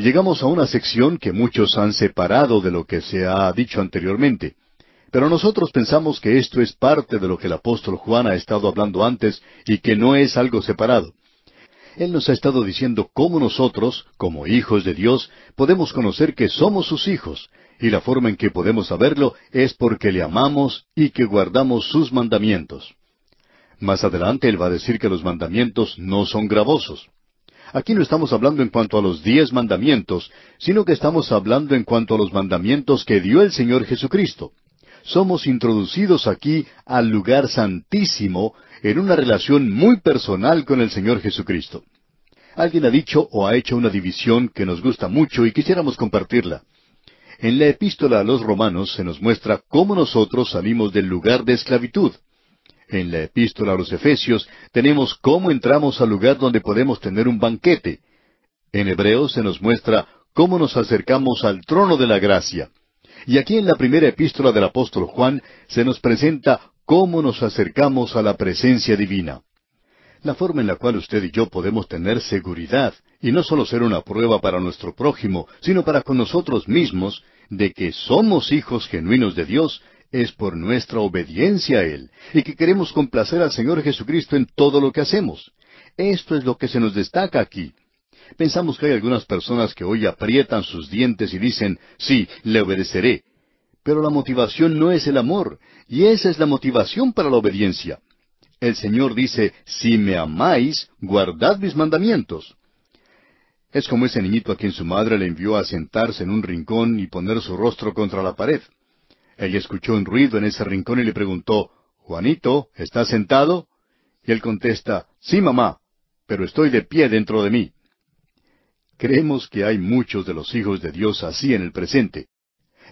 Llegamos a una sección que muchos han separado de lo que se ha dicho anteriormente, pero nosotros pensamos que esto es parte de lo que el apóstol Juan ha estado hablando antes y que no es algo separado. Él nos ha estado diciendo cómo nosotros, como hijos de Dios, podemos conocer que somos sus hijos, y la forma en que podemos saberlo es porque le amamos y que guardamos sus mandamientos. Más adelante él va a decir que los mandamientos no son gravosos. Aquí no estamos hablando en cuanto a los diez mandamientos, sino que estamos hablando en cuanto a los mandamientos que dio el Señor Jesucristo. Somos introducidos aquí al lugar santísimo en una relación muy personal con el Señor Jesucristo. Alguien ha dicho o ha hecho una división que nos gusta mucho y quisiéramos compartirla. En la epístola a los romanos se nos muestra cómo nosotros salimos del lugar de esclavitud. En la epístola a los Efesios tenemos cómo entramos al lugar donde podemos tener un banquete. En Hebreos se nos muestra cómo nos acercamos al trono de la gracia. Y aquí en la primera epístola del apóstol Juan se nos presenta cómo nos acercamos a la presencia divina. La forma en la cual usted y yo podemos tener seguridad, y no solo ser una prueba para nuestro prójimo, sino para con nosotros mismos, de que somos hijos genuinos de Dios, es por nuestra obediencia a Él y que queremos complacer al Señor Jesucristo en todo lo que hacemos. Esto es lo que se nos destaca aquí. Pensamos que hay algunas personas que hoy aprietan sus dientes y dicen, sí, le obedeceré. Pero la motivación no es el amor, y esa es la motivación para la obediencia. El Señor dice, si me amáis, guardad mis mandamientos. Es como ese niñito a quien su madre le envió a sentarse en un rincón y poner su rostro contra la pared. Ella escuchó un ruido en ese rincón y le preguntó, Juanito, ¿estás sentado? Y él contesta, Sí, mamá, pero estoy de pie dentro de mí. Creemos que hay muchos de los hijos de Dios así en el presente.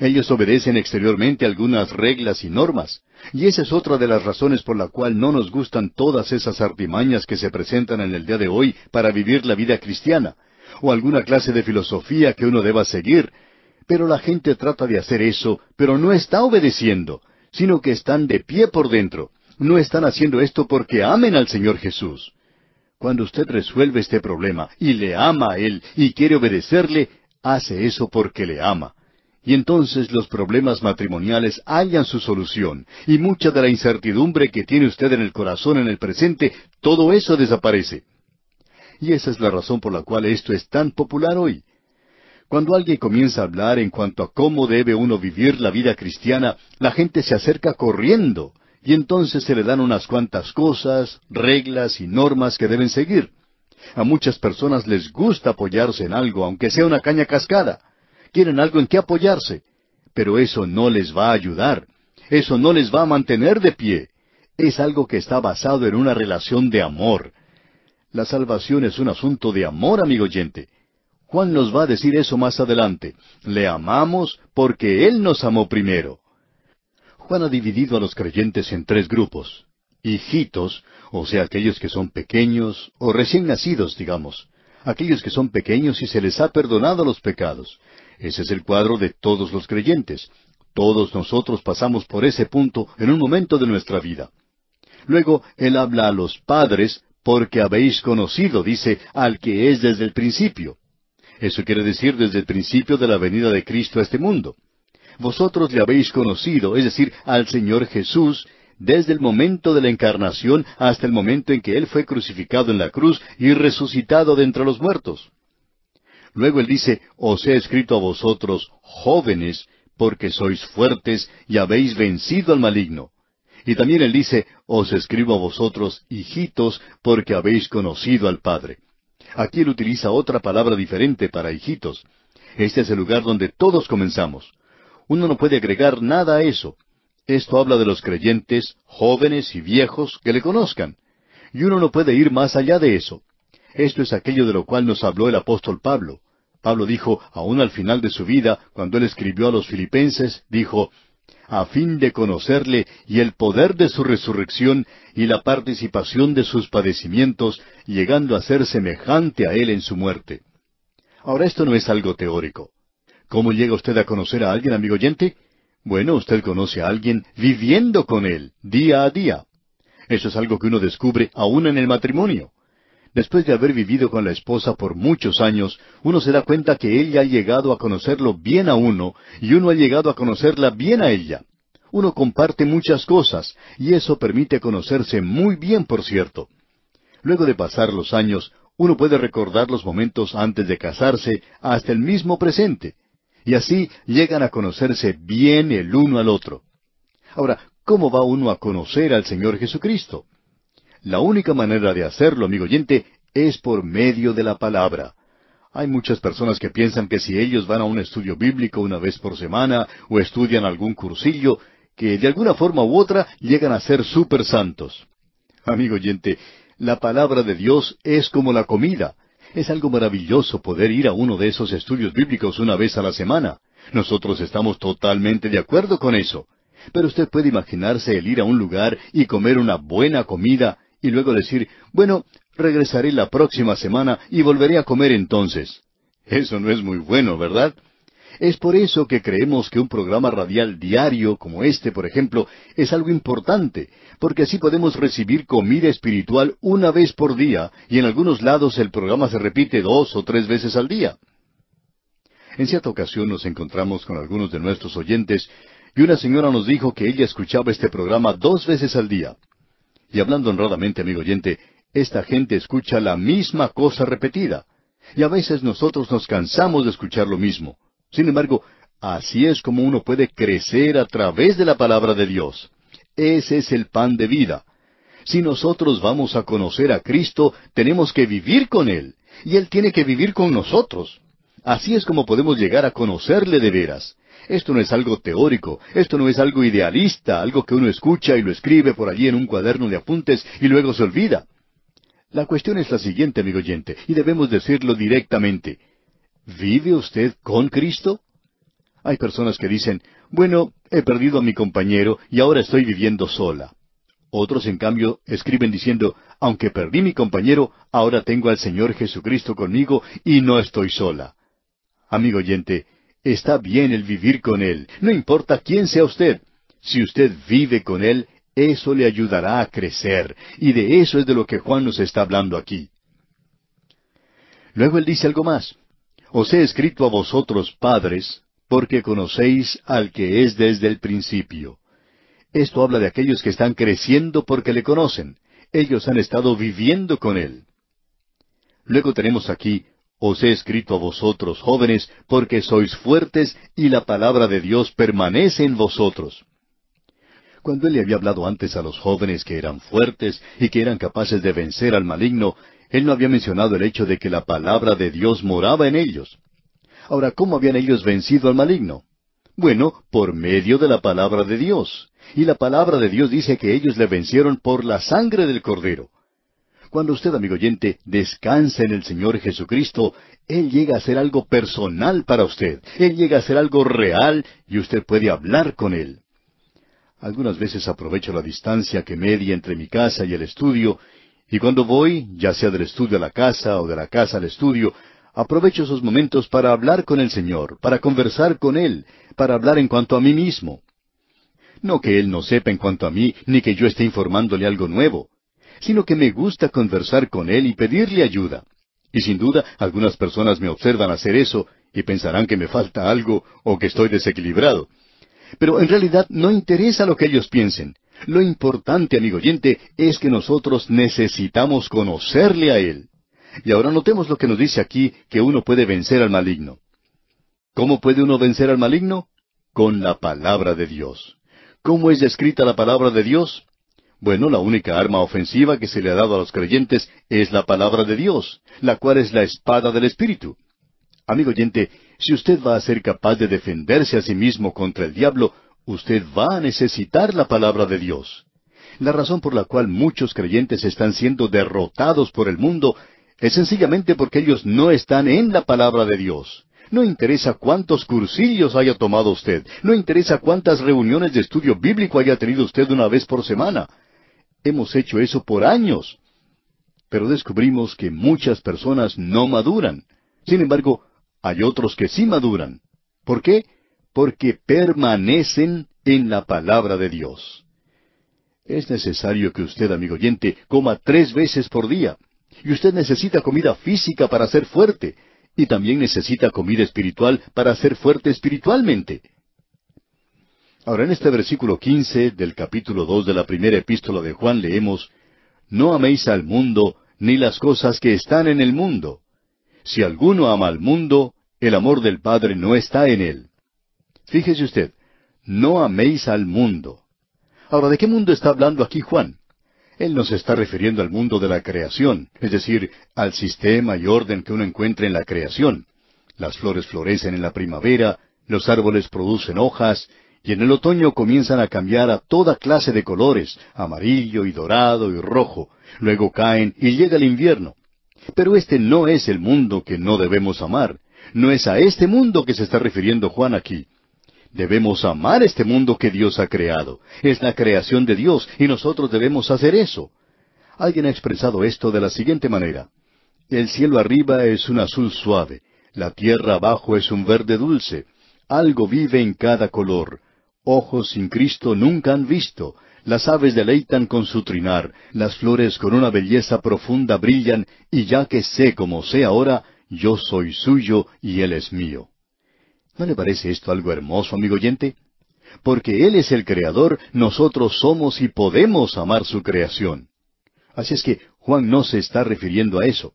Ellos obedecen exteriormente algunas reglas y normas, y esa es otra de las razones por la cual no nos gustan todas esas artimañas que se presentan en el día de hoy para vivir la vida cristiana, o alguna clase de filosofía que uno deba seguir, pero la gente trata de hacer eso, pero no está obedeciendo, sino que están de pie por dentro. No están haciendo esto porque amen al Señor Jesús. Cuando usted resuelve este problema y le ama a Él y quiere obedecerle, hace eso porque le ama. Y entonces los problemas matrimoniales hallan su solución, y mucha de la incertidumbre que tiene usted en el corazón en el presente, todo eso desaparece. Y esa es la razón por la cual esto es tan popular hoy. Cuando alguien comienza a hablar en cuanto a cómo debe uno vivir la vida cristiana, la gente se acerca corriendo y entonces se le dan unas cuantas cosas, reglas y normas que deben seguir. A muchas personas les gusta apoyarse en algo, aunque sea una caña cascada. Quieren algo en qué apoyarse. Pero eso no les va a ayudar. Eso no les va a mantener de pie. Es algo que está basado en una relación de amor. La salvación es un asunto de amor, amigo oyente. Juan nos va a decir eso más adelante. Le amamos porque Él nos amó primero. Juan ha dividido a los creyentes en tres grupos. Hijitos, o sea, aquellos que son pequeños o recién nacidos, digamos. Aquellos que son pequeños y se les ha perdonado los pecados. Ese es el cuadro de todos los creyentes. Todos nosotros pasamos por ese punto en un momento de nuestra vida. Luego, Él habla a los padres porque habéis conocido, dice, al que es desde el principio. Eso quiere decir desde el principio de la venida de Cristo a este mundo. Vosotros le habéis conocido, es decir, al Señor Jesús, desde el momento de la encarnación hasta el momento en que Él fue crucificado en la cruz y resucitado de entre los muertos. Luego Él dice, Os he escrito a vosotros, jóvenes, porque sois fuertes y habéis vencido al maligno. Y también Él dice, Os escribo a vosotros, hijitos, porque habéis conocido al Padre. Aquí él utiliza otra palabra diferente para hijitos. Este es el lugar donde todos comenzamos. Uno no puede agregar nada a eso. Esto habla de los creyentes, jóvenes y viejos, que le conozcan. Y uno no puede ir más allá de eso. Esto es aquello de lo cual nos habló el apóstol Pablo. Pablo dijo, aún al final de su vida, cuando él escribió a los filipenses, dijo, a fin de conocerle y el poder de su resurrección y la participación de sus padecimientos, llegando a ser semejante a él en su muerte. Ahora esto no es algo teórico. ¿Cómo llega usted a conocer a alguien, amigo oyente? Bueno, usted conoce a alguien viviendo con él, día a día. Eso es algo que uno descubre aún en el matrimonio. Después de haber vivido con la esposa por muchos años, uno se da cuenta que ella ha llegado a conocerlo bien a uno y uno ha llegado a conocerla bien a ella. Uno comparte muchas cosas y eso permite conocerse muy bien, por cierto. Luego de pasar los años, uno puede recordar los momentos antes de casarse hasta el mismo presente. Y así llegan a conocerse bien el uno al otro. Ahora, ¿cómo va uno a conocer al Señor Jesucristo? La única manera de hacerlo, amigo oyente, es por medio de la palabra. Hay muchas personas que piensan que si ellos van a un estudio bíblico una vez por semana o estudian algún cursillo, que de alguna forma u otra llegan a ser súper santos. Amigo oyente, la palabra de Dios es como la comida. Es algo maravilloso poder ir a uno de esos estudios bíblicos una vez a la semana. Nosotros estamos totalmente de acuerdo con eso. Pero usted puede imaginarse el ir a un lugar y comer una buena comida y luego decir, bueno, regresaré la próxima semana y volveré a comer entonces. Eso no es muy bueno, ¿verdad? Es por eso que creemos que un programa radial diario como este, por ejemplo, es algo importante, porque así podemos recibir comida espiritual una vez por día, y en algunos lados el programa se repite dos o tres veces al día. En cierta ocasión nos encontramos con algunos de nuestros oyentes, y una señora nos dijo que ella escuchaba este programa dos veces al día. Y hablando honradamente, amigo oyente, esta gente escucha la misma cosa repetida. Y a veces nosotros nos cansamos de escuchar lo mismo. Sin embargo, así es como uno puede crecer a través de la palabra de Dios. Ese es el pan de vida. Si nosotros vamos a conocer a Cristo, tenemos que vivir con Él, y Él tiene que vivir con nosotros. Así es como podemos llegar a conocerle de veras. Esto no es algo teórico, esto no es algo idealista, algo que uno escucha y lo escribe por allí en un cuaderno de apuntes y luego se olvida. La cuestión es la siguiente, amigo oyente, y debemos decirlo directamente. ¿Vive usted con Cristo? Hay personas que dicen, bueno, he perdido a mi compañero y ahora estoy viviendo sola. Otros, en cambio, escriben diciendo, aunque perdí mi compañero, ahora tengo al Señor Jesucristo conmigo y no estoy sola. Amigo oyente, Está bien el vivir con Él, no importa quién sea usted. Si usted vive con Él, eso le ayudará a crecer, y de eso es de lo que Juan nos está hablando aquí. Luego él dice algo más. Os he escrito a vosotros, padres, porque conocéis al que es desde el principio. Esto habla de aquellos que están creciendo porque le conocen. Ellos han estado viviendo con él. Luego tenemos aquí os he escrito a vosotros, jóvenes, porque sois fuertes y la palabra de Dios permanece en vosotros. Cuando él le había hablado antes a los jóvenes que eran fuertes y que eran capaces de vencer al maligno, él no había mencionado el hecho de que la palabra de Dios moraba en ellos. Ahora, ¿cómo habían ellos vencido al maligno? Bueno, por medio de la palabra de Dios. Y la palabra de Dios dice que ellos le vencieron por la sangre del cordero. Cuando usted, amigo oyente, descansa en el Señor Jesucristo, Él llega a ser algo personal para usted, Él llega a ser algo real y usted puede hablar con Él. Algunas veces aprovecho la distancia que media entre mi casa y el estudio, y cuando voy, ya sea del estudio a la casa o de la casa al estudio, aprovecho esos momentos para hablar con el Señor, para conversar con Él, para hablar en cuanto a mí mismo. No que Él no sepa en cuanto a mí, ni que yo esté informándole algo nuevo sino que me gusta conversar con él y pedirle ayuda. Y sin duda algunas personas me observan hacer eso y pensarán que me falta algo o que estoy desequilibrado. Pero en realidad no interesa lo que ellos piensen. Lo importante, amigo oyente, es que nosotros necesitamos conocerle a Él. Y ahora notemos lo que nos dice aquí que uno puede vencer al maligno. ¿Cómo puede uno vencer al maligno? Con la palabra de Dios. ¿Cómo es descrita la palabra de Dios? Bueno, la única arma ofensiva que se le ha dado a los creyentes es la palabra de Dios, la cual es la espada del Espíritu. Amigo oyente, si usted va a ser capaz de defenderse a sí mismo contra el diablo, usted va a necesitar la palabra de Dios. La razón por la cual muchos creyentes están siendo derrotados por el mundo es sencillamente porque ellos no están en la palabra de Dios. No interesa cuántos cursillos haya tomado usted, no interesa cuántas reuniones de estudio bíblico haya tenido usted una vez por semana. Hemos hecho eso por años. Pero descubrimos que muchas personas no maduran. Sin embargo, hay otros que sí maduran. ¿Por qué? Porque permanecen en la palabra de Dios. Es necesario que usted, amigo oyente, coma tres veces por día. Y usted necesita comida física para ser fuerte. Y también necesita comida espiritual para ser fuerte espiritualmente. Ahora, en este versículo 15 del capítulo 2 de la primera epístola de Juan leemos, No améis al mundo ni las cosas que están en el mundo. Si alguno ama al mundo, el amor del Padre no está en él. Fíjese usted, no améis al mundo. Ahora, ¿de qué mundo está hablando aquí Juan? Él nos está refiriendo al mundo de la creación, es decir, al sistema y orden que uno encuentra en la creación. Las flores florecen en la primavera, los árboles producen hojas, y en el otoño comienzan a cambiar a toda clase de colores, amarillo y dorado y rojo, luego caen y llega el invierno. Pero este no es el mundo que no debemos amar, no es a este mundo que se está refiriendo Juan aquí. Debemos amar este mundo que Dios ha creado, es la creación de Dios y nosotros debemos hacer eso. Alguien ha expresado esto de la siguiente manera. El cielo arriba es un azul suave, la tierra abajo es un verde dulce, algo vive en cada color, Ojos sin Cristo nunca han visto, las aves deleitan con su trinar, las flores con una belleza profunda brillan, y ya que sé como sé ahora, yo soy suyo y él es mío. ¿No le parece esto algo hermoso, amigo oyente? Porque Él es el Creador, nosotros somos y podemos amar su creación. Así es que Juan no se está refiriendo a eso.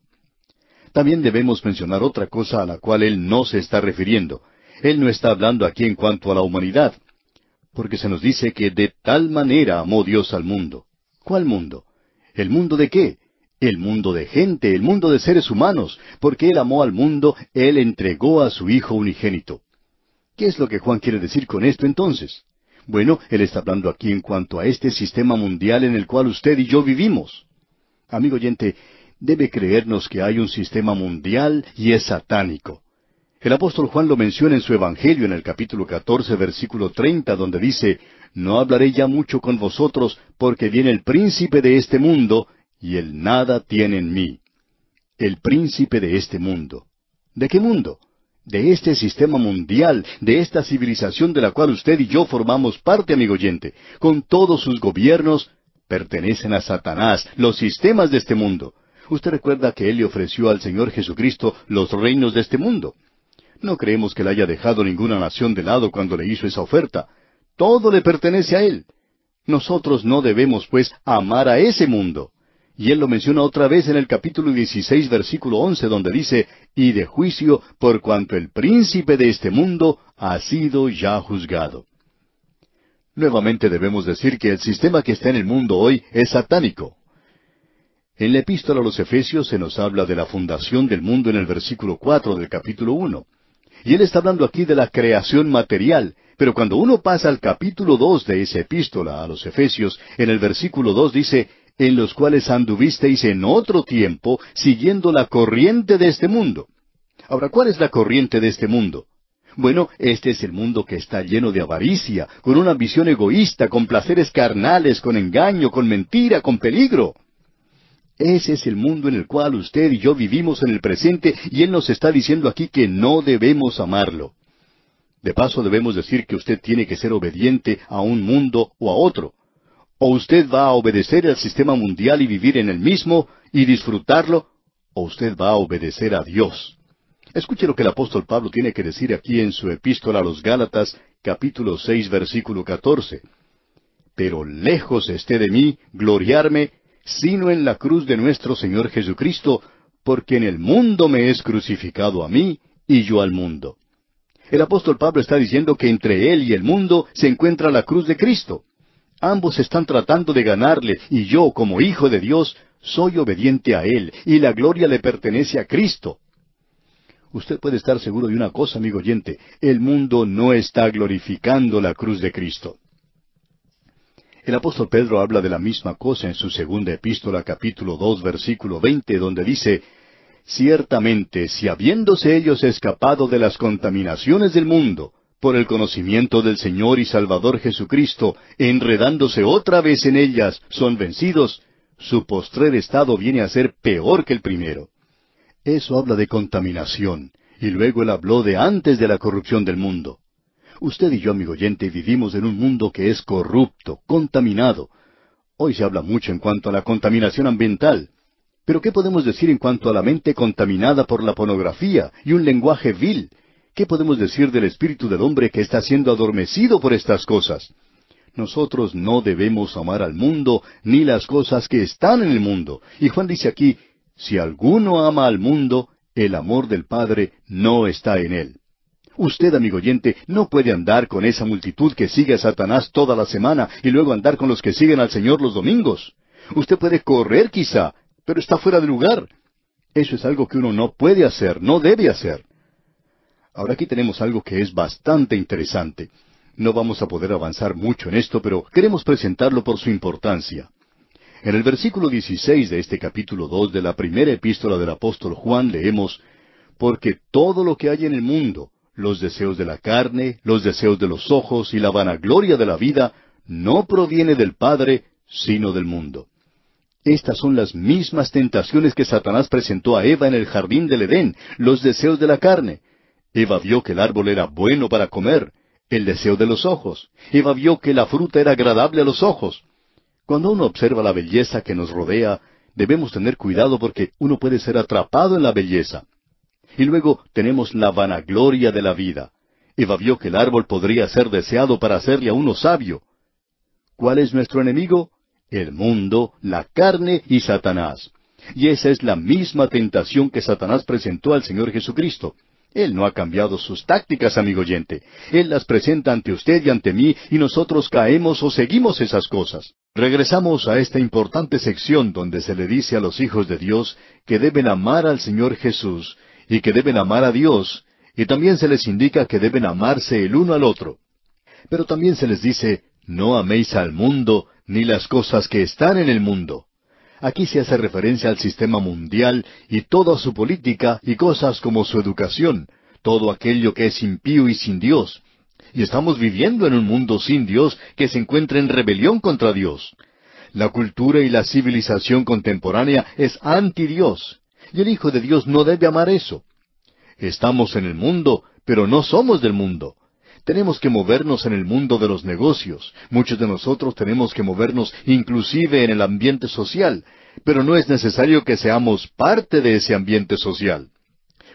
También debemos mencionar otra cosa a la cual Él no se está refiriendo. Él no está hablando aquí en cuanto a la humanidad, porque se nos dice que de tal manera amó Dios al mundo. ¿Cuál mundo? ¿El mundo de qué? El mundo de gente, el mundo de seres humanos. Porque Él amó al mundo, Él entregó a su Hijo unigénito. ¿Qué es lo que Juan quiere decir con esto entonces? Bueno, Él está hablando aquí en cuanto a este sistema mundial en el cual usted y yo vivimos. Amigo oyente, debe creernos que hay un sistema mundial y es satánico. El apóstol Juan lo menciona en su Evangelio en el capítulo 14, versículo 30, donde dice, No hablaré ya mucho con vosotros, porque viene el príncipe de este mundo, y el nada tiene en mí. El príncipe de este mundo. ¿De qué mundo? De este sistema mundial, de esta civilización de la cual usted y yo formamos parte, amigo oyente, con todos sus gobiernos, pertenecen a Satanás, los sistemas de este mundo. Usted recuerda que Él le ofreció al Señor Jesucristo los reinos de este mundo. No creemos que le haya dejado ninguna nación de lado cuando le hizo esa oferta. Todo le pertenece a Él. Nosotros no debemos, pues, amar a ese mundo. Y Él lo menciona otra vez en el capítulo 16, versículo 11, donde dice, Y de juicio, por cuanto el príncipe de este mundo ha sido ya juzgado. Nuevamente debemos decir que el sistema que está en el mundo hoy es satánico. En la epístola a los Efesios se nos habla de la fundación del mundo en el versículo cuatro del capítulo uno. Y él está hablando aquí de la creación material, pero cuando uno pasa al capítulo 2 de esa epístola a los Efesios, en el versículo 2 dice, en los cuales anduvisteis en otro tiempo, siguiendo la corriente de este mundo. Ahora, ¿cuál es la corriente de este mundo? Bueno, este es el mundo que está lleno de avaricia, con una ambición egoísta, con placeres carnales, con engaño, con mentira, con peligro. Ese es el mundo en el cual usted y yo vivimos en el presente y Él nos está diciendo aquí que no debemos amarlo. De paso debemos decir que usted tiene que ser obediente a un mundo o a otro. O usted va a obedecer al sistema mundial y vivir en el mismo y disfrutarlo, o usted va a obedecer a Dios. Escuche lo que el apóstol Pablo tiene que decir aquí en su epístola a los Gálatas, capítulo seis, versículo catorce. Pero lejos esté de mí gloriarme sino en la cruz de nuestro Señor Jesucristo, porque en el mundo me es crucificado a mí y yo al mundo. El apóstol Pablo está diciendo que entre él y el mundo se encuentra la cruz de Cristo. Ambos están tratando de ganarle y yo, como hijo de Dios, soy obediente a él y la gloria le pertenece a Cristo. Usted puede estar seguro de una cosa, amigo oyente, el mundo no está glorificando la cruz de Cristo. El apóstol Pedro habla de la misma cosa en su segunda epístola capítulo dos versículo veinte, donde dice, Ciertamente, si habiéndose ellos escapado de las contaminaciones del mundo, por el conocimiento del Señor y Salvador Jesucristo, enredándose otra vez en ellas, son vencidos, su postrer estado viene a ser peor que el primero. Eso habla de contaminación, y luego él habló de antes de la corrupción del mundo. Usted y yo, amigo oyente, vivimos en un mundo que es corrupto, contaminado. Hoy se habla mucho en cuanto a la contaminación ambiental. Pero ¿qué podemos decir en cuanto a la mente contaminada por la pornografía y un lenguaje vil? ¿Qué podemos decir del espíritu del hombre que está siendo adormecido por estas cosas? Nosotros no debemos amar al mundo ni las cosas que están en el mundo. Y Juan dice aquí, si alguno ama al mundo, el amor del Padre no está en él. Usted, amigo oyente, no puede andar con esa multitud que sigue a Satanás toda la semana y luego andar con los que siguen al Señor los domingos. Usted puede correr quizá, pero está fuera de lugar. Eso es algo que uno no puede hacer, no debe hacer. Ahora aquí tenemos algo que es bastante interesante. No vamos a poder avanzar mucho en esto, pero queremos presentarlo por su importancia. En el versículo 16 de este capítulo 2 de la primera epístola del apóstol Juan leemos, Porque todo lo que hay en el mundo, los deseos de la carne, los deseos de los ojos y la vanagloria de la vida, no proviene del Padre, sino del mundo. Estas son las mismas tentaciones que Satanás presentó a Eva en el jardín del Edén, los deseos de la carne. Eva vio que el árbol era bueno para comer, el deseo de los ojos. Eva vio que la fruta era agradable a los ojos. Cuando uno observa la belleza que nos rodea, debemos tener cuidado porque uno puede ser atrapado en la belleza. Y luego tenemos la vanagloria de la vida. Eva vio que el árbol podría ser deseado para hacerle a uno sabio. ¿Cuál es nuestro enemigo? El mundo, la carne y Satanás. Y esa es la misma tentación que Satanás presentó al Señor Jesucristo. Él no ha cambiado sus tácticas, amigo oyente. Él las presenta ante usted y ante mí, y nosotros caemos o seguimos esas cosas. Regresamos a esta importante sección donde se le dice a los hijos de Dios que deben amar al Señor Jesús y que deben amar a Dios, y también se les indica que deben amarse el uno al otro. Pero también se les dice, no améis al mundo ni las cosas que están en el mundo. Aquí se hace referencia al sistema mundial y toda su política y cosas como su educación, todo aquello que es impío y sin Dios. Y estamos viviendo en un mundo sin Dios que se encuentra en rebelión contra Dios. La cultura y la civilización contemporánea es anti Dios. Y el Hijo de Dios no debe amar eso. Estamos en el mundo, pero no somos del mundo. Tenemos que movernos en el mundo de los negocios. Muchos de nosotros tenemos que movernos inclusive en el ambiente social, pero no es necesario que seamos parte de ese ambiente social.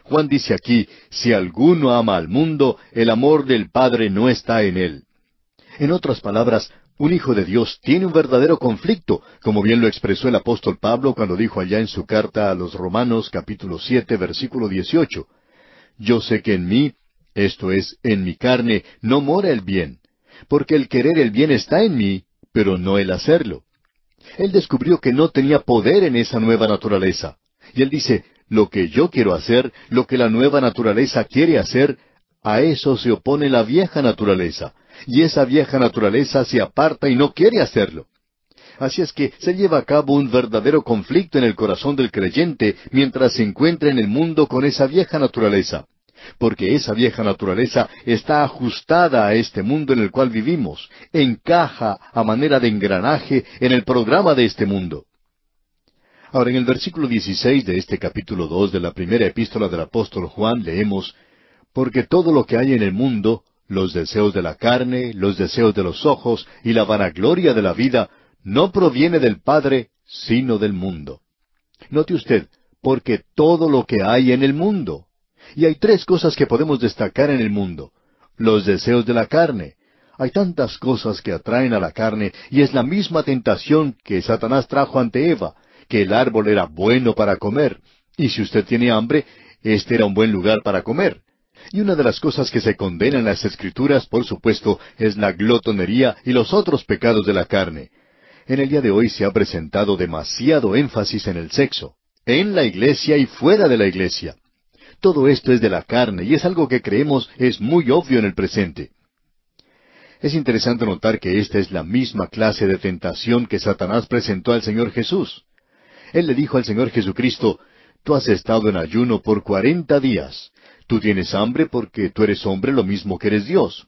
Juan dice aquí, si alguno ama al mundo, el amor del Padre no está en él. En otras palabras, un hijo de Dios tiene un verdadero conflicto, como bien lo expresó el apóstol Pablo cuando dijo allá en su carta a los Romanos capítulo siete versículo dieciocho. Yo sé que en mí, esto es, en mi carne, no mora el bien, porque el querer el bien está en mí, pero no el hacerlo. Él descubrió que no tenía poder en esa nueva naturaleza. Y él dice, lo que yo quiero hacer, lo que la nueva naturaleza quiere hacer, a eso se opone la vieja naturaleza, y esa vieja naturaleza se aparta y no quiere hacerlo. Así es que se lleva a cabo un verdadero conflicto en el corazón del creyente mientras se encuentra en el mundo con esa vieja naturaleza, porque esa vieja naturaleza está ajustada a este mundo en el cual vivimos, encaja a manera de engranaje en el programa de este mundo. Ahora, en el versículo 16 de este capítulo 2 de la primera epístola del apóstol Juan leemos, Porque todo lo que hay en el mundo, los deseos de la carne, los deseos de los ojos y la vanagloria de la vida no proviene del Padre, sino del mundo. Note usted, porque todo lo que hay en el mundo. Y hay tres cosas que podemos destacar en el mundo. Los deseos de la carne. Hay tantas cosas que atraen a la carne y es la misma tentación que Satanás trajo ante Eva, que el árbol era bueno para comer. Y si usted tiene hambre, este era un buen lugar para comer. Y una de las cosas que se condenan en las Escrituras, por supuesto, es la glotonería y los otros pecados de la carne. En el día de hoy se ha presentado demasiado énfasis en el sexo, en la iglesia y fuera de la iglesia. Todo esto es de la carne y es algo que creemos es muy obvio en el presente. Es interesante notar que esta es la misma clase de tentación que Satanás presentó al Señor Jesús. Él le dijo al Señor Jesucristo, Tú has estado en ayuno por cuarenta días, Tú tienes hambre porque tú eres hombre lo mismo que eres Dios.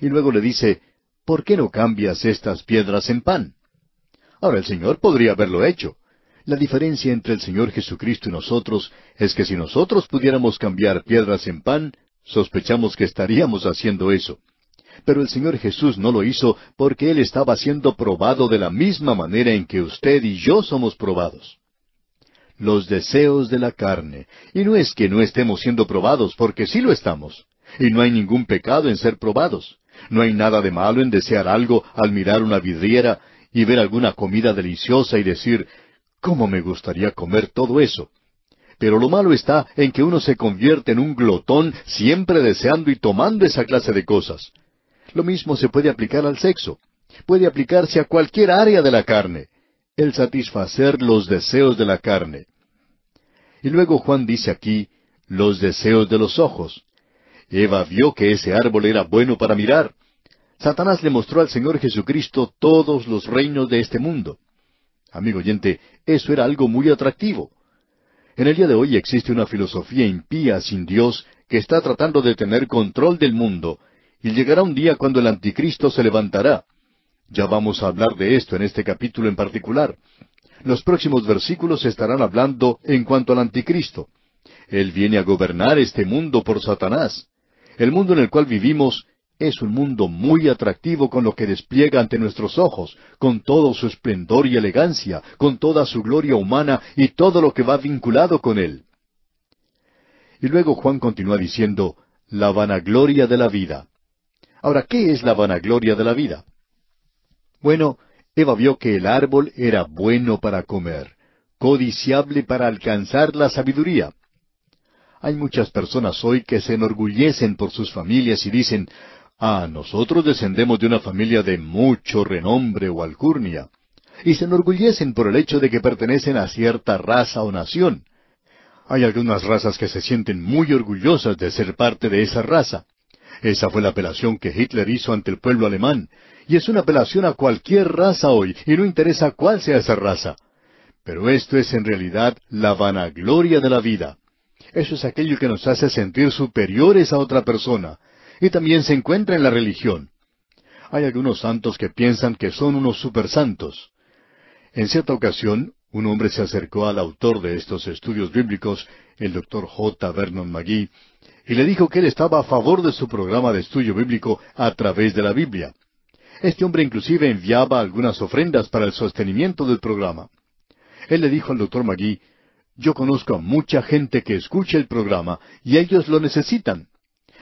Y luego le dice, ¿por qué no cambias estas piedras en pan? Ahora el Señor podría haberlo hecho. La diferencia entre el Señor Jesucristo y nosotros es que si nosotros pudiéramos cambiar piedras en pan, sospechamos que estaríamos haciendo eso. Pero el Señor Jesús no lo hizo porque Él estaba siendo probado de la misma manera en que usted y yo somos probados los deseos de la carne. Y no es que no estemos siendo probados, porque sí lo estamos. Y no hay ningún pecado en ser probados. No hay nada de malo en desear algo al mirar una vidriera y ver alguna comida deliciosa y decir, ¿cómo me gustaría comer todo eso? Pero lo malo está en que uno se convierte en un glotón siempre deseando y tomando esa clase de cosas. Lo mismo se puede aplicar al sexo. Puede aplicarse a cualquier área de la carne el satisfacer los deseos de la carne. Y luego Juan dice aquí, los deseos de los ojos. Eva vio que ese árbol era bueno para mirar. Satanás le mostró al Señor Jesucristo todos los reinos de este mundo. Amigo oyente, eso era algo muy atractivo. En el día de hoy existe una filosofía impía sin Dios que está tratando de tener control del mundo, y llegará un día cuando el anticristo se levantará ya vamos a hablar de esto en este capítulo en particular. Los próximos versículos estarán hablando en cuanto al anticristo. Él viene a gobernar este mundo por Satanás. El mundo en el cual vivimos es un mundo muy atractivo con lo que despliega ante nuestros ojos, con todo su esplendor y elegancia, con toda su gloria humana y todo lo que va vinculado con él. Y luego Juan continúa diciendo, la vanagloria de la vida. Ahora, ¿qué es la vanagloria de la vida? Bueno, Eva vio que el árbol era bueno para comer, codiciable para alcanzar la sabiduría. Hay muchas personas hoy que se enorgullecen por sus familias y dicen, ah, nosotros descendemos de una familia de mucho renombre o alcurnia, y se enorgullecen por el hecho de que pertenecen a cierta raza o nación. Hay algunas razas que se sienten muy orgullosas de ser parte de esa raza. Esa fue la apelación que Hitler hizo ante el pueblo alemán, y es una apelación a cualquier raza hoy, y no interesa cuál sea esa raza. Pero esto es en realidad la vanagloria de la vida. Eso es aquello que nos hace sentir superiores a otra persona, y también se encuentra en la religión. Hay algunos santos que piensan que son unos supersantos. En cierta ocasión, un hombre se acercó al autor de estos estudios bíblicos, el doctor J. Vernon McGee, y le dijo que él estaba a favor de su programa de estudio bíblico a través de la Biblia. Este hombre inclusive enviaba algunas ofrendas para el sostenimiento del programa. Él le dijo al doctor Magui, yo conozco a mucha gente que escucha el programa y ellos lo necesitan.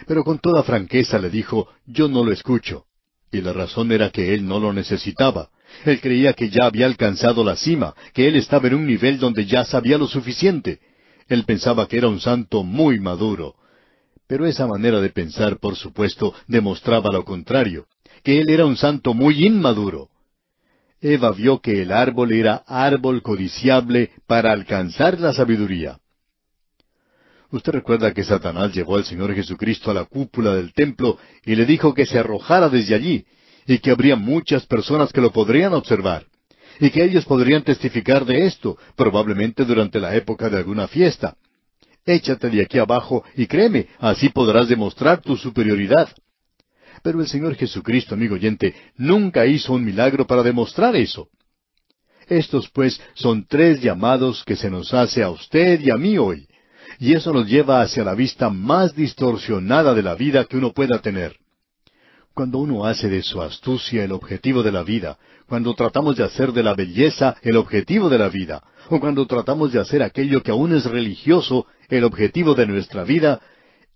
Pero con toda franqueza le dijo, yo no lo escucho. Y la razón era que él no lo necesitaba. Él creía que ya había alcanzado la cima, que él estaba en un nivel donde ya sabía lo suficiente. Él pensaba que era un santo muy maduro. Pero esa manera de pensar, por supuesto, demostraba lo contrario que él era un santo muy inmaduro. Eva vio que el árbol era árbol codiciable para alcanzar la sabiduría. Usted recuerda que Satanás llevó al Señor Jesucristo a la cúpula del templo y le dijo que se arrojara desde allí, y que habría muchas personas que lo podrían observar, y que ellos podrían testificar de esto, probablemente durante la época de alguna fiesta. Échate de aquí abajo y créeme, así podrás demostrar tu superioridad. Pero el Señor Jesucristo, amigo oyente, nunca hizo un milagro para demostrar eso. Estos, pues, son tres llamados que se nos hace a usted y a mí hoy. Y eso nos lleva hacia la vista más distorsionada de la vida que uno pueda tener. Cuando uno hace de su astucia el objetivo de la vida, cuando tratamos de hacer de la belleza el objetivo de la vida, o cuando tratamos de hacer aquello que aún es religioso el objetivo de nuestra vida,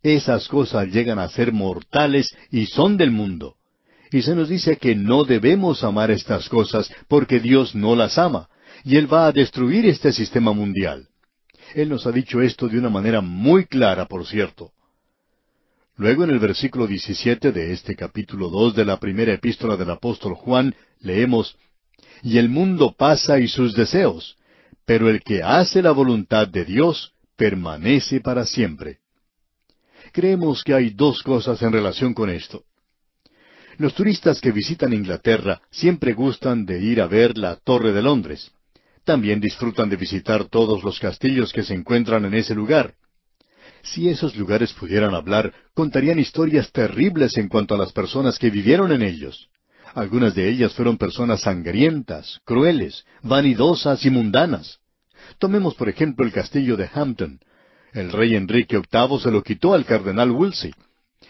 esas cosas llegan a ser mortales y son del mundo. Y se nos dice que no debemos amar estas cosas porque Dios no las ama, y Él va a destruir este sistema mundial. Él nos ha dicho esto de una manera muy clara, por cierto. Luego en el versículo 17 de este capítulo 2 de la primera epístola del apóstol Juan leemos, Y el mundo pasa y sus deseos, pero el que hace la voluntad de Dios permanece para siempre. Creemos que hay dos cosas en relación con esto. Los turistas que visitan Inglaterra siempre gustan de ir a ver la Torre de Londres. También disfrutan de visitar todos los castillos que se encuentran en ese lugar. Si esos lugares pudieran hablar, contarían historias terribles en cuanto a las personas que vivieron en ellos. Algunas de ellas fueron personas sangrientas, crueles, vanidosas y mundanas. Tomemos por ejemplo el castillo de Hampton, el rey Enrique VIII se lo quitó al cardenal Wolsey.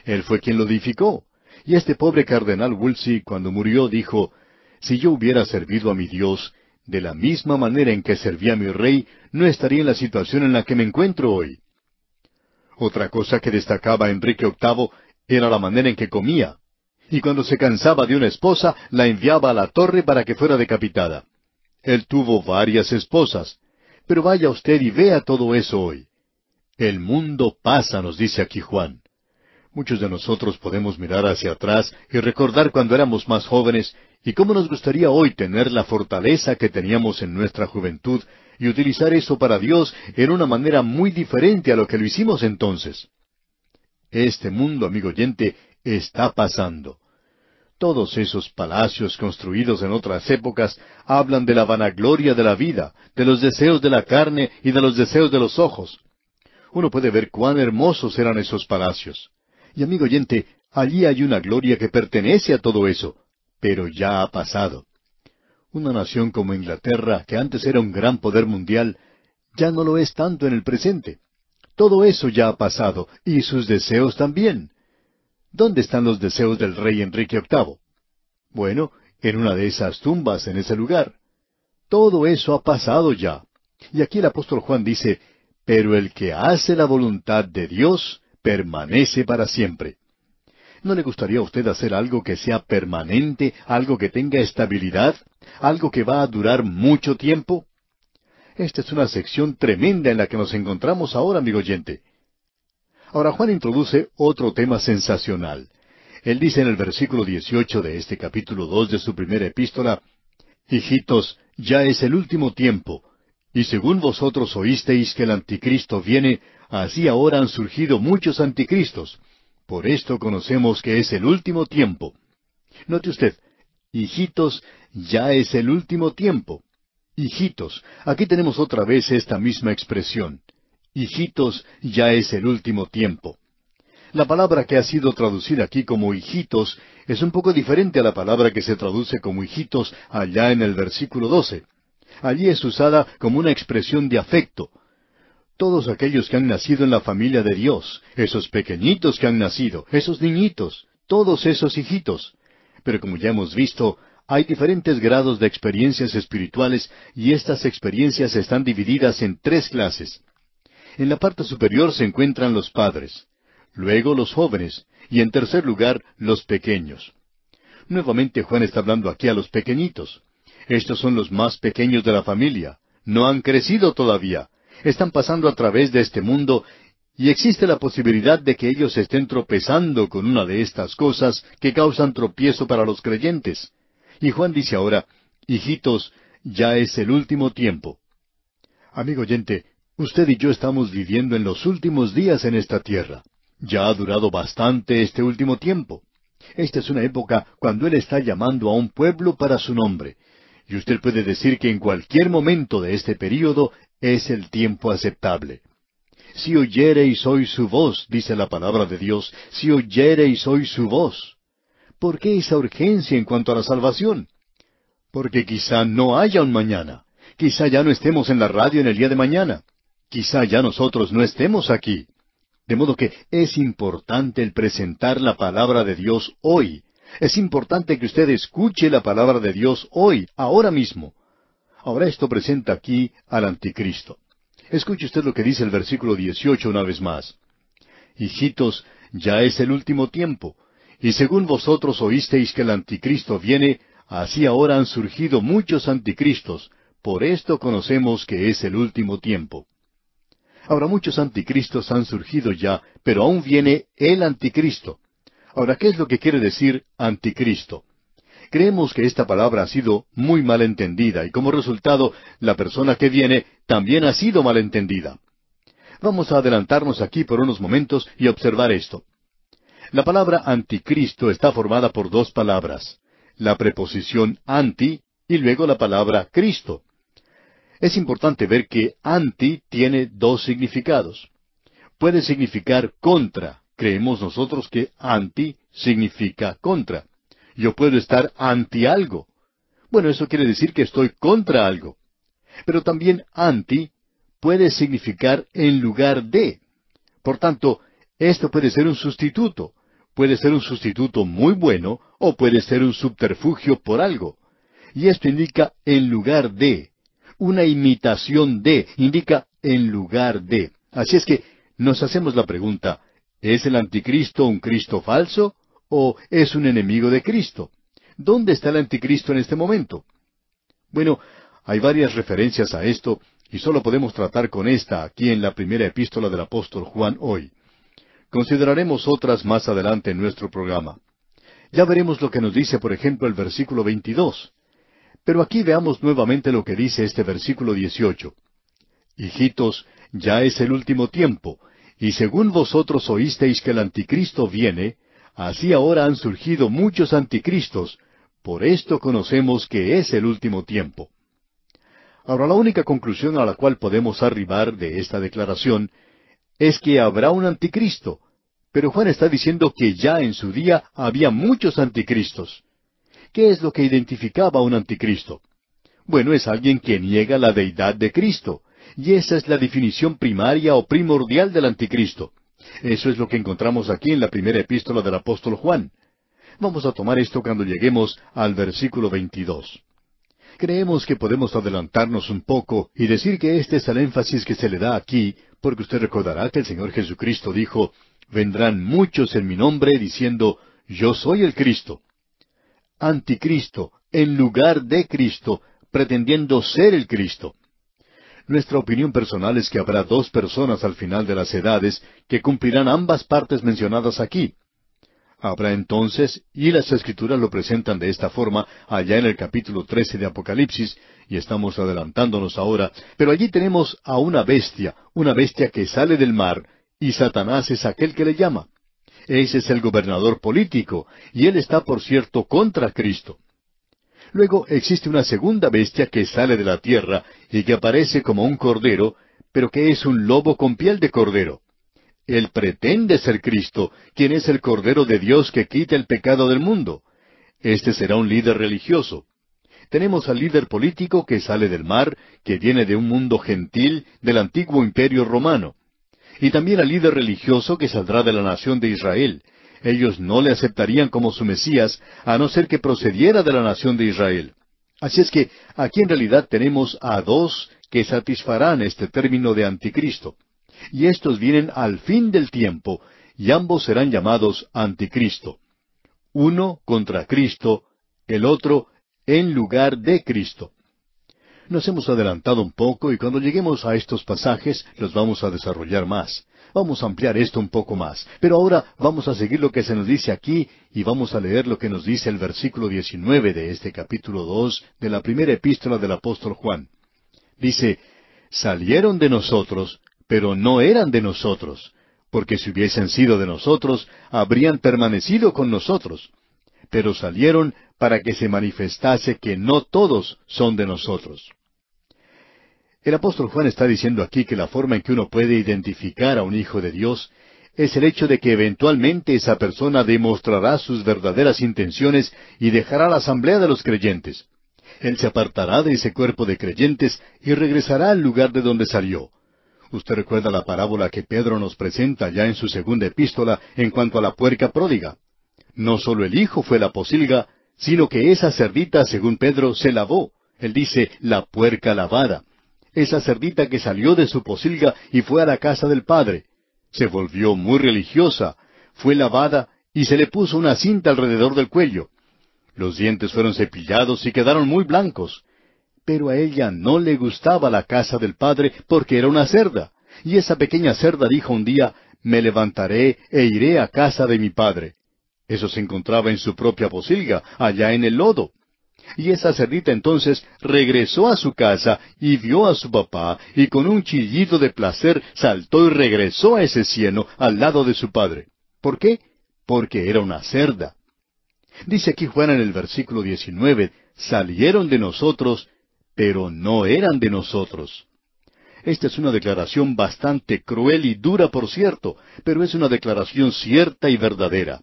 Él fue quien lo edificó. Y este pobre cardenal Wolsey, cuando murió, dijo, Si yo hubiera servido a mi Dios de la misma manera en que serví a mi rey, no estaría en la situación en la que me encuentro hoy. Otra cosa que destacaba Enrique VIII era la manera en que comía. Y cuando se cansaba de una esposa, la enviaba a la torre para que fuera decapitada. Él tuvo varias esposas. Pero vaya usted y vea todo eso hoy. El mundo pasa, nos dice aquí Juan. Muchos de nosotros podemos mirar hacia atrás y recordar cuando éramos más jóvenes y cómo nos gustaría hoy tener la fortaleza que teníamos en nuestra juventud y utilizar eso para Dios en una manera muy diferente a lo que lo hicimos entonces. Este mundo, amigo oyente, está pasando. Todos esos palacios construidos en otras épocas hablan de la vanagloria de la vida, de los deseos de la carne y de los deseos de los ojos. Uno puede ver cuán hermosos eran esos palacios. Y amigo oyente, allí hay una gloria que pertenece a todo eso, pero ya ha pasado. Una nación como Inglaterra, que antes era un gran poder mundial, ya no lo es tanto en el presente. Todo eso ya ha pasado, y sus deseos también. ¿Dónde están los deseos del rey Enrique VIII? Bueno, en una de esas tumbas en ese lugar. Todo eso ha pasado ya. Y aquí el apóstol Juan dice, pero el que hace la voluntad de Dios permanece para siempre. ¿No le gustaría a usted hacer algo que sea permanente, algo que tenga estabilidad, algo que va a durar mucho tiempo? Esta es una sección tremenda en la que nos encontramos ahora, amigo oyente. Ahora Juan introduce otro tema sensacional. Él dice en el versículo 18 de este capítulo 2 de su primera epístola, Hijitos, ya es el último tiempo. Y según vosotros oísteis que el anticristo viene, así ahora han surgido muchos anticristos. Por esto conocemos que es el último tiempo. Note usted, hijitos, ya es el último tiempo. Hijitos, aquí tenemos otra vez esta misma expresión. Hijitos, ya es el último tiempo. La palabra que ha sido traducida aquí como hijitos es un poco diferente a la palabra que se traduce como hijitos allá en el versículo 12 allí es usada como una expresión de afecto. Todos aquellos que han nacido en la familia de Dios, esos pequeñitos que han nacido, esos niñitos, todos esos hijitos. Pero como ya hemos visto, hay diferentes grados de experiencias espirituales y estas experiencias están divididas en tres clases. En la parte superior se encuentran los padres, luego los jóvenes y en tercer lugar los pequeños. Nuevamente Juan está hablando aquí a los pequeñitos. Estos son los más pequeños de la familia. No han crecido todavía. Están pasando a través de este mundo y existe la posibilidad de que ellos estén tropezando con una de estas cosas que causan tropiezo para los creyentes. Y Juan dice ahora, hijitos, ya es el último tiempo. Amigo oyente, usted y yo estamos viviendo en los últimos días en esta tierra. Ya ha durado bastante este último tiempo. Esta es una época cuando Él está llamando a un pueblo para su nombre, y usted puede decir que en cualquier momento de este período es el tiempo aceptable. Si oyereis hoy su voz, dice la palabra de Dios, si oyereis hoy su voz. ¿Por qué esa urgencia en cuanto a la salvación? Porque quizá no haya un mañana. Quizá ya no estemos en la radio en el día de mañana. Quizá ya nosotros no estemos aquí. De modo que es importante el presentar la palabra de Dios hoy, es importante que usted escuche la palabra de Dios hoy, ahora mismo. Ahora esto presenta aquí al anticristo. Escuche usted lo que dice el versículo 18 una vez más. Hijitos, ya es el último tiempo. Y según vosotros oísteis que el anticristo viene, así ahora han surgido muchos anticristos. Por esto conocemos que es el último tiempo. Ahora muchos anticristos han surgido ya, pero aún viene el anticristo. Ahora, ¿qué es lo que quiere decir anticristo? Creemos que esta palabra ha sido muy mal entendida y como resultado la persona que viene también ha sido malentendida. Vamos a adelantarnos aquí por unos momentos y observar esto. La palabra anticristo está formada por dos palabras, la preposición anti y luego la palabra Cristo. Es importante ver que anti tiene dos significados. Puede significar contra, creemos nosotros que anti significa contra. Yo puedo estar anti algo. Bueno, eso quiere decir que estoy contra algo. Pero también anti puede significar en lugar de. Por tanto, esto puede ser un sustituto. Puede ser un sustituto muy bueno o puede ser un subterfugio por algo. Y esto indica en lugar de. Una imitación de indica en lugar de. Así es que nos hacemos la pregunta, ¿Es el anticristo un Cristo falso o es un enemigo de Cristo? ¿Dónde está el anticristo en este momento? Bueno, hay varias referencias a esto y solo podemos tratar con esta aquí en la primera epístola del apóstol Juan hoy. Consideraremos otras más adelante en nuestro programa. Ya veremos lo que nos dice, por ejemplo, el versículo 22. Pero aquí veamos nuevamente lo que dice este versículo 18. Hijitos, ya es el último tiempo. Y según vosotros oísteis que el anticristo viene, así ahora han surgido muchos anticristos, por esto conocemos que es el último tiempo. Ahora la única conclusión a la cual podemos arribar de esta declaración es que habrá un anticristo, pero Juan está diciendo que ya en su día había muchos anticristos. ¿Qué es lo que identificaba un anticristo? Bueno, es alguien que niega la deidad de Cristo, y esa es la definición primaria o primordial del anticristo. Eso es lo que encontramos aquí en la primera epístola del apóstol Juan. Vamos a tomar esto cuando lleguemos al versículo 22. Creemos que podemos adelantarnos un poco y decir que este es el énfasis que se le da aquí, porque usted recordará que el Señor Jesucristo dijo, vendrán muchos en mi nombre diciendo, yo soy el Cristo. Anticristo, en lugar de Cristo, pretendiendo ser el Cristo. Nuestra opinión personal es que habrá dos personas al final de las edades que cumplirán ambas partes mencionadas aquí. Habrá entonces, y las escrituras lo presentan de esta forma allá en el capítulo 13 de Apocalipsis, y estamos adelantándonos ahora, pero allí tenemos a una bestia, una bestia que sale del mar, y Satanás es aquel que le llama. Ese es el gobernador político, y él está, por cierto, contra Cristo. Luego existe una segunda bestia que sale de la tierra y que aparece como un cordero, pero que es un lobo con piel de cordero. Él pretende ser Cristo, quien es el Cordero de Dios que quita el pecado del mundo. Este será un líder religioso. Tenemos al líder político que sale del mar, que viene de un mundo gentil del antiguo imperio romano. Y también al líder religioso que saldrá de la nación de Israel, ellos no le aceptarían como su Mesías, a no ser que procediera de la nación de Israel. Así es que aquí en realidad tenemos a dos que satisfarán este término de anticristo. Y estos vienen al fin del tiempo, y ambos serán llamados anticristo. Uno contra Cristo, el otro en lugar de Cristo. Nos hemos adelantado un poco y cuando lleguemos a estos pasajes los vamos a desarrollar más. Vamos a ampliar esto un poco más. Pero ahora vamos a seguir lo que se nos dice aquí y vamos a leer lo que nos dice el versículo 19 de este capítulo 2 de la primera epístola del apóstol Juan. Dice, salieron de nosotros, pero no eran de nosotros, porque si hubiesen sido de nosotros, habrían permanecido con nosotros. Pero salieron para que se manifestase que no todos son de nosotros. El apóstol Juan está diciendo aquí que la forma en que uno puede identificar a un hijo de Dios es el hecho de que eventualmente esa persona demostrará sus verdaderas intenciones y dejará la asamblea de los creyentes. Él se apartará de ese cuerpo de creyentes y regresará al lugar de donde salió. Usted recuerda la parábola que Pedro nos presenta ya en su segunda epístola en cuanto a la puerca pródiga. No sólo el hijo fue la posilga, sino que esa cerdita, según Pedro, se lavó. Él dice, la puerca lavada esa cerdita que salió de su posilga y fue a la casa del padre. Se volvió muy religiosa, fue lavada y se le puso una cinta alrededor del cuello. Los dientes fueron cepillados y quedaron muy blancos. Pero a ella no le gustaba la casa del padre porque era una cerda. Y esa pequeña cerda dijo un día, me levantaré e iré a casa de mi padre. Eso se encontraba en su propia posilga, allá en el lodo. Y esa cerdita entonces regresó a su casa y vio a su papá y con un chillido de placer saltó y regresó a ese cieno al lado de su padre. ¿Por qué? Porque era una cerda. Dice aquí Juan en el versículo 19, salieron de nosotros, pero no eran de nosotros. Esta es una declaración bastante cruel y dura, por cierto, pero es una declaración cierta y verdadera.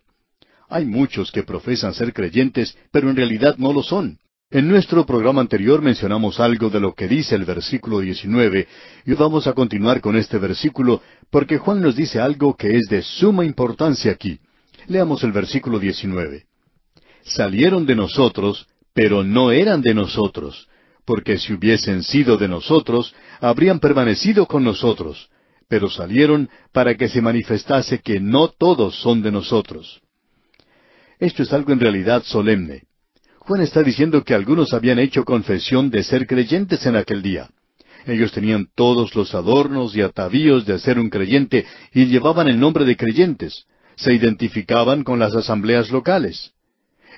Hay muchos que profesan ser creyentes, pero en realidad no lo son. En nuestro programa anterior mencionamos algo de lo que dice el versículo 19 y vamos a continuar con este versículo porque Juan nos dice algo que es de suma importancia aquí. Leamos el versículo 19. Salieron de nosotros, pero no eran de nosotros, porque si hubiesen sido de nosotros, habrían permanecido con nosotros, pero salieron para que se manifestase que no todos son de nosotros. Esto es algo en realidad solemne. Juan está diciendo que algunos habían hecho confesión de ser creyentes en aquel día. Ellos tenían todos los adornos y atavíos de ser un creyente y llevaban el nombre de creyentes. Se identificaban con las asambleas locales.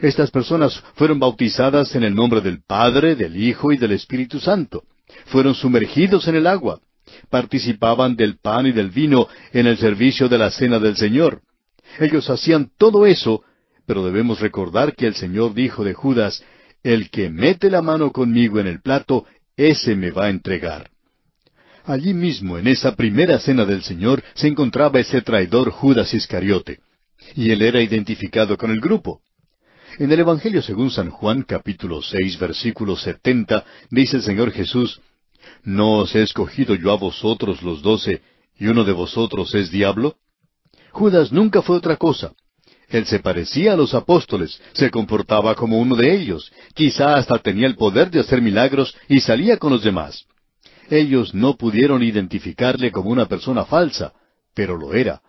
Estas personas fueron bautizadas en el nombre del Padre, del Hijo y del Espíritu Santo. Fueron sumergidos en el agua. Participaban del pan y del vino en el servicio de la cena del Señor. Ellos hacían todo eso pero debemos recordar que el Señor dijo de Judas, El que mete la mano conmigo en el plato, ese me va a entregar. Allí mismo, en esa primera cena del Señor, se encontraba ese traidor Judas Iscariote, y él era identificado con el grupo. En el Evangelio según San Juan capítulo seis versículo setenta dice el Señor Jesús, ¿No os he escogido yo a vosotros los doce, y uno de vosotros es diablo? Judas nunca fue otra cosa, él se parecía a los apóstoles, se comportaba como uno de ellos, quizá hasta tenía el poder de hacer milagros y salía con los demás. Ellos no pudieron identificarle como una persona falsa, pero lo era.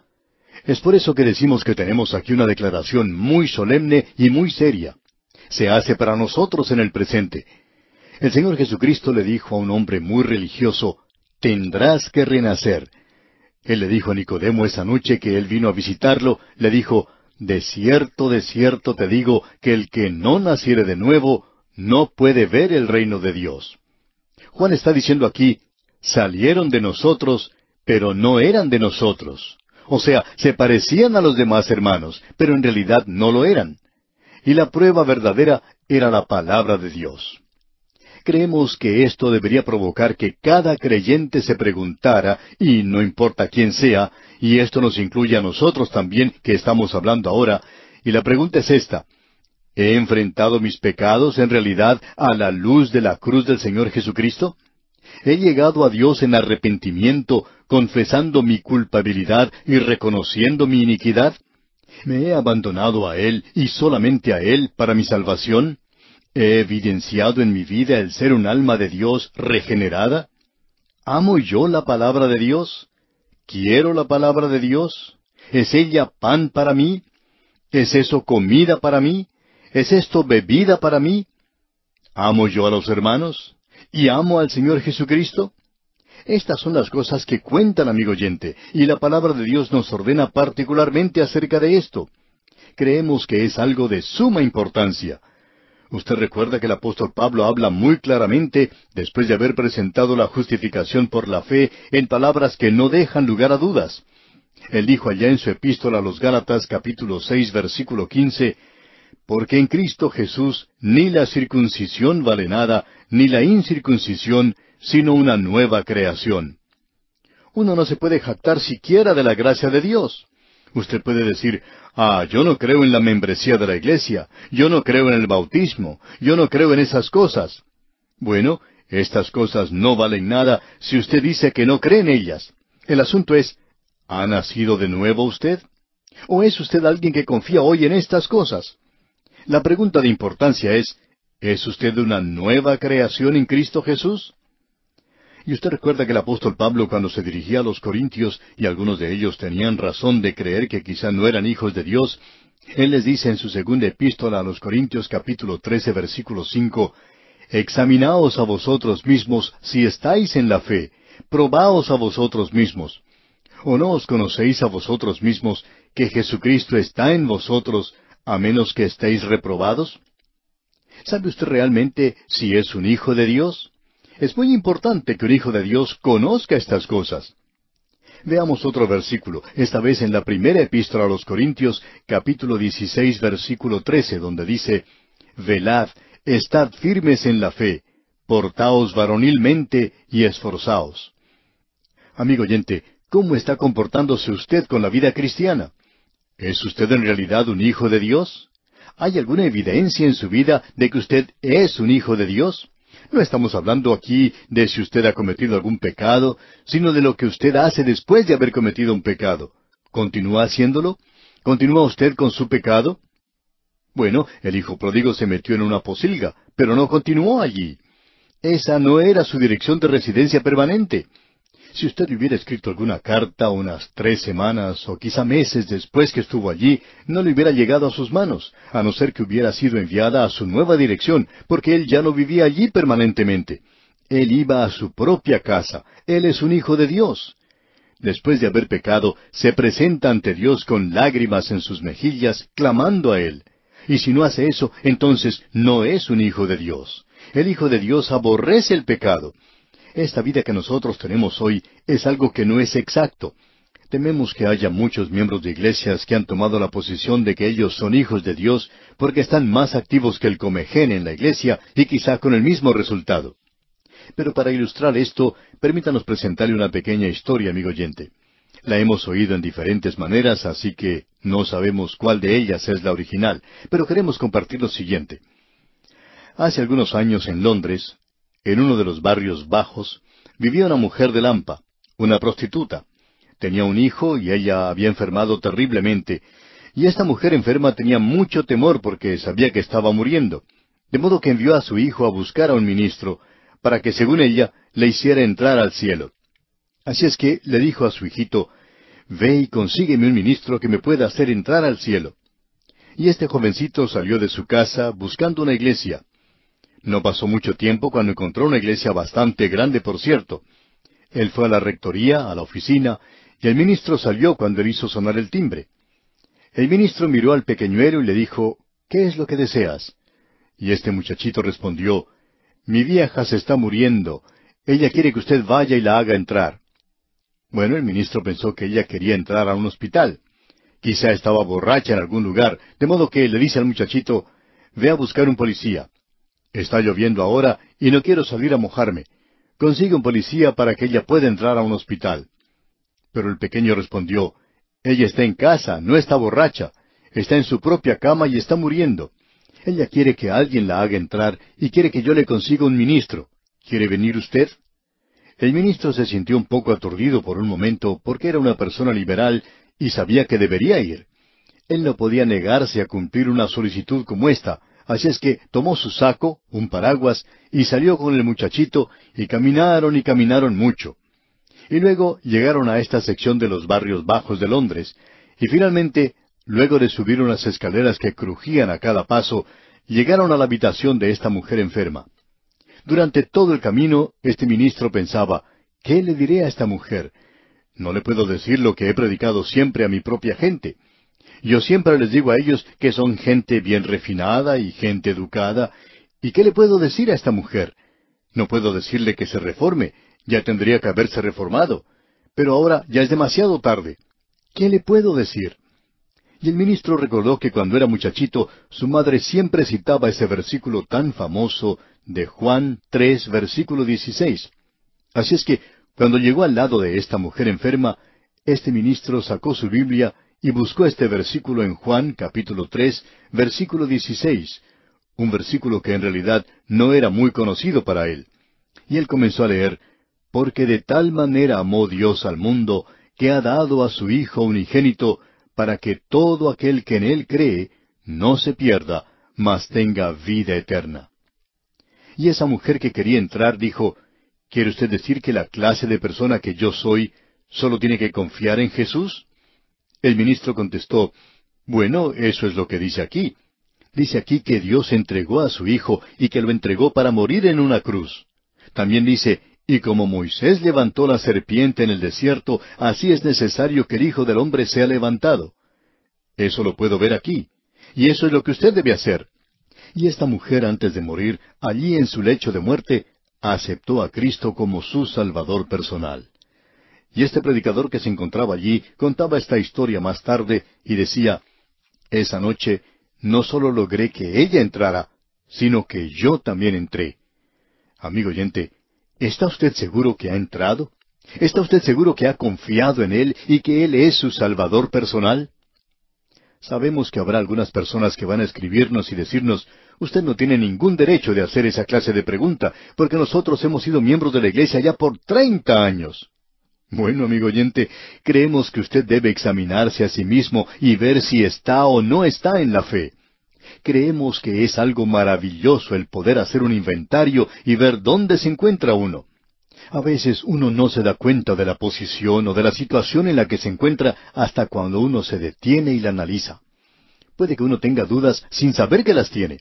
Es por eso que decimos que tenemos aquí una declaración muy solemne y muy seria. Se hace para nosotros en el presente. El Señor Jesucristo le dijo a un hombre muy religioso, tendrás que renacer. Él le dijo a Nicodemo esa noche que él vino a visitarlo, le dijo, de cierto, de cierto te digo que el que no naciere de nuevo no puede ver el reino de Dios. Juan está diciendo aquí, salieron de nosotros, pero no eran de nosotros. O sea, se parecían a los demás hermanos, pero en realidad no lo eran. Y la prueba verdadera era la palabra de Dios. Creemos que esto debería provocar que cada creyente se preguntara, y no importa quién sea, y esto nos incluye a nosotros también que estamos hablando ahora, y la pregunta es esta, ¿he enfrentado mis pecados en realidad a la luz de la cruz del Señor Jesucristo? ¿He llegado a Dios en arrepentimiento, confesando mi culpabilidad y reconociendo mi iniquidad? ¿Me he abandonado a Él y solamente a Él para mi salvación? ¿He evidenciado en mi vida el ser un alma de Dios regenerada? ¿Amo yo la palabra de Dios? ¿Quiero la palabra de Dios? ¿Es ella pan para mí? ¿Es eso comida para mí? ¿Es esto bebida para mí? ¿Amo yo a los hermanos? ¿Y amo al Señor Jesucristo? Estas son las cosas que cuentan, amigo oyente, y la palabra de Dios nos ordena particularmente acerca de esto. Creemos que es algo de suma importancia. Usted recuerda que el apóstol Pablo habla muy claramente, después de haber presentado la justificación por la fe, en palabras que no dejan lugar a dudas. Él dijo allá en su epístola a los Gálatas capítulo seis versículo quince, Porque en Cristo Jesús ni la circuncisión vale nada, ni la incircuncisión, sino una nueva creación. Uno no se puede jactar siquiera de la gracia de Dios. Usted puede decir, ah, yo no creo en la membresía de la iglesia, yo no creo en el bautismo, yo no creo en esas cosas. Bueno, estas cosas no valen nada si usted dice que no cree en ellas. El asunto es, ¿ha nacido de nuevo usted? ¿O es usted alguien que confía hoy en estas cosas? La pregunta de importancia es, ¿es usted una nueva creación en Cristo Jesús? Y usted recuerda que el apóstol Pablo cuando se dirigía a los Corintios, y algunos de ellos tenían razón de creer que quizá no eran hijos de Dios, él les dice en su segunda epístola a los Corintios capítulo 13 versículo 5, Examinaos a vosotros mismos si estáis en la fe, probaos a vosotros mismos. ¿O no os conocéis a vosotros mismos que Jesucristo está en vosotros, a menos que estéis reprobados? ¿Sabe usted realmente si es un hijo de Dios? Es muy importante que un hijo de Dios conozca estas cosas. Veamos otro versículo, esta vez en la primera epístola a los Corintios, capítulo 16, versículo 13, donde dice, Velad, estad firmes en la fe, portaos varonilmente y esforzaos. Amigo oyente, ¿cómo está comportándose usted con la vida cristiana? ¿Es usted en realidad un hijo de Dios? ¿Hay alguna evidencia en su vida de que usted es un hijo de Dios? No estamos hablando aquí de si usted ha cometido algún pecado, sino de lo que usted hace después de haber cometido un pecado. ¿Continúa haciéndolo? ¿Continúa usted con su pecado? Bueno, el hijo pródigo se metió en una posilga, pero no continuó allí. Esa no era su dirección de residencia permanente. Si usted hubiera escrito alguna carta unas tres semanas o quizá meses después que estuvo allí, no le hubiera llegado a sus manos, a no ser que hubiera sido enviada a su nueva dirección, porque él ya no vivía allí permanentemente. Él iba a su propia casa. Él es un hijo de Dios. Después de haber pecado, se presenta ante Dios con lágrimas en sus mejillas, clamando a Él. Y si no hace eso, entonces no es un hijo de Dios. El Hijo de Dios aborrece el pecado. Esta vida que nosotros tenemos hoy es algo que no es exacto. Tememos que haya muchos miembros de iglesias que han tomado la posición de que ellos son hijos de Dios porque están más activos que el comején en la iglesia y quizá con el mismo resultado. Pero para ilustrar esto, permítanos presentarle una pequeña historia, amigo oyente. La hemos oído en diferentes maneras, así que no sabemos cuál de ellas es la original, pero queremos compartir lo siguiente. Hace algunos años en Londres, en uno de los barrios bajos vivía una mujer de Lampa, una prostituta. Tenía un hijo y ella había enfermado terriblemente, y esta mujer enferma tenía mucho temor porque sabía que estaba muriendo, de modo que envió a su hijo a buscar a un ministro para que, según ella, le hiciera entrar al cielo. Así es que le dijo a su hijito, Ve y consígueme un ministro que me pueda hacer entrar al cielo. Y este jovencito salió de su casa buscando una iglesia, no pasó mucho tiempo cuando encontró una iglesia bastante grande, por cierto. Él fue a la rectoría, a la oficina, y el ministro salió cuando él hizo sonar el timbre. El ministro miró al pequeñuelo y le dijo, ¿Qué es lo que deseas? Y este muchachito respondió, Mi vieja se está muriendo. Ella quiere que usted vaya y la haga entrar. Bueno, el ministro pensó que ella quería entrar a un hospital. Quizá estaba borracha en algún lugar, de modo que le dice al muchachito, Ve a buscar un policía. Está lloviendo ahora y no quiero salir a mojarme. Consigue un policía para que ella pueda entrar a un hospital. Pero el pequeño respondió, Ella está en casa, no está borracha, está en su propia cama y está muriendo. Ella quiere que alguien la haga entrar y quiere que yo le consiga un ministro. ¿Quiere venir usted? El ministro se sintió un poco aturdido por un momento porque era una persona liberal y sabía que debería ir. Él no podía negarse a cumplir una solicitud como esta, Así es que tomó su saco, un paraguas, y salió con el muchachito, y caminaron y caminaron mucho. Y luego llegaron a esta sección de los barrios bajos de Londres, y finalmente, luego de subir unas escaleras que crujían a cada paso, llegaron a la habitación de esta mujer enferma. Durante todo el camino, este ministro pensaba, ¿qué le diré a esta mujer? No le puedo decir lo que he predicado siempre a mi propia gente. Yo siempre les digo a ellos que son gente bien refinada y gente educada. ¿Y qué le puedo decir a esta mujer? No puedo decirle que se reforme, ya tendría que haberse reformado. Pero ahora ya es demasiado tarde. ¿Qué le puedo decir? Y el ministro recordó que cuando era muchachito, su madre siempre citaba ese versículo tan famoso de Juan 3, versículo 16. Así es que, cuando llegó al lado de esta mujer enferma, este ministro sacó su Biblia y buscó este versículo en Juan capítulo tres, versículo dieciséis, un versículo que en realidad no era muy conocido para él. Y él comenzó a leer, Porque de tal manera amó Dios al mundo, que ha dado a su Hijo unigénito, para que todo aquel que en él cree no se pierda, mas tenga vida eterna. Y esa mujer que quería entrar dijo, ¿Quiere usted decir que la clase de persona que yo soy solo tiene que confiar en Jesús? El ministro contestó, Bueno, eso es lo que dice aquí. Dice aquí que Dios entregó a su Hijo y que lo entregó para morir en una cruz. También dice, y como Moisés levantó la serpiente en el desierto, así es necesario que el Hijo del Hombre sea levantado. Eso lo puedo ver aquí. Y eso es lo que usted debe hacer. Y esta mujer antes de morir, allí en su lecho de muerte, aceptó a Cristo como su Salvador personal. Y este predicador que se encontraba allí contaba esta historia más tarde y decía, Esa noche no solo logré que ella entrara, sino que yo también entré. Amigo oyente, ¿está usted seguro que ha entrado? ¿Está usted seguro que ha confiado en Él y que Él es su Salvador personal? Sabemos que habrá algunas personas que van a escribirnos y decirnos, usted no tiene ningún derecho de hacer esa clase de pregunta, porque nosotros hemos sido miembros de la Iglesia ya por treinta años. Bueno, amigo oyente, creemos que usted debe examinarse a sí mismo y ver si está o no está en la fe. Creemos que es algo maravilloso el poder hacer un inventario y ver dónde se encuentra uno. A veces uno no se da cuenta de la posición o de la situación en la que se encuentra hasta cuando uno se detiene y la analiza. Puede que uno tenga dudas sin saber que las tiene.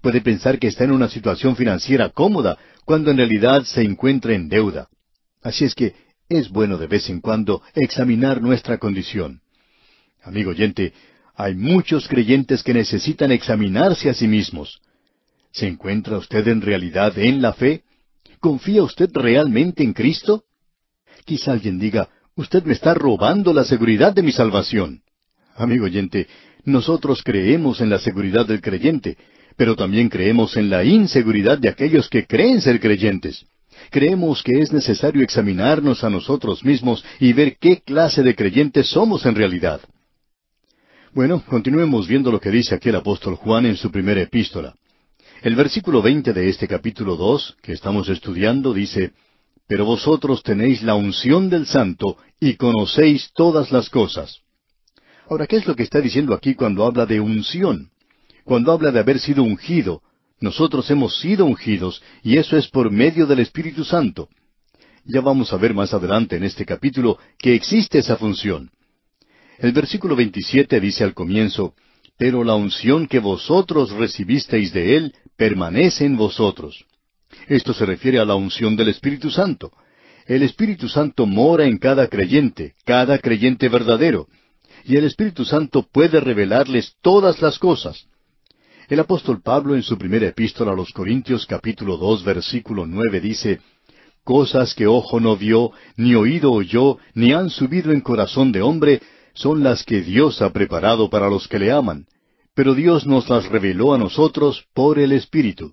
Puede pensar que está en una situación financiera cómoda cuando en realidad se encuentra en deuda. Así es que es bueno de vez en cuando examinar nuestra condición. Amigo oyente, hay muchos creyentes que necesitan examinarse a sí mismos. ¿Se encuentra usted en realidad en la fe? ¿Confía usted realmente en Cristo? Quizá alguien diga, usted me está robando la seguridad de mi salvación. Amigo oyente, nosotros creemos en la seguridad del creyente, pero también creemos en la inseguridad de aquellos que creen ser creyentes creemos que es necesario examinarnos a nosotros mismos y ver qué clase de creyentes somos en realidad. Bueno, continuemos viendo lo que dice aquí el apóstol Juan en su primera epístola. El versículo 20 de este capítulo 2 que estamos estudiando dice Pero vosotros tenéis la unción del santo y conocéis todas las cosas. Ahora, ¿qué es lo que está diciendo aquí cuando habla de unción? Cuando habla de haber sido ungido, nosotros hemos sido ungidos, y eso es por medio del Espíritu Santo. Ya vamos a ver más adelante en este capítulo que existe esa función. El versículo 27 dice al comienzo, Pero la unción que vosotros recibisteis de Él permanece en vosotros. Esto se refiere a la unción del Espíritu Santo. El Espíritu Santo mora en cada creyente, cada creyente verdadero. Y el Espíritu Santo puede revelarles todas las cosas. El apóstol Pablo en su primera epístola a los Corintios capítulo dos versículo nueve dice, Cosas que ojo no vio, ni oído oyó, ni han subido en corazón de hombre, son las que Dios ha preparado para los que le aman, pero Dios nos las reveló a nosotros por el Espíritu.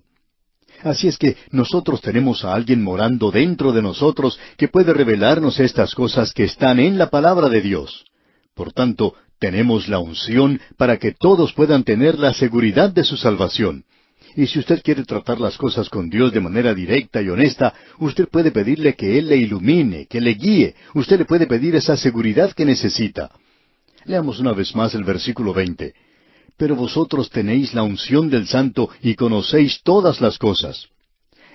Así es que nosotros tenemos a alguien morando dentro de nosotros que puede revelarnos estas cosas que están en la palabra de Dios. Por tanto, tenemos la unción para que todos puedan tener la seguridad de su salvación. Y si usted quiere tratar las cosas con Dios de manera directa y honesta, usted puede pedirle que Él le ilumine, que le guíe. Usted le puede pedir esa seguridad que necesita. Leamos una vez más el versículo 20. Pero vosotros tenéis la unción del Santo y conocéis todas las cosas.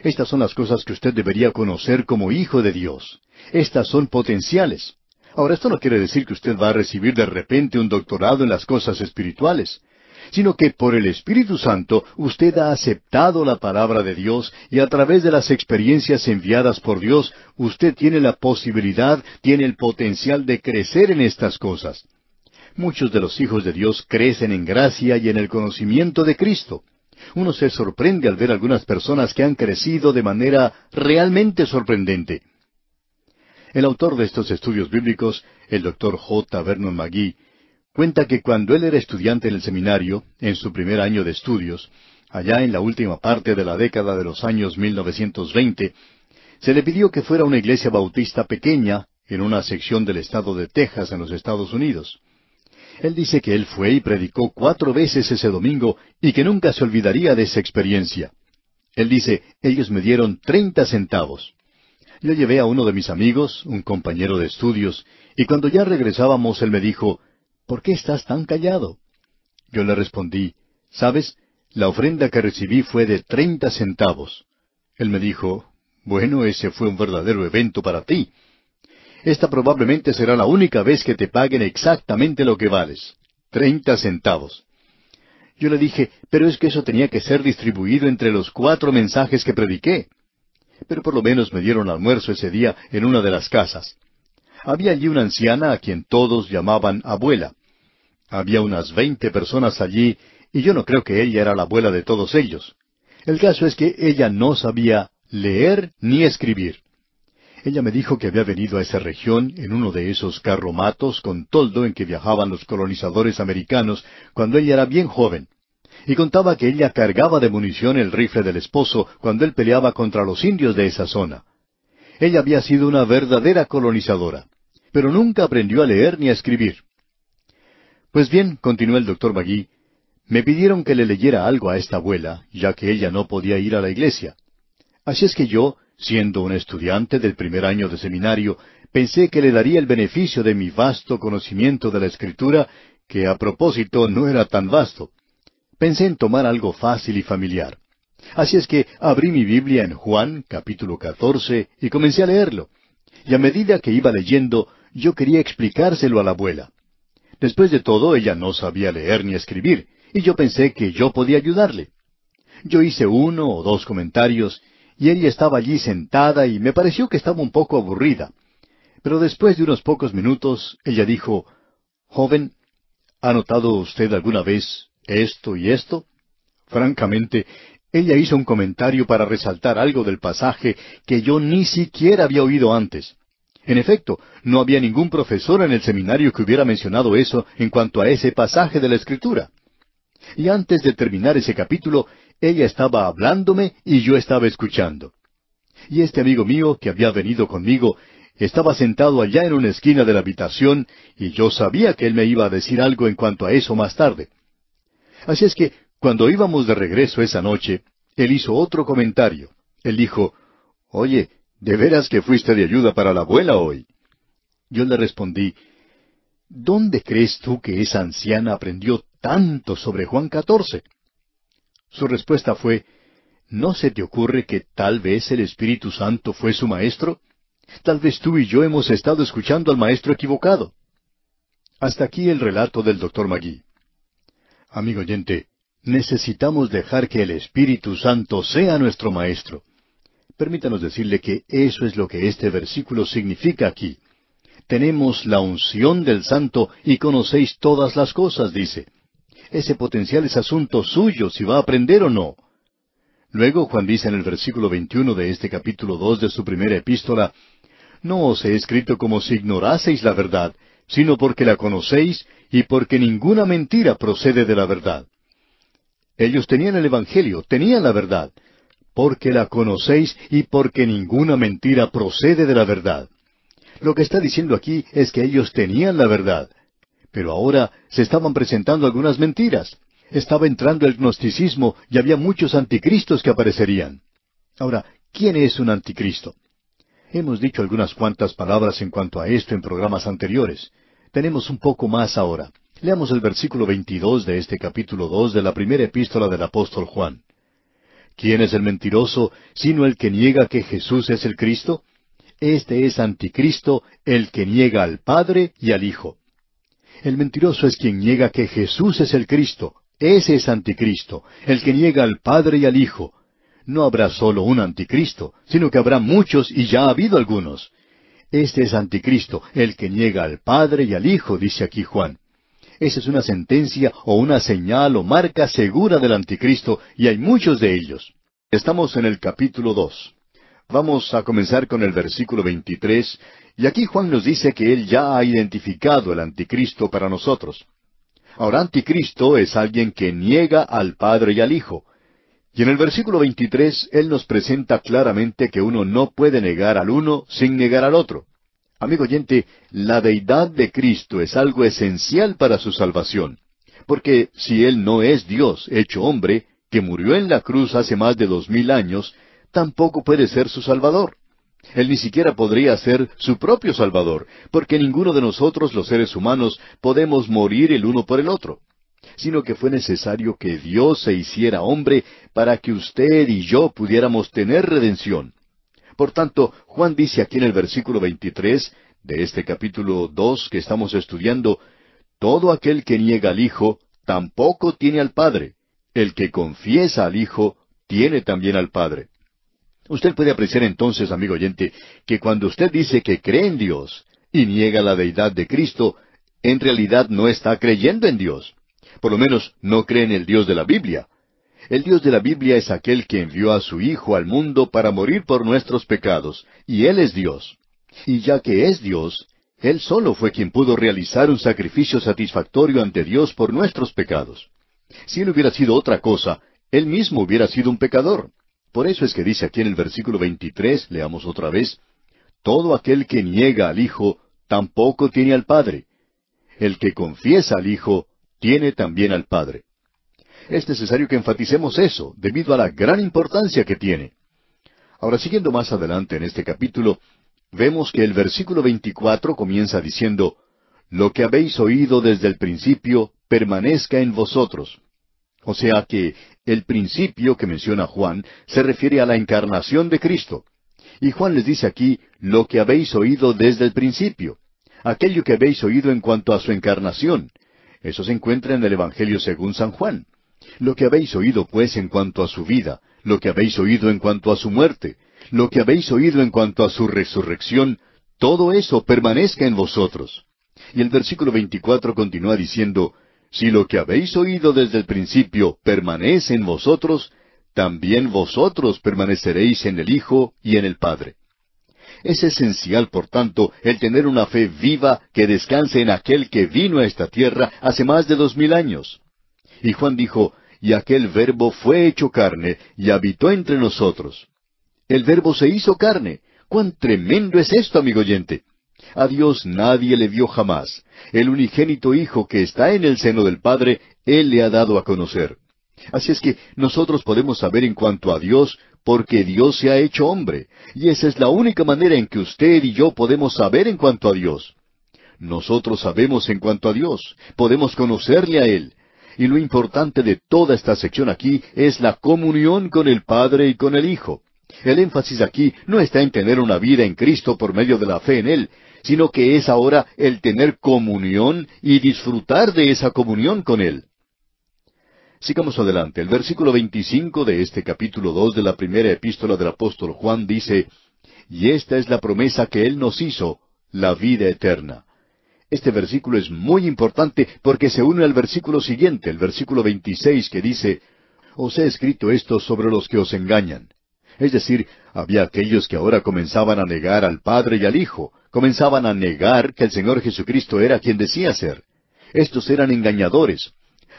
Estas son las cosas que usted debería conocer como hijo de Dios. Estas son potenciales. Ahora, esto no quiere decir que usted va a recibir de repente un doctorado en las cosas espirituales, sino que por el Espíritu Santo usted ha aceptado la palabra de Dios y a través de las experiencias enviadas por Dios, usted tiene la posibilidad, tiene el potencial de crecer en estas cosas. Muchos de los hijos de Dios crecen en gracia y en el conocimiento de Cristo. Uno se sorprende al ver algunas personas que han crecido de manera realmente sorprendente. El autor de estos estudios bíblicos, el doctor J. Vernon McGee, cuenta que cuando él era estudiante en el seminario, en su primer año de estudios, allá en la última parte de la década de los años 1920, se le pidió que fuera a una iglesia bautista pequeña en una sección del estado de Texas en los Estados Unidos. Él dice que él fue y predicó cuatro veces ese domingo y que nunca se olvidaría de esa experiencia. Él dice, ellos me dieron treinta centavos. Le llevé a uno de mis amigos, un compañero de estudios, y cuando ya regresábamos él me dijo, ¿Por qué estás tan callado? Yo le respondí, ¿sabes? La ofrenda que recibí fue de treinta centavos. Él me dijo, bueno, ese fue un verdadero evento para ti. Esta probablemente será la única vez que te paguen exactamente lo que vales, treinta centavos. Yo le dije, pero es que eso tenía que ser distribuido entre los cuatro mensajes que prediqué pero por lo menos me dieron almuerzo ese día en una de las casas. Había allí una anciana a quien todos llamaban abuela. Había unas veinte personas allí y yo no creo que ella era la abuela de todos ellos. El caso es que ella no sabía leer ni escribir. Ella me dijo que había venido a esa región en uno de esos carromatos con toldo en que viajaban los colonizadores americanos cuando ella era bien joven y contaba que ella cargaba de munición el rifle del esposo cuando él peleaba contra los indios de esa zona. Ella había sido una verdadera colonizadora, pero nunca aprendió a leer ni a escribir. Pues bien, continuó el doctor Magui, me pidieron que le leyera algo a esta abuela, ya que ella no podía ir a la iglesia. Así es que yo, siendo un estudiante del primer año de seminario, pensé que le daría el beneficio de mi vasto conocimiento de la escritura, que a propósito no era tan vasto. Pensé en tomar algo fácil y familiar. Así es que abrí mi Biblia en Juan capítulo 14 y comencé a leerlo. Y a medida que iba leyendo, yo quería explicárselo a la abuela. Después de todo, ella no sabía leer ni escribir, y yo pensé que yo podía ayudarle. Yo hice uno o dos comentarios, y ella estaba allí sentada y me pareció que estaba un poco aburrida. Pero después de unos pocos minutos, ella dijo, Joven, ¿ha notado usted alguna vez esto y esto? Francamente, ella hizo un comentario para resaltar algo del pasaje que yo ni siquiera había oído antes. En efecto, no había ningún profesor en el seminario que hubiera mencionado eso en cuanto a ese pasaje de la Escritura. Y antes de terminar ese capítulo, ella estaba hablándome y yo estaba escuchando. Y este amigo mío que había venido conmigo estaba sentado allá en una esquina de la habitación y yo sabía que él me iba a decir algo en cuanto a eso más tarde. Así es que, cuando íbamos de regreso esa noche, él hizo otro comentario. Él dijo, Oye, ¿de veras que fuiste de ayuda para la abuela hoy? Yo le respondí, ¿Dónde crees tú que esa anciana aprendió tanto sobre Juan XIV? Su respuesta fue, ¿No se te ocurre que tal vez el Espíritu Santo fue su maestro? Tal vez tú y yo hemos estado escuchando al maestro equivocado. Hasta aquí el relato del doctor Magui. Amigo oyente, necesitamos dejar que el Espíritu Santo sea nuestro Maestro. Permítanos decirle que eso es lo que este versículo significa aquí. Tenemos la unción del Santo y conocéis todas las cosas, dice. Ese potencial es asunto suyo, si va a aprender o no. Luego Juan dice en el versículo 21 de este capítulo 2 de su primera epístola, No os he escrito como si ignoraseis la verdad, sino porque la conocéis y porque ninguna mentira procede de la verdad. Ellos tenían el Evangelio, tenían la verdad, porque la conocéis y porque ninguna mentira procede de la verdad. Lo que está diciendo aquí es que ellos tenían la verdad, pero ahora se estaban presentando algunas mentiras. Estaba entrando el gnosticismo y había muchos anticristos que aparecerían. Ahora, ¿quién es un anticristo? Hemos dicho algunas cuantas palabras en cuanto a esto en programas anteriores tenemos un poco más ahora. Leamos el versículo 22 de este capítulo 2 de la primera epístola del apóstol Juan. ¿Quién es el mentiroso sino el que niega que Jesús es el Cristo? Este es anticristo, el que niega al Padre y al Hijo. El mentiroso es quien niega que Jesús es el Cristo. Ese es anticristo, el que niega al Padre y al Hijo. No habrá solo un anticristo, sino que habrá muchos y ya ha habido algunos. Este es anticristo, el que niega al Padre y al Hijo, dice aquí Juan. Esa es una sentencia o una señal o marca segura del anticristo, y hay muchos de ellos. Estamos en el capítulo dos. Vamos a comenzar con el versículo 23, y aquí Juan nos dice que él ya ha identificado el anticristo para nosotros. Ahora, anticristo es alguien que niega al Padre y al Hijo. Y en el versículo 23 Él nos presenta claramente que uno no puede negar al uno sin negar al otro. Amigo oyente, la deidad de Cristo es algo esencial para su salvación, porque si Él no es Dios hecho hombre, que murió en la cruz hace más de dos mil años, tampoco puede ser su Salvador. Él ni siquiera podría ser su propio Salvador, porque ninguno de nosotros los seres humanos podemos morir el uno por el otro sino que fue necesario que Dios se hiciera hombre para que usted y yo pudiéramos tener redención. Por tanto, Juan dice aquí en el versículo 23 de este capítulo 2 que estamos estudiando, Todo aquel que niega al Hijo tampoco tiene al Padre. El que confiesa al Hijo tiene también al Padre. Usted puede apreciar entonces, amigo oyente, que cuando usted dice que cree en Dios y niega la deidad de Cristo, en realidad no está creyendo en Dios por lo menos no creen el Dios de la Biblia. El Dios de la Biblia es aquel que envió a su Hijo al mundo para morir por nuestros pecados, y Él es Dios. Y ya que es Dios, Él solo fue quien pudo realizar un sacrificio satisfactorio ante Dios por nuestros pecados. Si Él hubiera sido otra cosa, Él mismo hubiera sido un pecador. Por eso es que dice aquí en el versículo 23, leamos otra vez, Todo aquel que niega al Hijo, tampoco tiene al Padre. El que confiesa al Hijo, tiene también al Padre. Es necesario que enfaticemos eso, debido a la gran importancia que tiene. Ahora, siguiendo más adelante en este capítulo, vemos que el versículo 24 comienza diciendo, Lo que habéis oído desde el principio permanezca en vosotros. O sea que el principio que menciona Juan se refiere a la encarnación de Cristo. Y Juan les dice aquí lo que habéis oído desde el principio, aquello que habéis oído en cuanto a su encarnación, eso se encuentra en el Evangelio según San Juan. Lo que habéis oído, pues, en cuanto a su vida, lo que habéis oído en cuanto a su muerte, lo que habéis oído en cuanto a su resurrección, todo eso permanezca en vosotros. Y el versículo 24 continúa diciendo, Si lo que habéis oído desde el principio permanece en vosotros, también vosotros permaneceréis en el Hijo y en el Padre. Es esencial, por tanto, el tener una fe viva que descanse en aquel que vino a esta tierra hace más de dos mil años. Y Juan dijo, y aquel verbo fue hecho carne y habitó entre nosotros. El verbo se hizo carne. ¡Cuán tremendo es esto, amigo oyente! A Dios nadie le vio jamás. El unigénito Hijo que está en el seno del Padre, Él le ha dado a conocer. Así es que nosotros podemos saber en cuanto a Dios porque Dios se ha hecho hombre, y esa es la única manera en que usted y yo podemos saber en cuanto a Dios. Nosotros sabemos en cuanto a Dios, podemos conocerle a Él. Y lo importante de toda esta sección aquí es la comunión con el Padre y con el Hijo. El énfasis aquí no está en tener una vida en Cristo por medio de la fe en Él, sino que es ahora el tener comunión y disfrutar de esa comunión con Él. Sigamos adelante. El versículo 25 de este capítulo 2 de la primera epístola del apóstol Juan dice, Y esta es la promesa que Él nos hizo, la vida eterna. Este versículo es muy importante porque se une al versículo siguiente, el versículo 26, que dice, Os he escrito esto sobre los que os engañan. Es decir, había aquellos que ahora comenzaban a negar al Padre y al Hijo, comenzaban a negar que el Señor Jesucristo era quien decía ser. Estos eran engañadores,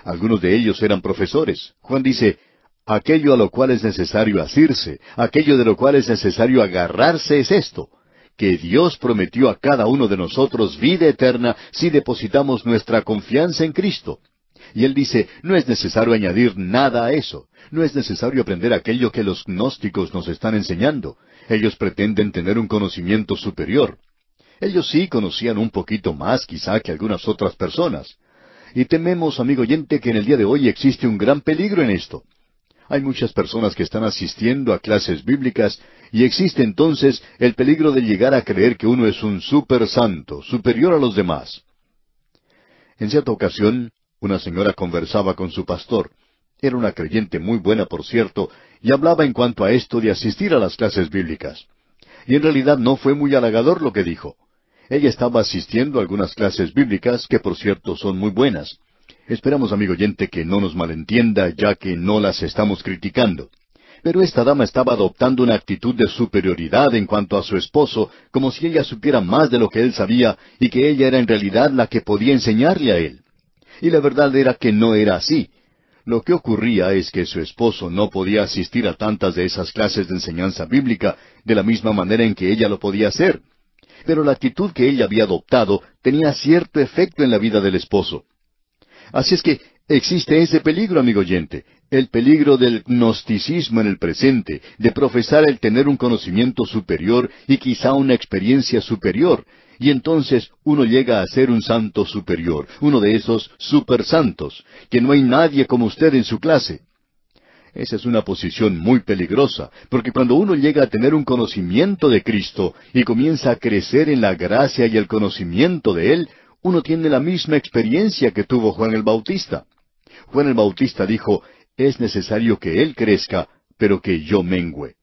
algunos de ellos eran profesores. Juan dice, aquello a lo cual es necesario asirse, aquello de lo cual es necesario agarrarse es esto, que Dios prometió a cada uno de nosotros vida eterna si depositamos nuestra confianza en Cristo. Y él dice, no es necesario añadir nada a eso, no es necesario aprender aquello que los gnósticos nos están enseñando. Ellos pretenden tener un conocimiento superior. Ellos sí conocían un poquito más quizá que algunas otras personas, y tememos, amigo oyente, que en el día de hoy existe un gran peligro en esto. Hay muchas personas que están asistiendo a clases bíblicas y existe entonces el peligro de llegar a creer que uno es un super santo, superior a los demás. En cierta ocasión, una señora conversaba con su pastor. Era una creyente muy buena, por cierto, y hablaba en cuanto a esto de asistir a las clases bíblicas. Y en realidad no fue muy halagador lo que dijo. Ella estaba asistiendo a algunas clases bíblicas que por cierto son muy buenas. Esperamos, amigo oyente, que no nos malentienda ya que no las estamos criticando. Pero esta dama estaba adoptando una actitud de superioridad en cuanto a su esposo, como si ella supiera más de lo que él sabía y que ella era en realidad la que podía enseñarle a él. Y la verdad era que no era así. Lo que ocurría es que su esposo no podía asistir a tantas de esas clases de enseñanza bíblica de la misma manera en que ella lo podía hacer pero la actitud que ella había adoptado tenía cierto efecto en la vida del esposo. Así es que existe ese peligro, amigo oyente, el peligro del gnosticismo en el presente, de profesar el tener un conocimiento superior y quizá una experiencia superior, y entonces uno llega a ser un santo superior, uno de esos supersantos, que no hay nadie como usted en su clase. Esa es una posición muy peligrosa, porque cuando uno llega a tener un conocimiento de Cristo y comienza a crecer en la gracia y el conocimiento de Él, uno tiene la misma experiencia que tuvo Juan el Bautista. Juan el Bautista dijo, es necesario que Él crezca, pero que yo mengüe.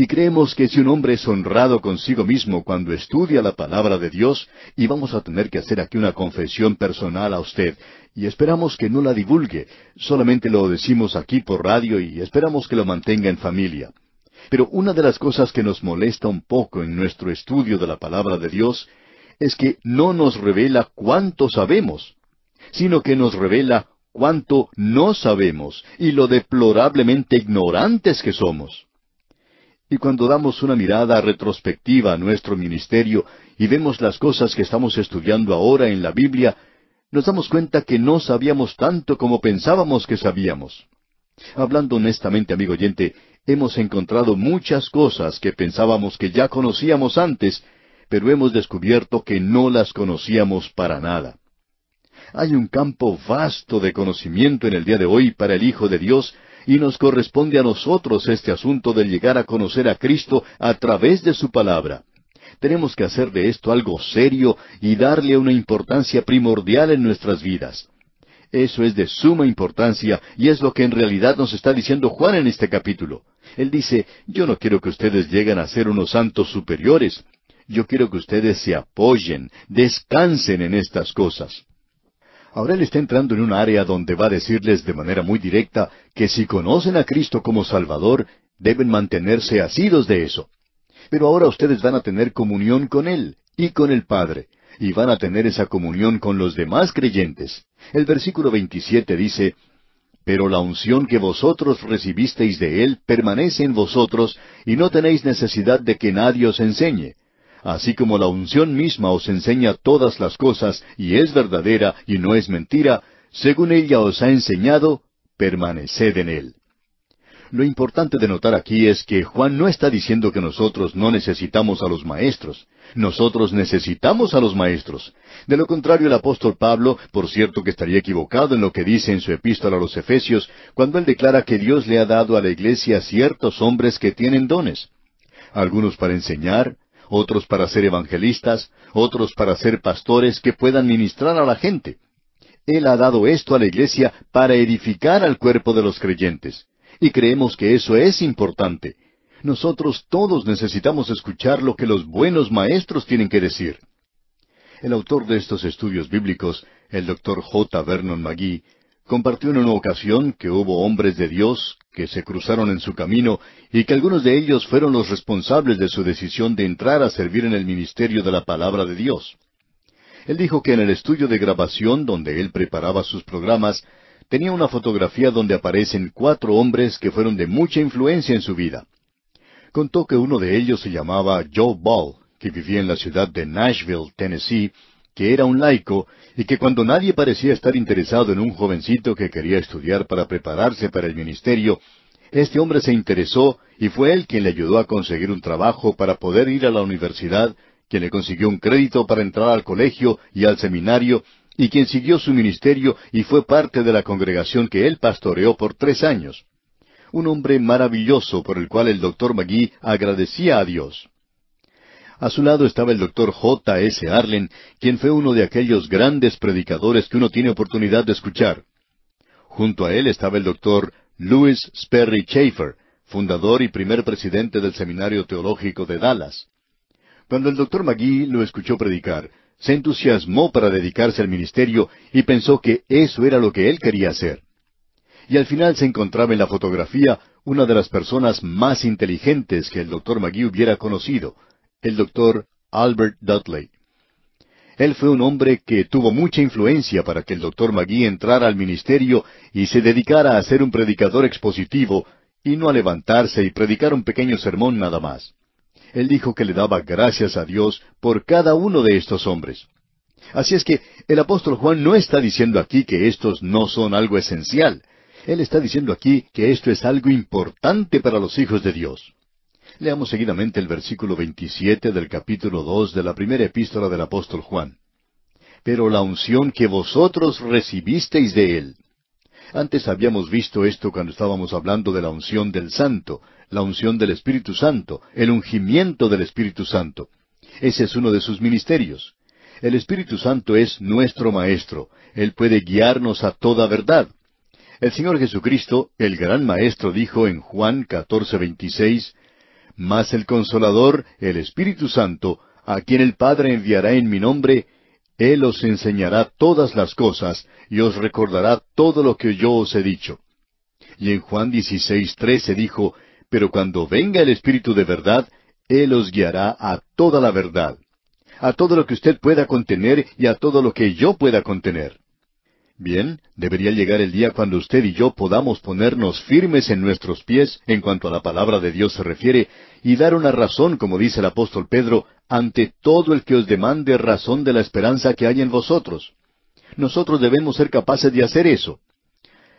Y creemos que si un hombre es honrado consigo mismo cuando estudia la palabra de Dios, y vamos a tener que hacer aquí una confesión personal a usted, y esperamos que no la divulgue, solamente lo decimos aquí por radio y esperamos que lo mantenga en familia. Pero una de las cosas que nos molesta un poco en nuestro estudio de la palabra de Dios es que no nos revela cuánto sabemos, sino que nos revela cuánto no sabemos y lo deplorablemente ignorantes que somos. Y cuando damos una mirada retrospectiva a nuestro ministerio y vemos las cosas que estamos estudiando ahora en la Biblia, nos damos cuenta que no sabíamos tanto como pensábamos que sabíamos. Hablando honestamente, amigo oyente, hemos encontrado muchas cosas que pensábamos que ya conocíamos antes, pero hemos descubierto que no las conocíamos para nada. Hay un campo vasto de conocimiento en el día de hoy para el Hijo de Dios y nos corresponde a nosotros este asunto de llegar a conocer a Cristo a través de su palabra. Tenemos que hacer de esto algo serio y darle una importancia primordial en nuestras vidas. Eso es de suma importancia y es lo que en realidad nos está diciendo Juan en este capítulo. Él dice, yo no quiero que ustedes lleguen a ser unos santos superiores. Yo quiero que ustedes se apoyen, descansen en estas cosas. Ahora Él está entrando en un área donde va a decirles de manera muy directa que si conocen a Cristo como Salvador, deben mantenerse asidos de eso. Pero ahora ustedes van a tener comunión con Él y con el Padre, y van a tener esa comunión con los demás creyentes. El versículo 27 dice, Pero la unción que vosotros recibisteis de Él permanece en vosotros, y no tenéis necesidad de que nadie os enseñe, Así como la unción misma os enseña todas las cosas y es verdadera y no es mentira, según ella os ha enseñado, permaneced en él. Lo importante de notar aquí es que Juan no está diciendo que nosotros no necesitamos a los maestros. Nosotros necesitamos a los maestros. De lo contrario, el apóstol Pablo, por cierto que estaría equivocado en lo que dice en su epístola a los Efesios, cuando él declara que Dios le ha dado a la iglesia ciertos hombres que tienen dones. Algunos para enseñar, otros para ser evangelistas, otros para ser pastores que puedan ministrar a la gente. Él ha dado esto a la iglesia para edificar al cuerpo de los creyentes. Y creemos que eso es importante. Nosotros todos necesitamos escuchar lo que los buenos maestros tienen que decir. El autor de estos estudios bíblicos, el doctor J. Vernon McGee, compartió en una ocasión que hubo hombres de Dios que se cruzaron en su camino y que algunos de ellos fueron los responsables de su decisión de entrar a servir en el ministerio de la palabra de Dios. Él dijo que en el estudio de grabación donde él preparaba sus programas, tenía una fotografía donde aparecen cuatro hombres que fueron de mucha influencia en su vida. Contó que uno de ellos se llamaba Joe Ball, que vivía en la ciudad de Nashville, Tennessee, que era un laico y que cuando nadie parecía estar interesado en un jovencito que quería estudiar para prepararse para el ministerio, este hombre se interesó y fue él quien le ayudó a conseguir un trabajo para poder ir a la universidad, quien le consiguió un crédito para entrar al colegio y al seminario, y quien siguió su ministerio y fue parte de la congregación que él pastoreó por tres años. Un hombre maravilloso por el cual el doctor Magui agradecía a Dios. A su lado estaba el doctor J. S. Arlen, quien fue uno de aquellos grandes predicadores que uno tiene oportunidad de escuchar. Junto a él estaba el doctor Louis Sperry Chafer, fundador y primer presidente del Seminario Teológico de Dallas. Cuando el doctor McGee lo escuchó predicar, se entusiasmó para dedicarse al ministerio y pensó que eso era lo que él quería hacer. Y al final se encontraba en la fotografía una de las personas más inteligentes que el doctor McGee hubiera conocido, el doctor Albert Dudley. Él fue un hombre que tuvo mucha influencia para que el doctor Magui entrara al ministerio y se dedicara a ser un predicador expositivo y no a levantarse y predicar un pequeño sermón nada más. Él dijo que le daba gracias a Dios por cada uno de estos hombres. Así es que el apóstol Juan no está diciendo aquí que estos no son algo esencial. Él está diciendo aquí que esto es algo importante para los hijos de Dios. Leamos seguidamente el versículo 27 del capítulo 2 de la primera epístola del apóstol Juan. Pero la unción que vosotros recibisteis de él. Antes habíamos visto esto cuando estábamos hablando de la unción del santo, la unción del Espíritu Santo, el ungimiento del Espíritu Santo. Ese es uno de sus ministerios. El Espíritu Santo es nuestro Maestro. Él puede guiarnos a toda verdad. El Señor Jesucristo, el gran Maestro, dijo en Juan 14, 26, mas el consolador, el Espíritu Santo, a quien el Padre enviará en mi nombre, Él os enseñará todas las cosas y os recordará todo lo que yo os he dicho. Y en Juan 16, 13 dijo, Pero cuando venga el Espíritu de verdad, Él os guiará a toda la verdad, a todo lo que usted pueda contener y a todo lo que yo pueda contener. Bien, debería llegar el día cuando usted y yo podamos ponernos firmes en nuestros pies en cuanto a la palabra de Dios se refiere y dar una razón, como dice el apóstol Pedro, ante todo el que os demande razón de la esperanza que hay en vosotros. Nosotros debemos ser capaces de hacer eso.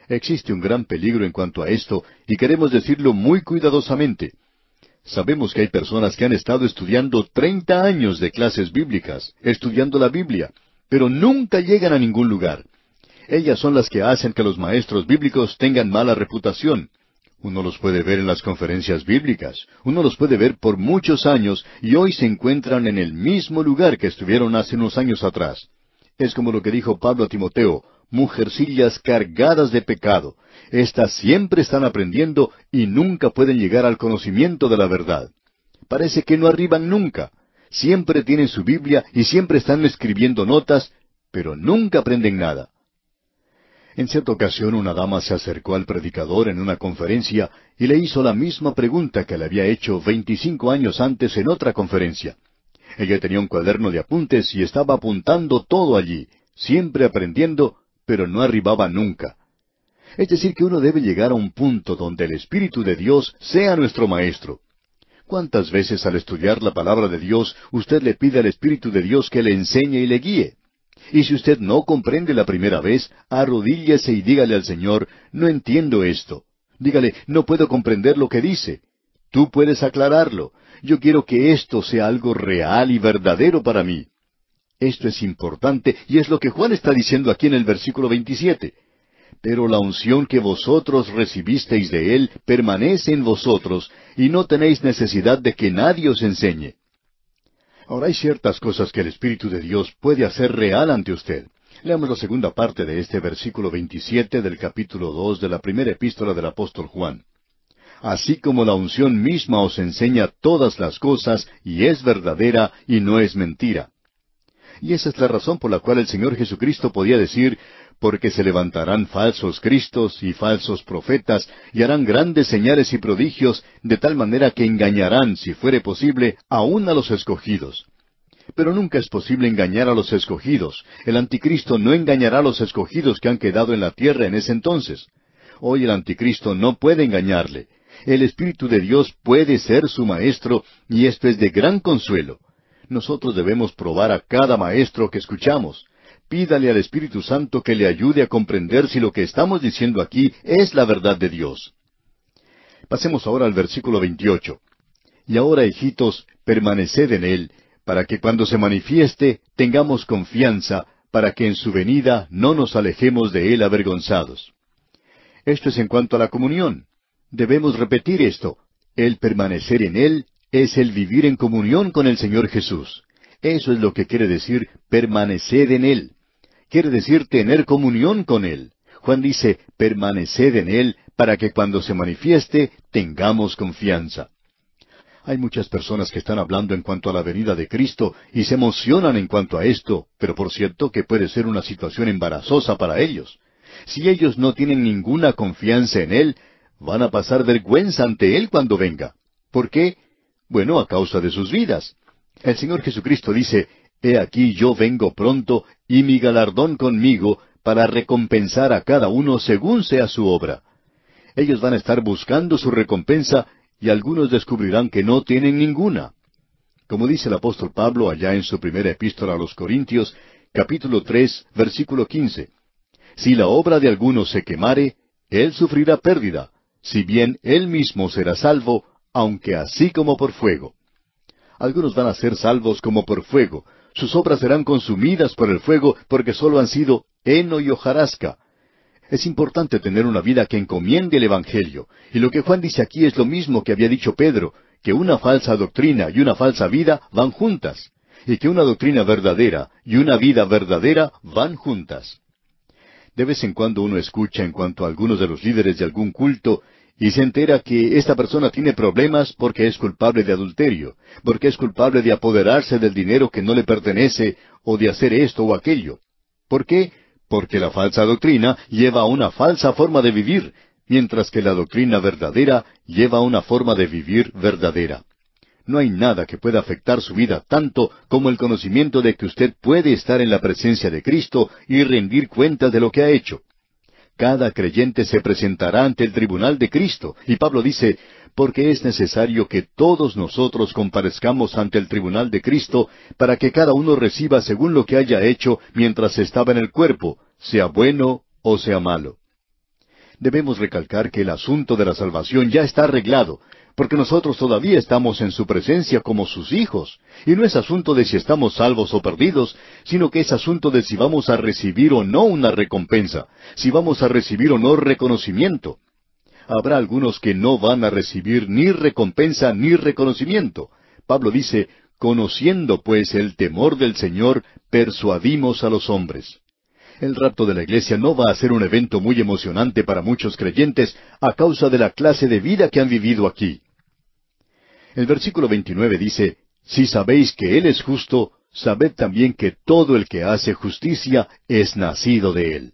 Existe un gran peligro en cuanto a esto y queremos decirlo muy cuidadosamente. Sabemos que hay personas que han estado estudiando treinta años de clases bíblicas, estudiando la Biblia, pero nunca llegan a ningún lugar. Ellas son las que hacen que los maestros bíblicos tengan mala reputación. Uno los puede ver en las conferencias bíblicas, uno los puede ver por muchos años y hoy se encuentran en el mismo lugar que estuvieron hace unos años atrás. Es como lo que dijo Pablo a Timoteo, mujercillas cargadas de pecado. Estas siempre están aprendiendo y nunca pueden llegar al conocimiento de la verdad. Parece que no arriban nunca. Siempre tienen su Biblia y siempre están escribiendo notas, pero nunca aprenden nada. En cierta ocasión una dama se acercó al predicador en una conferencia y le hizo la misma pregunta que le había hecho veinticinco años antes en otra conferencia. Ella tenía un cuaderno de apuntes y estaba apuntando todo allí, siempre aprendiendo, pero no arribaba nunca. Es decir, que uno debe llegar a un punto donde el Espíritu de Dios sea nuestro Maestro. ¿Cuántas veces al estudiar la palabra de Dios usted le pide al Espíritu de Dios que le enseñe y le guíe? Y si usted no comprende la primera vez, arrodíllese y dígale al Señor, no entiendo esto. Dígale, no puedo comprender lo que dice. Tú puedes aclararlo. Yo quiero que esto sea algo real y verdadero para mí. Esto es importante y es lo que Juan está diciendo aquí en el versículo 27. Pero la unción que vosotros recibisteis de Él permanece en vosotros y no tenéis necesidad de que nadie os enseñe. Ahora hay ciertas cosas que el Espíritu de Dios puede hacer real ante usted. Leamos la segunda parte de este versículo 27 del capítulo 2 de la primera epístola del apóstol Juan. Así como la unción misma os enseña todas las cosas y es verdadera y no es mentira. Y esa es la razón por la cual el Señor Jesucristo podía decir, porque se levantarán falsos cristos y falsos profetas, y harán grandes señales y prodigios, de tal manera que engañarán, si fuere posible, aún a los escogidos. Pero nunca es posible engañar a los escogidos. El anticristo no engañará a los escogidos que han quedado en la tierra en ese entonces. Hoy el anticristo no puede engañarle. El Espíritu de Dios puede ser su maestro, y esto es de gran consuelo. Nosotros debemos probar a cada maestro que escuchamos pídale al Espíritu Santo que le ayude a comprender si lo que estamos diciendo aquí es la verdad de Dios. Pasemos ahora al versículo 28. Y ahora, hijitos, permaneced en Él, para que cuando se manifieste tengamos confianza, para que en su venida no nos alejemos de Él avergonzados. Esto es en cuanto a la comunión. Debemos repetir esto. El permanecer en Él es el vivir en comunión con el Señor Jesús. Eso es lo que quiere decir permaneced en Él quiere decir tener comunión con Él. Juan dice, permaneced en Él para que cuando se manifieste tengamos confianza. Hay muchas personas que están hablando en cuanto a la venida de Cristo y se emocionan en cuanto a esto, pero por cierto que puede ser una situación embarazosa para ellos. Si ellos no tienen ninguna confianza en Él, van a pasar vergüenza ante Él cuando venga. ¿Por qué? Bueno, a causa de sus vidas. El Señor Jesucristo dice, He aquí yo vengo pronto y mi galardón conmigo para recompensar a cada uno según sea su obra. Ellos van a estar buscando su recompensa y algunos descubrirán que no tienen ninguna. Como dice el apóstol Pablo allá en su primera epístola a los Corintios, capítulo 3, versículo 15, Si la obra de alguno se quemare, él sufrirá pérdida, si bien él mismo será salvo, aunque así como por fuego. Algunos van a ser salvos como por fuego, sus obras serán consumidas por el fuego porque sólo han sido heno y hojarasca. Es importante tener una vida que encomiende el Evangelio. Y lo que Juan dice aquí es lo mismo que había dicho Pedro, que una falsa doctrina y una falsa vida van juntas, y que una doctrina verdadera y una vida verdadera van juntas. De vez en cuando uno escucha en cuanto a algunos de los líderes de algún culto y se entera que esta persona tiene problemas porque es culpable de adulterio, porque es culpable de apoderarse del dinero que no le pertenece o de hacer esto o aquello. ¿Por qué? Porque la falsa doctrina lleva a una falsa forma de vivir, mientras que la doctrina verdadera lleva a una forma de vivir verdadera. No hay nada que pueda afectar su vida tanto como el conocimiento de que usted puede estar en la presencia de Cristo y rendir cuenta de lo que ha hecho. Cada creyente se presentará ante el tribunal de Cristo. Y Pablo dice, porque es necesario que todos nosotros comparezcamos ante el tribunal de Cristo para que cada uno reciba según lo que haya hecho mientras estaba en el cuerpo, sea bueno o sea malo. Debemos recalcar que el asunto de la salvación ya está arreglado, porque nosotros todavía estamos en su presencia como sus hijos, y no es asunto de si estamos salvos o perdidos, sino que es asunto de si vamos a recibir o no una recompensa, si vamos a recibir o no reconocimiento. Habrá algunos que no van a recibir ni recompensa ni reconocimiento. Pablo dice, Conociendo pues el temor del Señor, persuadimos a los hombres. El rapto de la iglesia no va a ser un evento muy emocionante para muchos creyentes a causa de la clase de vida que han vivido aquí. El versículo 29 dice, Si sabéis que Él es justo, sabed también que todo el que hace justicia es nacido de Él.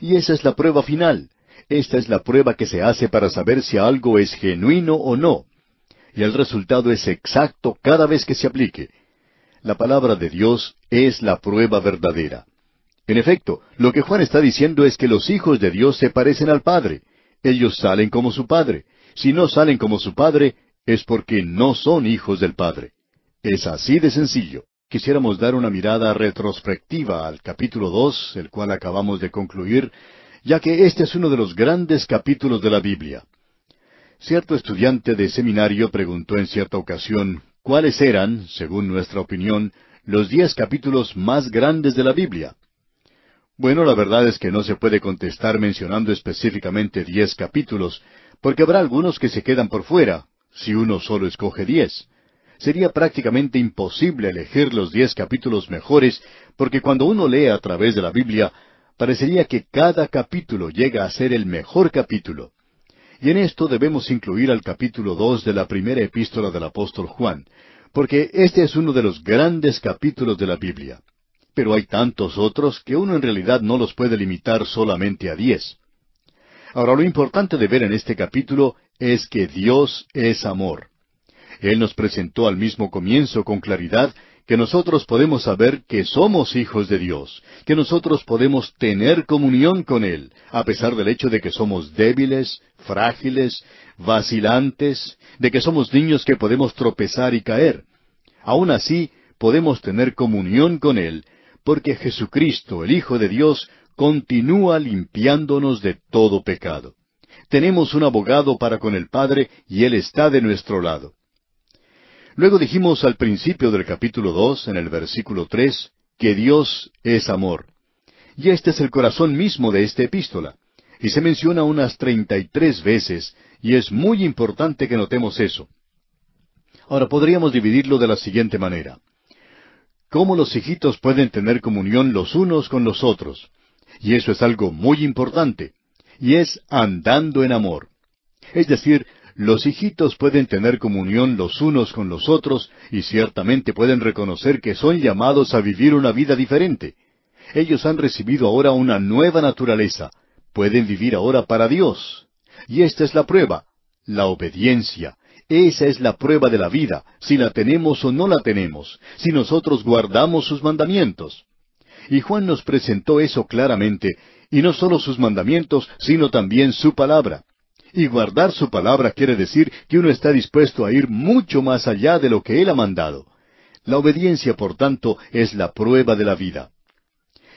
Y esa es la prueba final. Esta es la prueba que se hace para saber si algo es genuino o no. Y el resultado es exacto cada vez que se aplique. La palabra de Dios es la prueba verdadera. En efecto, lo que Juan está diciendo es que los hijos de Dios se parecen al Padre. Ellos salen como su Padre. Si no salen como su Padre, es porque no son hijos del Padre. Es así de sencillo. Quisiéramos dar una mirada retrospectiva al capítulo dos, el cual acabamos de concluir, ya que este es uno de los grandes capítulos de la Biblia. Cierto estudiante de seminario preguntó en cierta ocasión cuáles eran, según nuestra opinión, los diez capítulos más grandes de la Biblia. Bueno, la verdad es que no se puede contestar mencionando específicamente diez capítulos, porque habrá algunos que se quedan por fuera, si uno solo escoge diez. Sería prácticamente imposible elegir los diez capítulos mejores, porque cuando uno lee a través de la Biblia, parecería que cada capítulo llega a ser el mejor capítulo. Y en esto debemos incluir al capítulo dos de la primera epístola del apóstol Juan, porque este es uno de los grandes capítulos de la Biblia pero hay tantos otros que uno en realidad no los puede limitar solamente a diez. Ahora lo importante de ver en este capítulo es que Dios es amor. Él nos presentó al mismo comienzo con claridad que nosotros podemos saber que somos hijos de Dios, que nosotros podemos tener comunión con Él, a pesar del hecho de que somos débiles, frágiles, vacilantes, de que somos niños que podemos tropezar y caer. Aún así, podemos tener comunión con Él porque Jesucristo, el Hijo de Dios, continúa limpiándonos de todo pecado. Tenemos un abogado para con el Padre y Él está de nuestro lado. Luego dijimos al principio del capítulo 2, en el versículo 3, que Dios es amor. Y este es el corazón mismo de esta epístola. Y se menciona unas treinta y tres veces, y es muy importante que notemos eso. Ahora podríamos dividirlo de la siguiente manera cómo los hijitos pueden tener comunión los unos con los otros. Y eso es algo muy importante. Y es andando en amor. Es decir, los hijitos pueden tener comunión los unos con los otros y ciertamente pueden reconocer que son llamados a vivir una vida diferente. Ellos han recibido ahora una nueva naturaleza. Pueden vivir ahora para Dios. Y esta es la prueba, la obediencia, esa es la prueba de la vida, si la tenemos o no la tenemos, si nosotros guardamos sus mandamientos. Y Juan nos presentó eso claramente, y no solo sus mandamientos, sino también su palabra. Y guardar su palabra quiere decir que uno está dispuesto a ir mucho más allá de lo que él ha mandado. La obediencia, por tanto, es la prueba de la vida.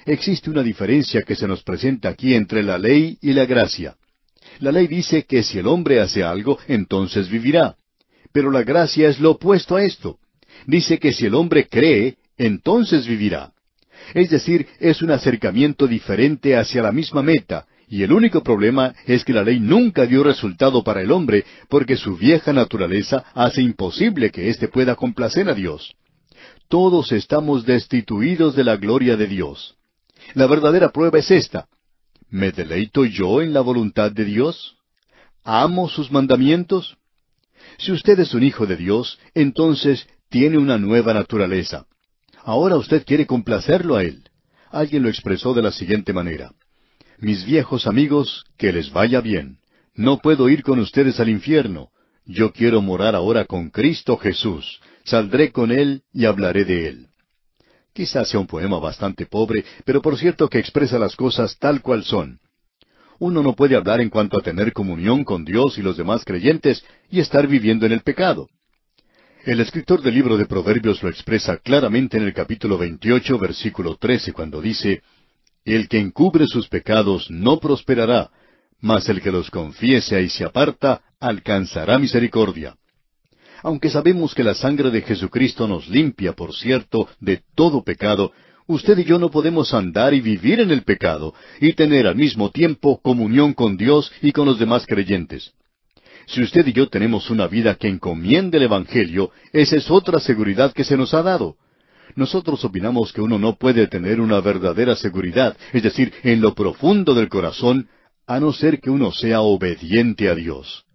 Existe una diferencia que se nos presenta aquí entre la ley y la gracia. La ley dice que si el hombre hace algo, entonces vivirá. Pero la gracia es lo opuesto a esto. Dice que si el hombre cree, entonces vivirá. Es decir, es un acercamiento diferente hacia la misma meta, y el único problema es que la ley nunca dio resultado para el hombre, porque su vieja naturaleza hace imposible que éste pueda complacer a Dios. Todos estamos destituidos de la gloria de Dios. La verdadera prueba es esta. ¿Me deleito yo en la voluntad de Dios? ¿Amo sus mandamientos? Si usted es un hijo de Dios, entonces tiene una nueva naturaleza. Ahora usted quiere complacerlo a Él. Alguien lo expresó de la siguiente manera. Mis viejos amigos, que les vaya bien. No puedo ir con ustedes al infierno. Yo quiero morar ahora con Cristo Jesús. Saldré con Él y hablaré de Él. Quizás sea un poema bastante pobre, pero por cierto que expresa las cosas tal cual son uno no puede hablar en cuanto a tener comunión con Dios y los demás creyentes y estar viviendo en el pecado. El escritor del libro de Proverbios lo expresa claramente en el capítulo 28, versículo 13, cuando dice, El que encubre sus pecados no prosperará, mas el que los confiese y se aparta alcanzará misericordia. Aunque sabemos que la sangre de Jesucristo nos limpia, por cierto, de todo pecado, Usted y yo no podemos andar y vivir en el pecado y tener al mismo tiempo comunión con Dios y con los demás creyentes. Si usted y yo tenemos una vida que encomiende el Evangelio, esa es otra seguridad que se nos ha dado. Nosotros opinamos que uno no puede tener una verdadera seguridad, es decir, en lo profundo del corazón, a no ser que uno sea obediente a Dios.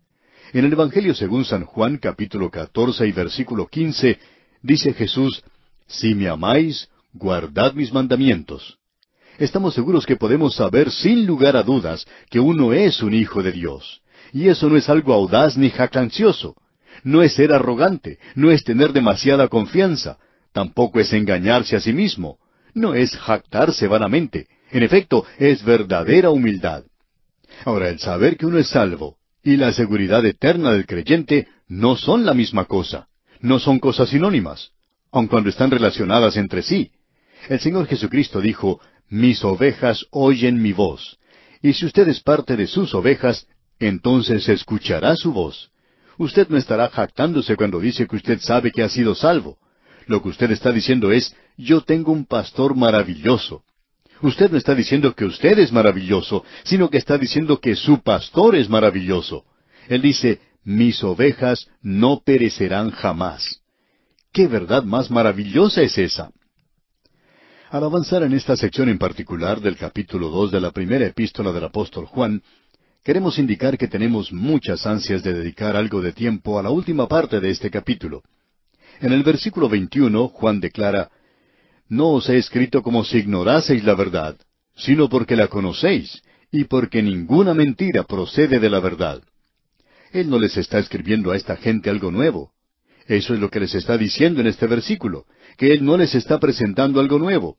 En el Evangelio según San Juan capítulo 14 y versículo 15 dice Jesús, Si me amáis, guardad mis mandamientos. Estamos seguros que podemos saber sin lugar a dudas que uno es un hijo de Dios. Y eso no es algo audaz ni jactancioso. No es ser arrogante, no es tener demasiada confianza, tampoco es engañarse a sí mismo, no es jactarse vanamente. En efecto, es verdadera humildad. Ahora, el saber que uno es salvo y la seguridad eterna del creyente no son la misma cosa, no son cosas sinónimas, aun cuando están relacionadas entre sí. El Señor Jesucristo dijo, Mis ovejas oyen mi voz. Y si usted es parte de sus ovejas, entonces escuchará su voz. Usted no estará jactándose cuando dice que usted sabe que ha sido salvo. Lo que usted está diciendo es, yo tengo un pastor maravilloso. Usted no está diciendo que usted es maravilloso, sino que está diciendo que su pastor es maravilloso. Él dice, mis ovejas no perecerán jamás. ¿Qué verdad más maravillosa es esa? Al avanzar en esta sección en particular del capítulo 2 de la primera epístola del apóstol Juan, queremos indicar que tenemos muchas ansias de dedicar algo de tiempo a la última parte de este capítulo. En el versículo 21, Juan declara, No os he escrito como si ignoraseis la verdad, sino porque la conocéis, y porque ninguna mentira procede de la verdad. Él no les está escribiendo a esta gente algo nuevo. Eso es lo que les está diciendo en este versículo que Él no les está presentando algo nuevo.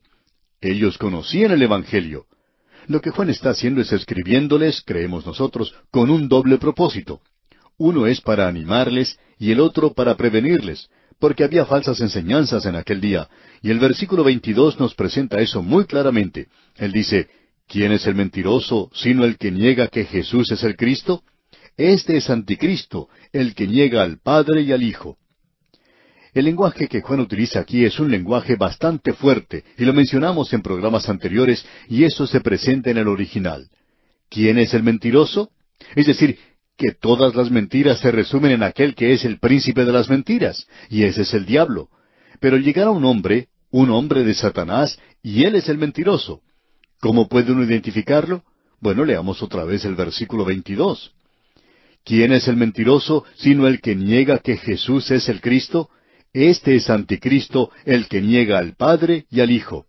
Ellos conocían el Evangelio. Lo que Juan está haciendo es escribiéndoles, creemos nosotros, con un doble propósito. Uno es para animarles y el otro para prevenirles, porque había falsas enseñanzas en aquel día, y el versículo 22 nos presenta eso muy claramente. Él dice, ¿quién es el mentiroso sino el que niega que Jesús es el Cristo? Este es Anticristo, el que niega al Padre y al Hijo. El lenguaje que Juan utiliza aquí es un lenguaje bastante fuerte, y lo mencionamos en programas anteriores, y eso se presenta en el original. ¿Quién es el mentiroso? Es decir, que todas las mentiras se resumen en aquel que es el príncipe de las mentiras, y ese es el diablo. Pero llegará un hombre, un hombre de Satanás, y él es el mentiroso. ¿Cómo puede uno identificarlo? Bueno, leamos otra vez el versículo 22. ¿Quién es el mentiroso sino el que niega que Jesús es el Cristo? Este es Anticristo, el que niega al Padre y al Hijo.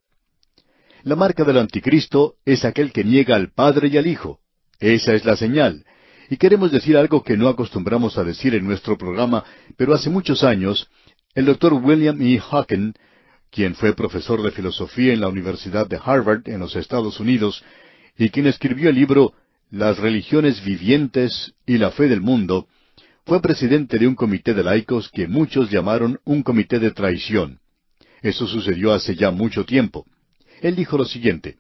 La marca del Anticristo es aquel que niega al Padre y al Hijo. Esa es la señal. Y queremos decir algo que no acostumbramos a decir en nuestro programa, pero hace muchos años, el doctor William E. Hawken, quien fue profesor de filosofía en la Universidad de Harvard en los Estados Unidos, y quien escribió el libro Las religiones vivientes y la fe del mundo, fue presidente de un comité de laicos que muchos llamaron un comité de traición. Eso sucedió hace ya mucho tiempo. Él dijo lo siguiente,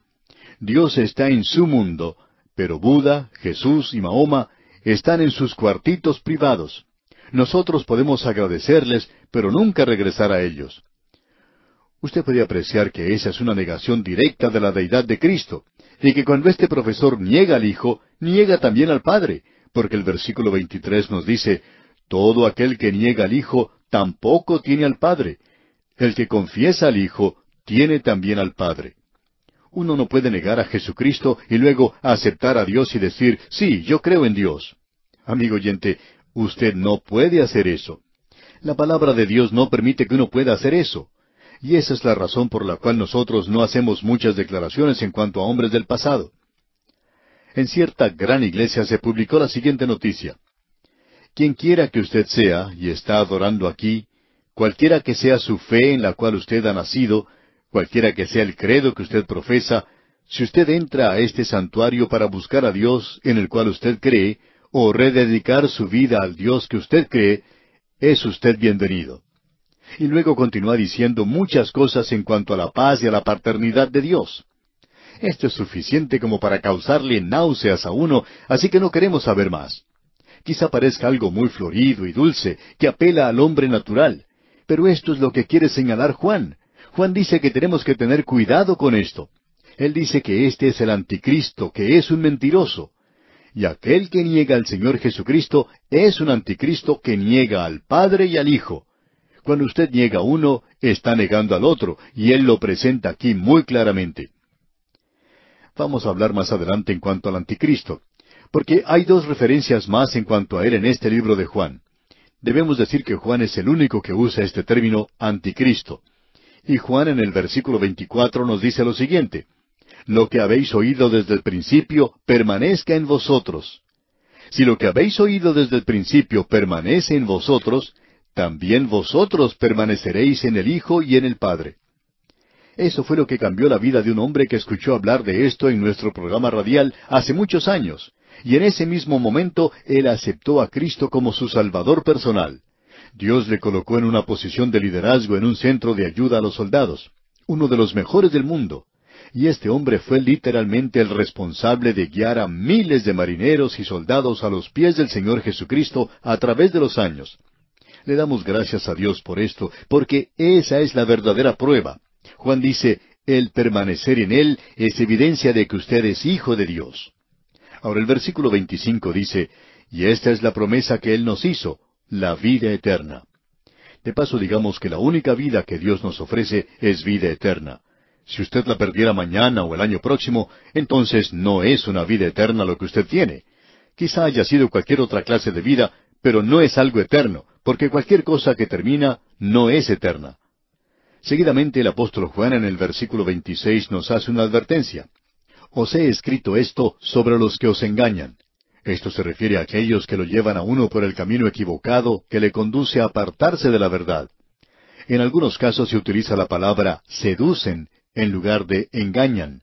Dios está en su mundo, pero Buda, Jesús y Mahoma están en sus cuartitos privados. Nosotros podemos agradecerles, pero nunca regresar a ellos. Usted puede apreciar que esa es una negación directa de la deidad de Cristo, y que cuando este profesor niega al Hijo, niega también al Padre, porque el versículo 23 nos dice, Todo aquel que niega al Hijo tampoco tiene al Padre. El que confiesa al Hijo tiene también al Padre. Uno no puede negar a Jesucristo y luego aceptar a Dios y decir, sí, yo creo en Dios. Amigo oyente, usted no puede hacer eso. La palabra de Dios no permite que uno pueda hacer eso. Y esa es la razón por la cual nosotros no hacemos muchas declaraciones en cuanto a hombres del pasado en cierta gran iglesia se publicó la siguiente noticia. Quien quiera que usted sea y está adorando aquí, cualquiera que sea su fe en la cual usted ha nacido, cualquiera que sea el credo que usted profesa, si usted entra a este santuario para buscar a Dios en el cual usted cree, o rededicar su vida al Dios que usted cree, es usted bienvenido. Y luego continúa diciendo muchas cosas en cuanto a la paz y a la paternidad de Dios. Esto es suficiente como para causarle náuseas a uno, así que no queremos saber más. Quizá parezca algo muy florido y dulce, que apela al hombre natural, pero esto es lo que quiere señalar Juan. Juan dice que tenemos que tener cuidado con esto. Él dice que este es el anticristo, que es un mentiroso. Y aquel que niega al Señor Jesucristo es un anticristo que niega al Padre y al Hijo. Cuando usted niega a uno, está negando al otro, y él lo presenta aquí muy claramente. Vamos a hablar más adelante en cuanto al anticristo, porque hay dos referencias más en cuanto a él en este libro de Juan. Debemos decir que Juan es el único que usa este término anticristo. Y Juan en el versículo 24 nos dice lo siguiente, Lo que habéis oído desde el principio permanezca en vosotros. Si lo que habéis oído desde el principio permanece en vosotros, también vosotros permaneceréis en el Hijo y en el Padre. Eso fue lo que cambió la vida de un hombre que escuchó hablar de esto en nuestro programa radial hace muchos años, y en ese mismo momento él aceptó a Cristo como su Salvador personal. Dios le colocó en una posición de liderazgo en un centro de ayuda a los soldados, uno de los mejores del mundo. Y este hombre fue literalmente el responsable de guiar a miles de marineros y soldados a los pies del Señor Jesucristo a través de los años. Le damos gracias a Dios por esto, porque esa es la verdadera prueba. Juan dice, el permanecer en Él es evidencia de que usted es hijo de Dios. Ahora el versículo 25 dice, y esta es la promesa que Él nos hizo, la vida eterna. De paso digamos que la única vida que Dios nos ofrece es vida eterna. Si usted la perdiera mañana o el año próximo, entonces no es una vida eterna lo que usted tiene. Quizá haya sido cualquier otra clase de vida, pero no es algo eterno, porque cualquier cosa que termina no es eterna. Seguidamente el apóstol Juan en el versículo 26 nos hace una advertencia. Os he escrito esto sobre los que os engañan. Esto se refiere a aquellos que lo llevan a uno por el camino equivocado que le conduce a apartarse de la verdad. En algunos casos se utiliza la palabra seducen en lugar de engañan.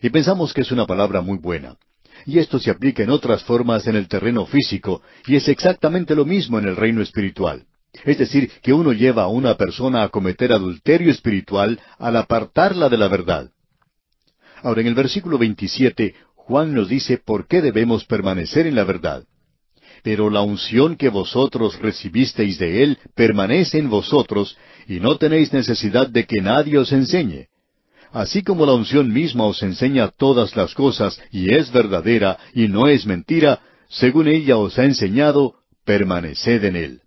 Y pensamos que es una palabra muy buena. Y esto se aplica en otras formas en el terreno físico, y es exactamente lo mismo en el reino espiritual. Es decir, que uno lleva a una persona a cometer adulterio espiritual al apartarla de la verdad. Ahora, en el versículo 27, Juan nos dice por qué debemos permanecer en la verdad. Pero la unción que vosotros recibisteis de Él permanece en vosotros, y no tenéis necesidad de que nadie os enseñe. Así como la unción misma os enseña todas las cosas, y es verdadera, y no es mentira, según ella os ha enseñado, permaneced en Él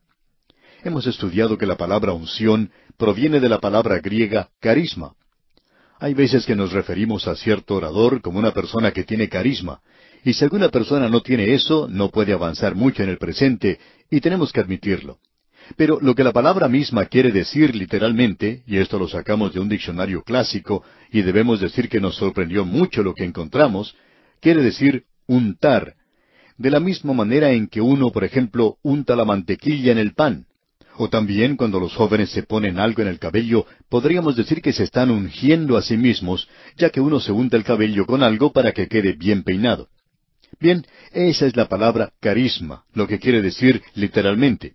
hemos estudiado que la palabra unción proviene de la palabra griega carisma. Hay veces que nos referimos a cierto orador como una persona que tiene carisma, y si alguna persona no tiene eso, no puede avanzar mucho en el presente, y tenemos que admitirlo. Pero lo que la palabra misma quiere decir literalmente, y esto lo sacamos de un diccionario clásico, y debemos decir que nos sorprendió mucho lo que encontramos, quiere decir untar. De la misma manera en que uno, por ejemplo, unta la mantequilla en el pan. O también cuando los jóvenes se ponen algo en el cabello, podríamos decir que se están ungiendo a sí mismos, ya que uno se unta el cabello con algo para que quede bien peinado. Bien, esa es la palabra carisma, lo que quiere decir literalmente.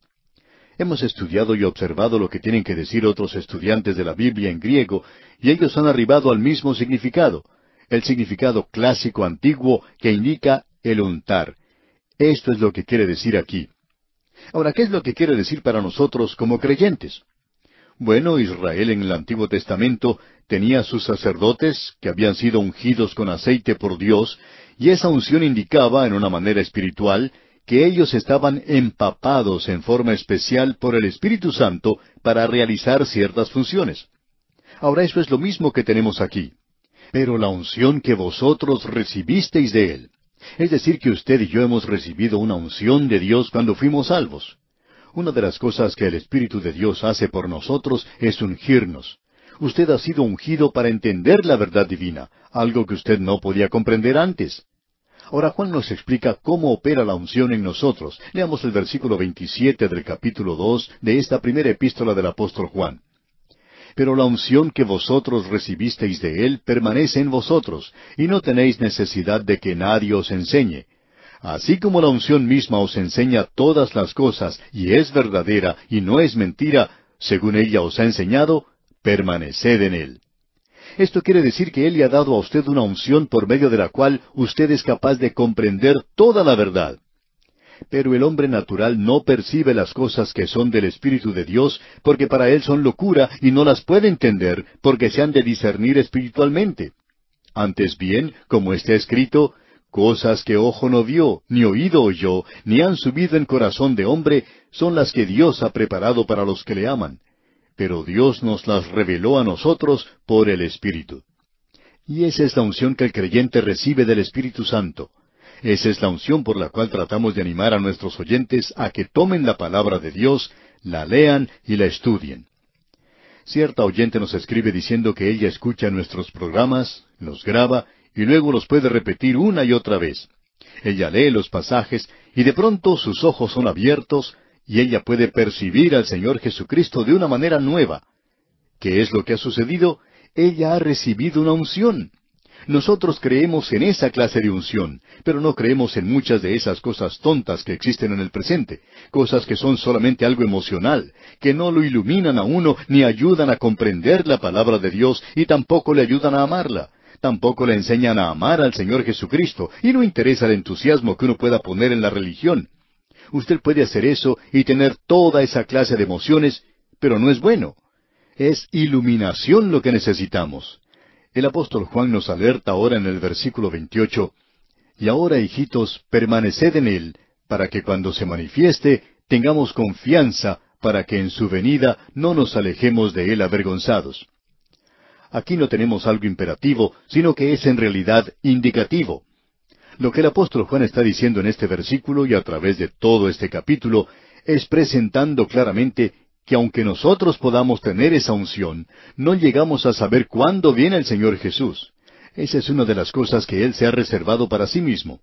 Hemos estudiado y observado lo que tienen que decir otros estudiantes de la Biblia en griego, y ellos han arribado al mismo significado, el significado clásico antiguo que indica el untar. Esto es lo que quiere decir aquí. Ahora, ¿qué es lo que quiere decir para nosotros como creyentes? Bueno, Israel en el Antiguo Testamento tenía sus sacerdotes que habían sido ungidos con aceite por Dios, y esa unción indicaba, en una manera espiritual, que ellos estaban empapados en forma especial por el Espíritu Santo para realizar ciertas funciones. Ahora eso es lo mismo que tenemos aquí. Pero la unción que vosotros recibisteis de Él. Es decir, que usted y yo hemos recibido una unción de Dios cuando fuimos salvos. Una de las cosas que el Espíritu de Dios hace por nosotros es ungirnos. Usted ha sido ungido para entender la verdad divina, algo que usted no podía comprender antes. Ahora Juan nos explica cómo opera la unción en nosotros. Leamos el versículo 27 del capítulo 2 de esta primera epístola del apóstol Juan. Pero la unción que vosotros recibisteis de Él permanece en vosotros, y no tenéis necesidad de que nadie os enseñe. Así como la unción misma os enseña todas las cosas, y es verdadera, y no es mentira, según ella os ha enseñado, permaneced en Él. Esto quiere decir que Él le ha dado a usted una unción por medio de la cual usted es capaz de comprender toda la verdad. Pero el hombre natural no percibe las cosas que son del Espíritu de Dios, porque para él son locura y no las puede entender, porque se han de discernir espiritualmente. Antes bien, como está escrito, cosas que ojo no vio, ni oído oyó, ni han subido en corazón de hombre, son las que Dios ha preparado para los que le aman. Pero Dios nos las reveló a nosotros por el Espíritu. Y esa es la unción que el creyente recibe del Espíritu Santo. Esa es la unción por la cual tratamos de animar a nuestros oyentes a que tomen la palabra de Dios, la lean y la estudien. Cierta oyente nos escribe diciendo que ella escucha nuestros programas, los graba y luego los puede repetir una y otra vez. Ella lee los pasajes y de pronto sus ojos son abiertos y ella puede percibir al Señor Jesucristo de una manera nueva. ¿Qué es lo que ha sucedido? Ella ha recibido una unción. Nosotros creemos en esa clase de unción, pero no creemos en muchas de esas cosas tontas que existen en el presente, cosas que son solamente algo emocional, que no lo iluminan a uno ni ayudan a comprender la palabra de Dios y tampoco le ayudan a amarla. Tampoco le enseñan a amar al Señor Jesucristo y no interesa el entusiasmo que uno pueda poner en la religión. Usted puede hacer eso y tener toda esa clase de emociones, pero no es bueno. Es iluminación lo que necesitamos. El apóstol Juan nos alerta ahora en el versículo 28, Y ahora, hijitos, permaneced en él, para que cuando se manifieste tengamos confianza para que en su venida no nos alejemos de él avergonzados. Aquí no tenemos algo imperativo, sino que es en realidad indicativo. Lo que el apóstol Juan está diciendo en este versículo y a través de todo este capítulo es presentando claramente que aunque nosotros podamos tener esa unción, no llegamos a saber cuándo viene el Señor Jesús. Esa es una de las cosas que Él se ha reservado para sí mismo.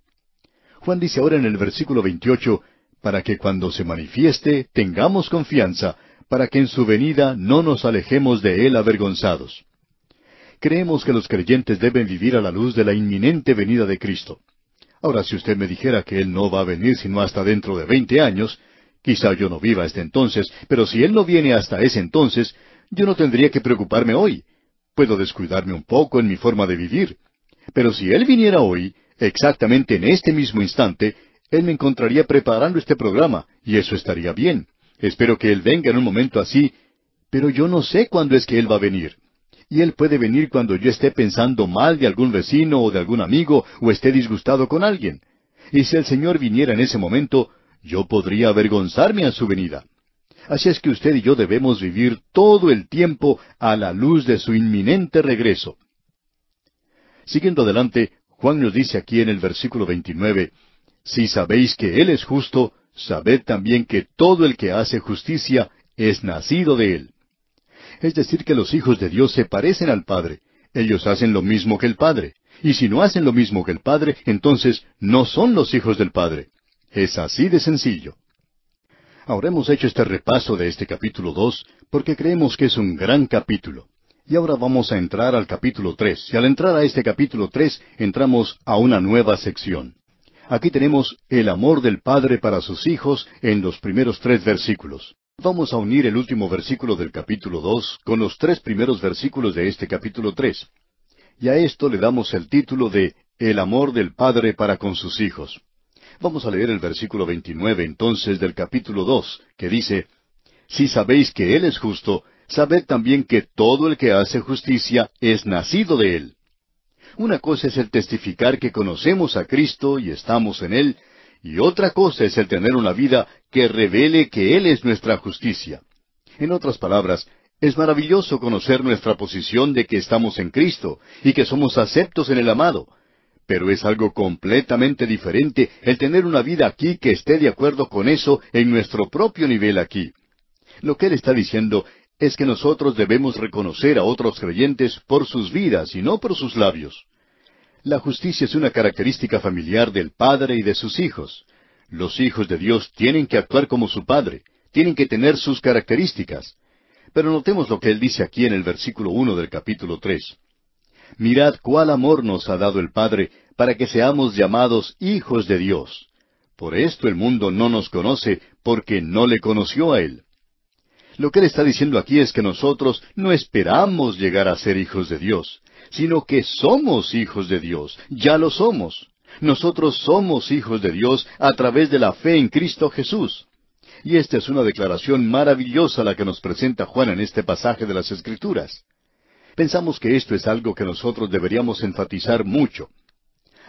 Juan dice ahora en el versículo 28, para que cuando se manifieste tengamos confianza, para que en su venida no nos alejemos de Él avergonzados. Creemos que los creyentes deben vivir a la luz de la inminente venida de Cristo. Ahora, si usted me dijera que Él no va a venir sino hasta dentro de veinte años, Quizá yo no viva hasta entonces, pero si Él no viene hasta ese entonces, yo no tendría que preocuparme hoy. Puedo descuidarme un poco en mi forma de vivir. Pero si Él viniera hoy, exactamente en este mismo instante, Él me encontraría preparando este programa, y eso estaría bien. Espero que Él venga en un momento así, pero yo no sé cuándo es que Él va a venir. Y Él puede venir cuando yo esté pensando mal de algún vecino o de algún amigo o esté disgustado con alguien. Y si el Señor viniera en ese momento, yo podría avergonzarme a su venida. Así es que usted y yo debemos vivir todo el tiempo a la luz de su inminente regreso. Siguiendo adelante, Juan nos dice aquí en el versículo 29, Si sabéis que Él es justo, sabed también que todo el que hace justicia es nacido de Él. Es decir, que los hijos de Dios se parecen al Padre. Ellos hacen lo mismo que el Padre. Y si no hacen lo mismo que el Padre, entonces no son los hijos del Padre. Es así de sencillo. Ahora hemos hecho este repaso de este capítulo 2 porque creemos que es un gran capítulo. Y ahora vamos a entrar al capítulo 3. Y al entrar a este capítulo 3 entramos a una nueva sección. Aquí tenemos el amor del Padre para sus hijos en los primeros tres versículos. Vamos a unir el último versículo del capítulo 2 con los tres primeros versículos de este capítulo 3. Y a esto le damos el título de El amor del Padre para con sus hijos. Vamos a leer el versículo 29 entonces del capítulo 2, que dice, Si sabéis que Él es justo, sabed también que todo el que hace justicia es nacido de Él. Una cosa es el testificar que conocemos a Cristo y estamos en Él, y otra cosa es el tener una vida que revele que Él es nuestra justicia. En otras palabras, es maravilloso conocer nuestra posición de que estamos en Cristo y que somos aceptos en el amado, pero es algo completamente diferente el tener una vida aquí que esté de acuerdo con eso en nuestro propio nivel aquí. Lo que él está diciendo es que nosotros debemos reconocer a otros creyentes por sus vidas y no por sus labios. La justicia es una característica familiar del Padre y de sus hijos. Los hijos de Dios tienen que actuar como su Padre, tienen que tener sus características. Pero notemos lo que él dice aquí en el versículo uno del capítulo tres. Mirad cuál amor nos ha dado el Padre para que seamos llamados hijos de Dios. Por esto el mundo no nos conoce, porque no le conoció a Él. Lo que Él está diciendo aquí es que nosotros no esperamos llegar a ser hijos de Dios, sino que somos hijos de Dios, ya lo somos. Nosotros somos hijos de Dios a través de la fe en Cristo Jesús. Y esta es una declaración maravillosa la que nos presenta Juan en este pasaje de las Escrituras. Pensamos que esto es algo que nosotros deberíamos enfatizar mucho.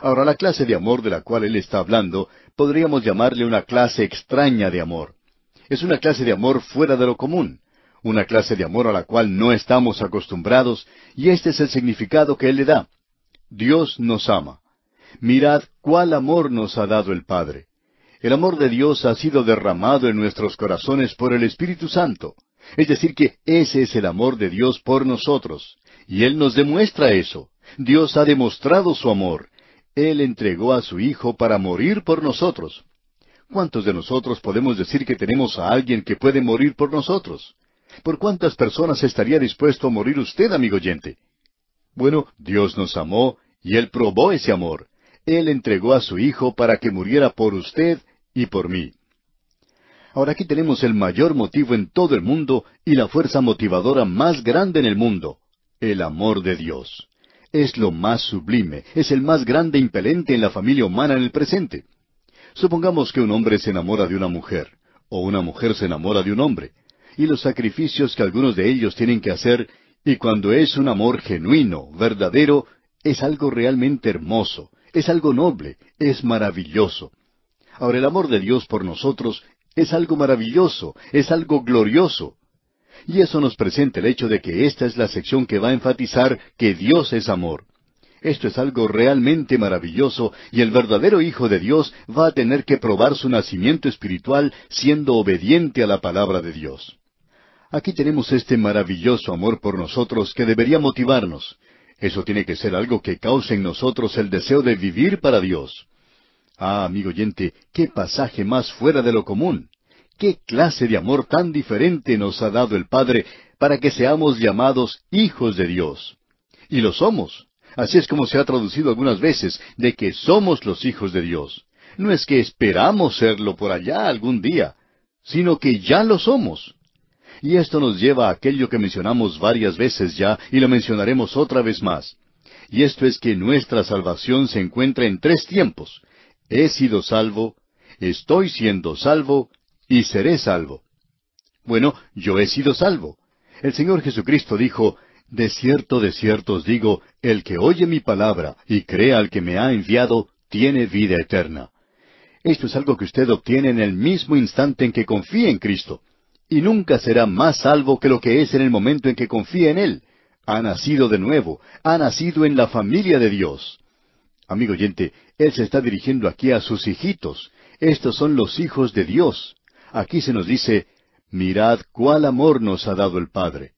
Ahora, la clase de amor de la cual él está hablando, podríamos llamarle una clase extraña de amor. Es una clase de amor fuera de lo común, una clase de amor a la cual no estamos acostumbrados, y este es el significado que él le da. Dios nos ama. Mirad cuál amor nos ha dado el Padre. El amor de Dios ha sido derramado en nuestros corazones por el Espíritu Santo. Es decir, que ese es el amor de Dios por nosotros. Y Él nos demuestra eso. Dios ha demostrado su amor. Él entregó a su Hijo para morir por nosotros. ¿Cuántos de nosotros podemos decir que tenemos a alguien que puede morir por nosotros? ¿Por cuántas personas estaría dispuesto a morir usted, amigo oyente? Bueno, Dios nos amó y Él probó ese amor. Él entregó a su Hijo para que muriera por usted y por mí. Ahora aquí tenemos el mayor motivo en todo el mundo y la fuerza motivadora más grande en el mundo, el amor de Dios. Es lo más sublime, es el más grande impelente en la familia humana en el presente. Supongamos que un hombre se enamora de una mujer, o una mujer se enamora de un hombre, y los sacrificios que algunos de ellos tienen que hacer, y cuando es un amor genuino, verdadero, es algo realmente hermoso, es algo noble, es maravilloso. Ahora el amor de Dios por nosotros es algo maravilloso, es algo glorioso. Y eso nos presenta el hecho de que esta es la sección que va a enfatizar que Dios es amor. Esto es algo realmente maravilloso y el verdadero Hijo de Dios va a tener que probar su nacimiento espiritual siendo obediente a la palabra de Dios. Aquí tenemos este maravilloso amor por nosotros que debería motivarnos. Eso tiene que ser algo que cause en nosotros el deseo de vivir para Dios. Ah, amigo oyente, qué pasaje más fuera de lo común. ¿Qué clase de amor tan diferente nos ha dado el Padre para que seamos llamados hijos de Dios? Y lo somos. Así es como se ha traducido algunas veces, de que somos los hijos de Dios. No es que esperamos serlo por allá algún día, sino que ya lo somos. Y esto nos lleva a aquello que mencionamos varias veces ya y lo mencionaremos otra vez más. Y esto es que nuestra salvación se encuentra en tres tiempos, he sido salvo, estoy siendo salvo y seré salvo. Bueno, yo he sido salvo. El Señor Jesucristo dijo, De cierto, de cierto os digo, el que oye mi palabra y crea al que me ha enviado, tiene vida eterna. Esto es algo que usted obtiene en el mismo instante en que confía en Cristo. Y nunca será más salvo que lo que es en el momento en que confía en Él. Ha nacido de nuevo, ha nacido en la familia de Dios. Amigo oyente, Él se está dirigiendo aquí a sus hijitos. Estos son los hijos de Dios. Aquí se nos dice, mirad cuál amor nos ha dado el Padre.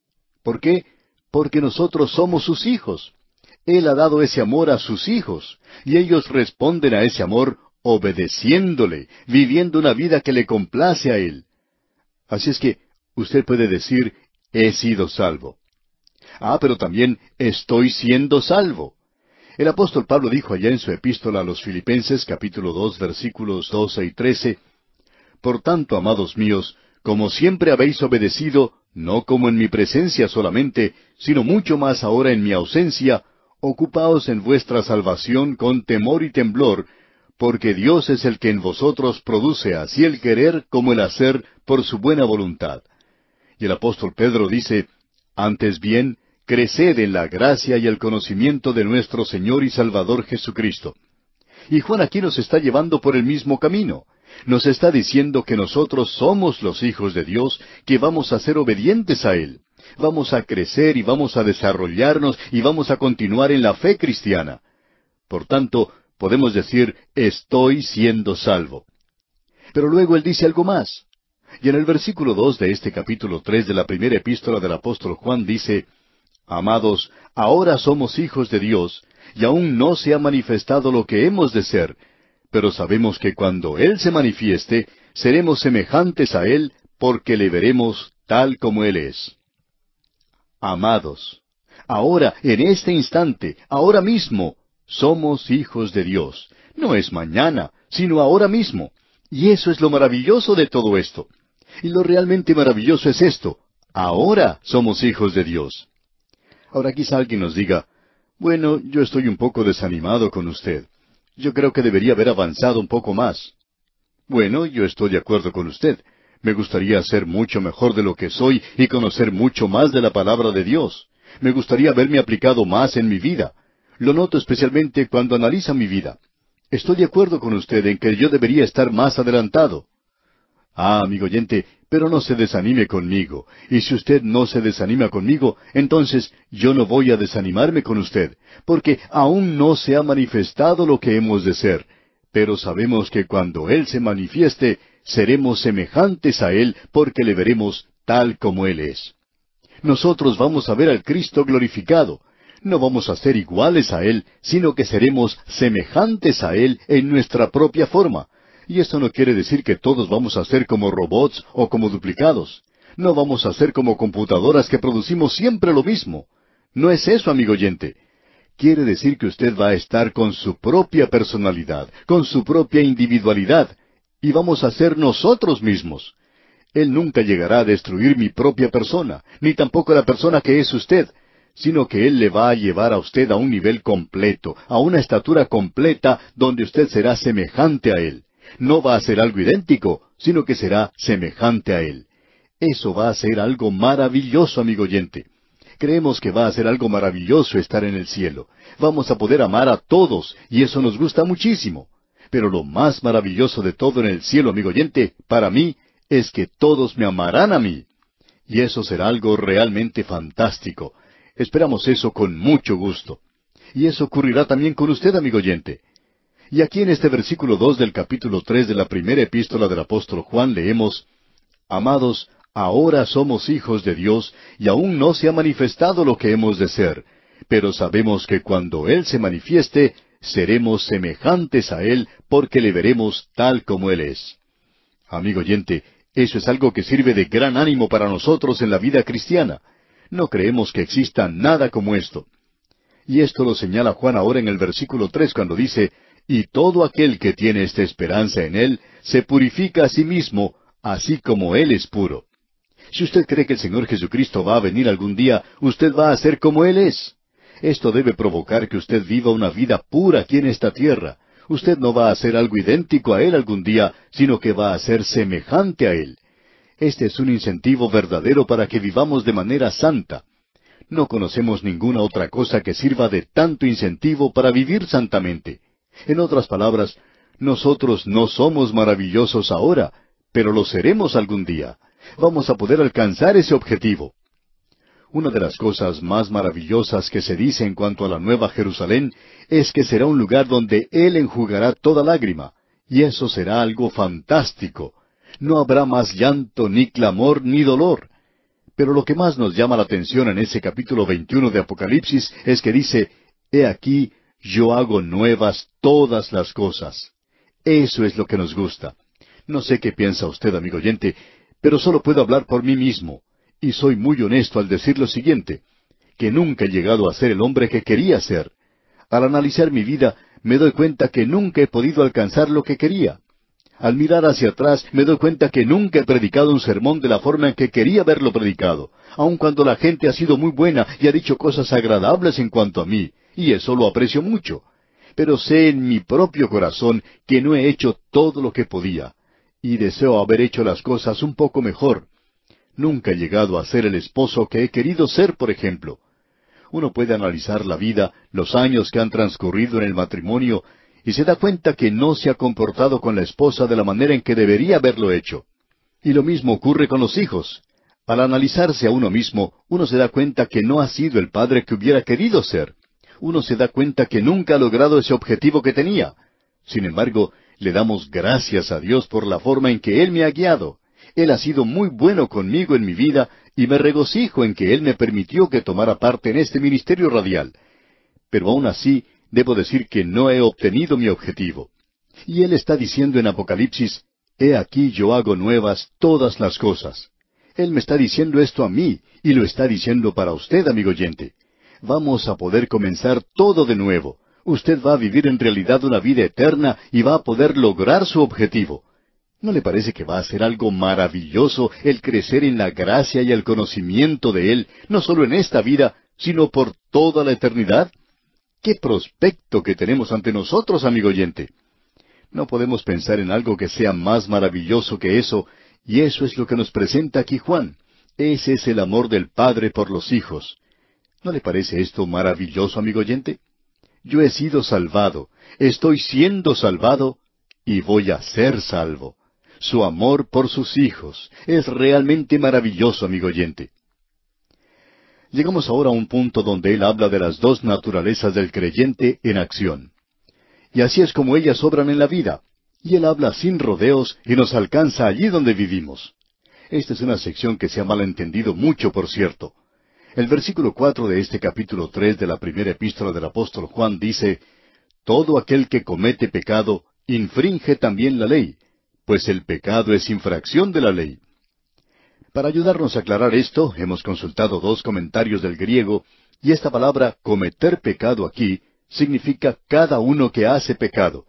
¿Por qué? Porque nosotros somos sus hijos. Él ha dado ese amor a sus hijos, y ellos responden a ese amor obedeciéndole, viviendo una vida que le complace a Él. Así es que usted puede decir, he sido salvo. Ah, pero también estoy siendo salvo. El apóstol Pablo dijo allá en su epístola a los Filipenses capítulo dos versículos 12 y trece, Por tanto, amados míos, como siempre habéis obedecido, no como en mi presencia solamente, sino mucho más ahora en mi ausencia, ocupaos en vuestra salvación con temor y temblor, porque Dios es el que en vosotros produce así el querer como el hacer por su buena voluntad. Y el apóstol Pedro dice, Antes bien, Creced en la gracia y el conocimiento de nuestro Señor y Salvador Jesucristo. Y Juan aquí nos está llevando por el mismo camino. Nos está diciendo que nosotros somos los hijos de Dios, que vamos a ser obedientes a Él. Vamos a crecer y vamos a desarrollarnos y vamos a continuar en la fe cristiana. Por tanto, podemos decir, estoy siendo salvo. Pero luego él dice algo más. Y en el versículo dos de este capítulo tres de la primera epístola del apóstol Juan dice, Amados, ahora somos hijos de Dios, y aún no se ha manifestado lo que hemos de ser, pero sabemos que cuando Él se manifieste, seremos semejantes a Él, porque le veremos tal como Él es. Amados, ahora, en este instante, ahora mismo, somos hijos de Dios. No es mañana, sino ahora mismo. Y eso es lo maravilloso de todo esto. Y lo realmente maravilloso es esto. Ahora somos hijos de Dios. Ahora quizá alguien nos diga, bueno, yo estoy un poco desanimado con usted. Yo creo que debería haber avanzado un poco más. Bueno, yo estoy de acuerdo con usted. Me gustaría ser mucho mejor de lo que soy y conocer mucho más de la palabra de Dios. Me gustaría haberme aplicado más en mi vida. Lo noto especialmente cuando analiza mi vida. Estoy de acuerdo con usted en que yo debería estar más adelantado. Ah, amigo oyente, pero no se desanime conmigo. Y si usted no se desanima conmigo, entonces yo no voy a desanimarme con usted, porque aún no se ha manifestado lo que hemos de ser. Pero sabemos que cuando Él se manifieste, seremos semejantes a Él, porque le veremos tal como Él es. Nosotros vamos a ver al Cristo glorificado. No vamos a ser iguales a Él, sino que seremos semejantes a Él en nuestra propia forma y esto no quiere decir que todos vamos a ser como robots o como duplicados. No vamos a ser como computadoras que producimos siempre lo mismo. No es eso, amigo oyente. Quiere decir que usted va a estar con su propia personalidad, con su propia individualidad, y vamos a ser nosotros mismos. Él nunca llegará a destruir mi propia persona, ni tampoco la persona que es usted, sino que Él le va a llevar a usted a un nivel completo, a una estatura completa, donde usted será semejante a Él no va a ser algo idéntico, sino que será semejante a Él. Eso va a ser algo maravilloso, amigo oyente. Creemos que va a ser algo maravilloso estar en el cielo. Vamos a poder amar a todos, y eso nos gusta muchísimo. Pero lo más maravilloso de todo en el cielo, amigo oyente, para mí, es que todos me amarán a mí. Y eso será algo realmente fantástico. Esperamos eso con mucho gusto. Y eso ocurrirá también con usted, amigo oyente. Y aquí en este versículo dos del capítulo tres de la primera epístola del apóstol Juan leemos Amados, ahora somos hijos de Dios, y aún no se ha manifestado lo que hemos de ser, pero sabemos que cuando Él se manifieste, seremos semejantes a Él, porque le veremos tal como Él es. Amigo oyente, eso es algo que sirve de gran ánimo para nosotros en la vida cristiana. No creemos que exista nada como esto. Y esto lo señala Juan ahora en el versículo tres cuando dice y todo aquel que tiene esta esperanza en Él se purifica a sí mismo, así como Él es puro. Si usted cree que el Señor Jesucristo va a venir algún día, usted va a ser como Él es. Esto debe provocar que usted viva una vida pura aquí en esta tierra. Usted no va a ser algo idéntico a Él algún día, sino que va a ser semejante a Él. Este es un incentivo verdadero para que vivamos de manera santa. No conocemos ninguna otra cosa que sirva de tanto incentivo para vivir santamente. En otras palabras, nosotros no somos maravillosos ahora, pero lo seremos algún día. Vamos a poder alcanzar ese objetivo. Una de las cosas más maravillosas que se dice en cuanto a la Nueva Jerusalén es que será un lugar donde Él enjugará toda lágrima, y eso será algo fantástico. No habrá más llanto, ni clamor, ni dolor. Pero lo que más nos llama la atención en ese capítulo 21 de Apocalipsis es que dice, He aquí, yo hago nuevas todas las cosas. Eso es lo que nos gusta. No sé qué piensa usted, amigo oyente, pero solo puedo hablar por mí mismo, y soy muy honesto al decir lo siguiente, que nunca he llegado a ser el hombre que quería ser. Al analizar mi vida, me doy cuenta que nunca he podido alcanzar lo que quería. Al mirar hacia atrás, me doy cuenta que nunca he predicado un sermón de la forma en que quería haberlo predicado, aun cuando la gente ha sido muy buena y ha dicho cosas agradables en cuanto a mí, y eso lo aprecio mucho. Pero sé en mi propio corazón que no he hecho todo lo que podía, y deseo haber hecho las cosas un poco mejor. Nunca he llegado a ser el esposo que he querido ser, por ejemplo. Uno puede analizar la vida, los años que han transcurrido en el matrimonio, y se da cuenta que no se ha comportado con la esposa de la manera en que debería haberlo hecho. Y lo mismo ocurre con los hijos. Al analizarse a uno mismo, uno se da cuenta que no ha sido el padre que hubiera querido ser uno se da cuenta que nunca ha logrado ese objetivo que tenía. Sin embargo, le damos gracias a Dios por la forma en que Él me ha guiado. Él ha sido muy bueno conmigo en mi vida y me regocijo en que Él me permitió que tomara parte en este ministerio radial. Pero aún así, debo decir que no he obtenido mi objetivo. Y Él está diciendo en Apocalipsis, He aquí yo hago nuevas todas las cosas. Él me está diciendo esto a mí y lo está diciendo para usted, amigo oyente vamos a poder comenzar todo de nuevo. Usted va a vivir en realidad una vida eterna y va a poder lograr su objetivo. ¿No le parece que va a ser algo maravilloso el crecer en la gracia y el conocimiento de Él, no solo en esta vida, sino por toda la eternidad? ¡Qué prospecto que tenemos ante nosotros, amigo oyente! No podemos pensar en algo que sea más maravilloso que eso, y eso es lo que nos presenta aquí Juan. Ese es el amor del Padre por los hijos. ¿No le parece esto maravilloso, amigo oyente? Yo he sido salvado, estoy siendo salvado y voy a ser salvo. Su amor por sus hijos es realmente maravilloso, amigo oyente. Llegamos ahora a un punto donde él habla de las dos naturalezas del creyente en acción. Y así es como ellas obran en la vida. Y él habla sin rodeos y nos alcanza allí donde vivimos. Esta es una sección que se ha malentendido mucho, por cierto. El versículo cuatro de este capítulo tres de la primera epístola del apóstol Juan dice Todo aquel que comete pecado infringe también la ley, pues el pecado es infracción de la ley. Para ayudarnos a aclarar esto, hemos consultado dos comentarios del griego, y esta palabra cometer pecado aquí significa cada uno que hace pecado.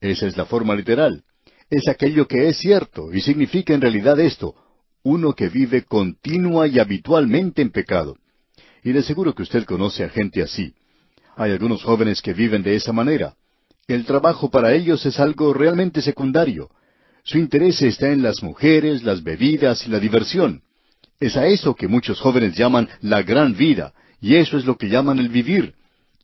Esa es la forma literal. Es aquello que es cierto y significa en realidad esto, uno que vive continua y habitualmente en pecado. Y de seguro que usted conoce a gente así. Hay algunos jóvenes que viven de esa manera. El trabajo para ellos es algo realmente secundario. Su interés está en las mujeres, las bebidas y la diversión. Es a eso que muchos jóvenes llaman la gran vida, y eso es lo que llaman el vivir.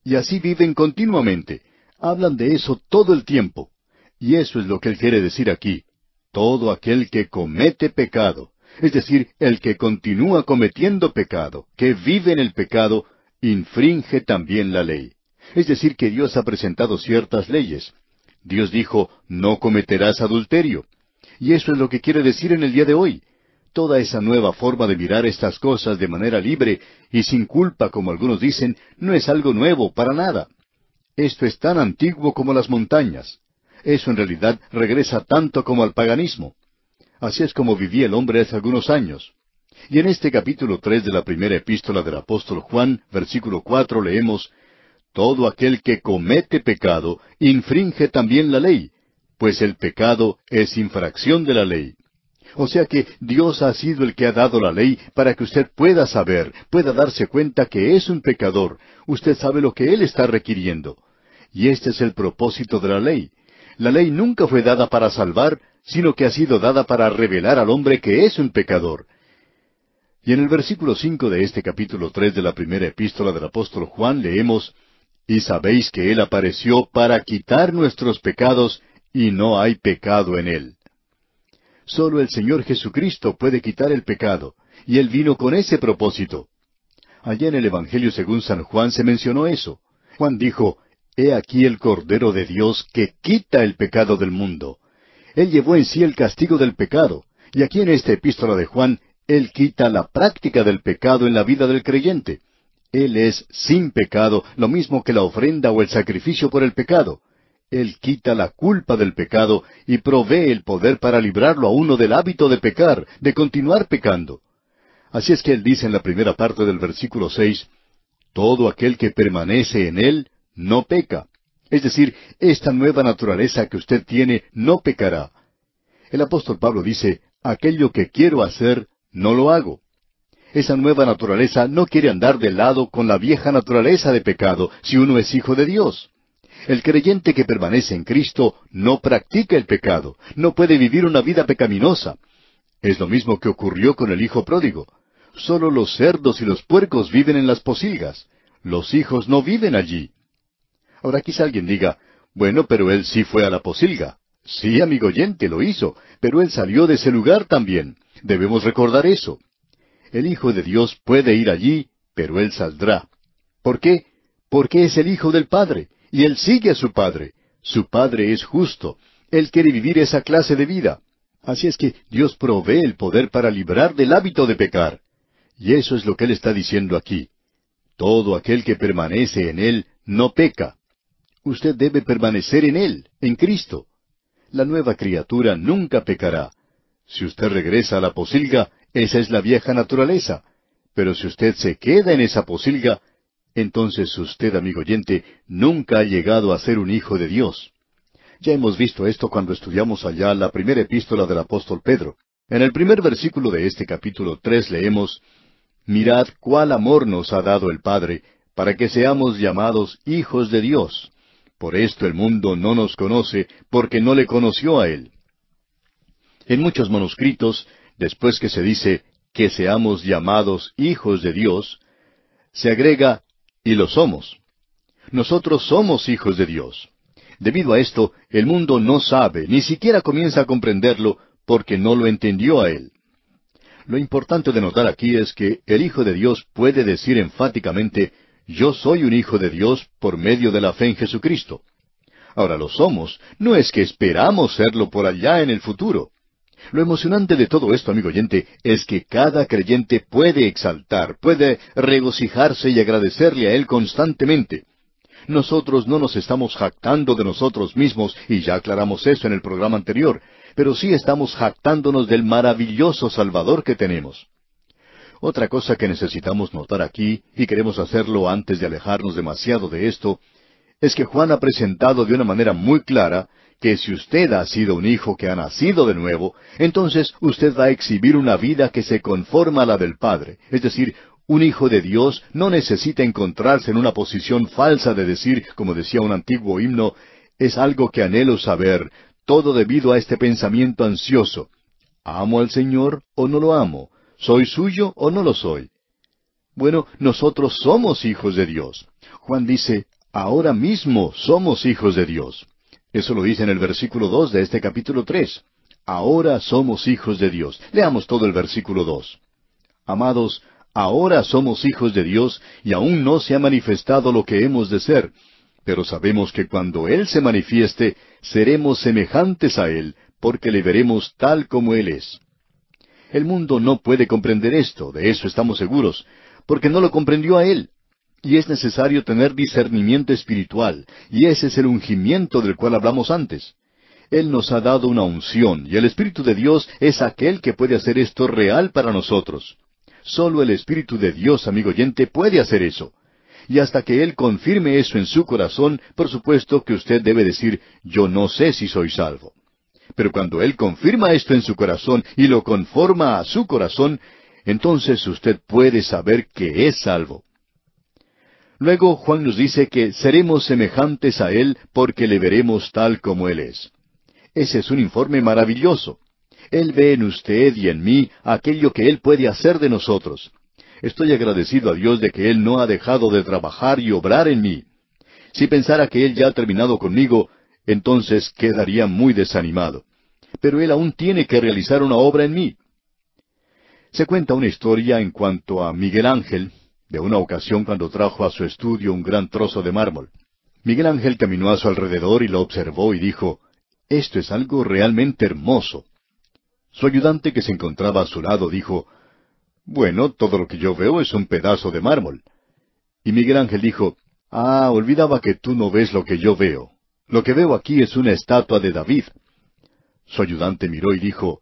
Y así viven continuamente. Hablan de eso todo el tiempo. Y eso es lo que él quiere decir aquí. Todo aquel que comete pecado. Es decir, el que continúa cometiendo pecado, que vive en el pecado, infringe también la ley. Es decir, que Dios ha presentado ciertas leyes. Dios dijo, no cometerás adulterio. Y eso es lo que quiere decir en el día de hoy. Toda esa nueva forma de mirar estas cosas de manera libre y sin culpa, como algunos dicen, no es algo nuevo para nada. Esto es tan antiguo como las montañas. Eso en realidad regresa tanto como al paganismo. Así es como vivía el hombre hace algunos años. Y en este capítulo tres de la primera epístola del apóstol Juan, versículo cuatro, leemos Todo aquel que comete pecado infringe también la ley, pues el pecado es infracción de la ley. O sea que Dios ha sido el que ha dado la ley para que usted pueda saber, pueda darse cuenta que es un pecador. Usted sabe lo que Él está requiriendo. Y este es el propósito de la ley. La ley nunca fue dada para salvar, sino que ha sido dada para revelar al hombre que es un pecador. Y en el versículo cinco de este capítulo tres de la primera epístola del apóstol Juan leemos Y sabéis que Él apareció para quitar nuestros pecados, y no hay pecado en Él. Solo el Señor Jesucristo puede quitar el pecado, y Él vino con ese propósito. Allá en el Evangelio según San Juan se mencionó eso. Juan dijo, He aquí el Cordero de Dios que quita el pecado del mundo. Él llevó en sí el castigo del pecado, y aquí en esta epístola de Juan, Él quita la práctica del pecado en la vida del creyente. Él es sin pecado, lo mismo que la ofrenda o el sacrificio por el pecado. Él quita la culpa del pecado y provee el poder para librarlo a uno del hábito de pecar, de continuar pecando. Así es que él dice en la primera parte del versículo seis, Todo aquel que permanece en él no peca. Es decir, esta nueva naturaleza que usted tiene no pecará. El apóstol Pablo dice, aquello que quiero hacer, no lo hago. Esa nueva naturaleza no quiere andar de lado con la vieja naturaleza de pecado si uno es hijo de Dios. El creyente que permanece en Cristo no practica el pecado, no puede vivir una vida pecaminosa. Es lo mismo que ocurrió con el hijo pródigo. Solo los cerdos y los puercos viven en las posilgas. Los hijos no viven allí. Ahora quizá alguien diga, bueno, pero él sí fue a la posilga. Sí, amigo oyente, lo hizo, pero él salió de ese lugar también. Debemos recordar eso. El Hijo de Dios puede ir allí, pero él saldrá. ¿Por qué? Porque es el Hijo del Padre, y él sigue a su Padre. Su Padre es justo. Él quiere vivir esa clase de vida. Así es que Dios provee el poder para librar del hábito de pecar. Y eso es lo que él está diciendo aquí. Todo aquel que permanece en él no peca. Usted debe permanecer en Él, en Cristo. La nueva criatura nunca pecará. Si usted regresa a la posilga, esa es la vieja naturaleza. Pero si usted se queda en esa posilga, entonces usted, amigo oyente, nunca ha llegado a ser un hijo de Dios. Ya hemos visto esto cuando estudiamos allá la primera epístola del apóstol Pedro. En el primer versículo de este capítulo tres leemos Mirad cuál amor nos ha dado el Padre, para que seamos llamados hijos de Dios. Por esto el mundo no nos conoce, porque no le conoció a Él. En muchos manuscritos, después que se dice que seamos llamados hijos de Dios, se agrega y lo somos. Nosotros somos hijos de Dios. Debido a esto, el mundo no sabe, ni siquiera comienza a comprenderlo, porque no lo entendió a él. Lo importante de notar aquí es que el Hijo de Dios puede decir enfáticamente, yo soy un hijo de Dios por medio de la fe en Jesucristo. Ahora lo somos, no es que esperamos serlo por allá en el futuro. Lo emocionante de todo esto, amigo oyente, es que cada creyente puede exaltar, puede regocijarse y agradecerle a Él constantemente. Nosotros no nos estamos jactando de nosotros mismos, y ya aclaramos eso en el programa anterior, pero sí estamos jactándonos del maravilloso Salvador que tenemos. Otra cosa que necesitamos notar aquí, y queremos hacerlo antes de alejarnos demasiado de esto, es que Juan ha presentado de una manera muy clara que si usted ha sido un hijo que ha nacido de nuevo, entonces usted va a exhibir una vida que se conforma a la del Padre. Es decir, un hijo de Dios no necesita encontrarse en una posición falsa de decir, como decía un antiguo himno, es algo que anhelo saber, todo debido a este pensamiento ansioso. ¿Amo al Señor o no lo amo? ¿Soy suyo o no lo soy? Bueno, nosotros somos hijos de Dios. Juan dice, ahora mismo somos hijos de Dios. Eso lo dice en el versículo 2 de este capítulo 3. Ahora somos hijos de Dios. Leamos todo el versículo 2. Amados, ahora somos hijos de Dios y aún no se ha manifestado lo que hemos de ser, pero sabemos que cuando Él se manifieste, seremos semejantes a Él, porque le veremos tal como Él es. El mundo no puede comprender esto, de eso estamos seguros, porque no lo comprendió a Él. Y es necesario tener discernimiento espiritual, y ese es el ungimiento del cual hablamos antes. Él nos ha dado una unción, y el Espíritu de Dios es aquel que puede hacer esto real para nosotros. Solo el Espíritu de Dios, amigo oyente, puede hacer eso. Y hasta que Él confirme eso en su corazón, por supuesto que usted debe decir, yo no sé si soy salvo. Pero cuando Él confirma esto en su corazón y lo conforma a su corazón, entonces usted puede saber que es salvo. Luego Juan nos dice que seremos semejantes a Él porque le veremos tal como Él es. Ese es un informe maravilloso. Él ve en usted y en mí aquello que Él puede hacer de nosotros. Estoy agradecido a Dios de que Él no ha dejado de trabajar y obrar en mí. Si pensara que Él ya ha terminado conmigo, entonces quedaría muy desanimado. Pero Él aún tiene que realizar una obra en mí. Se cuenta una historia en cuanto a Miguel Ángel, de una ocasión cuando trajo a su estudio un gran trozo de mármol. Miguel Ángel caminó a su alrededor y lo observó y dijo, Esto es algo realmente hermoso. Su ayudante que se encontraba a su lado dijo, Bueno, todo lo que yo veo es un pedazo de mármol. Y Miguel Ángel dijo, Ah, olvidaba que tú no ves lo que yo veo. Lo que veo aquí es una estatua de David. Su ayudante miró y dijo,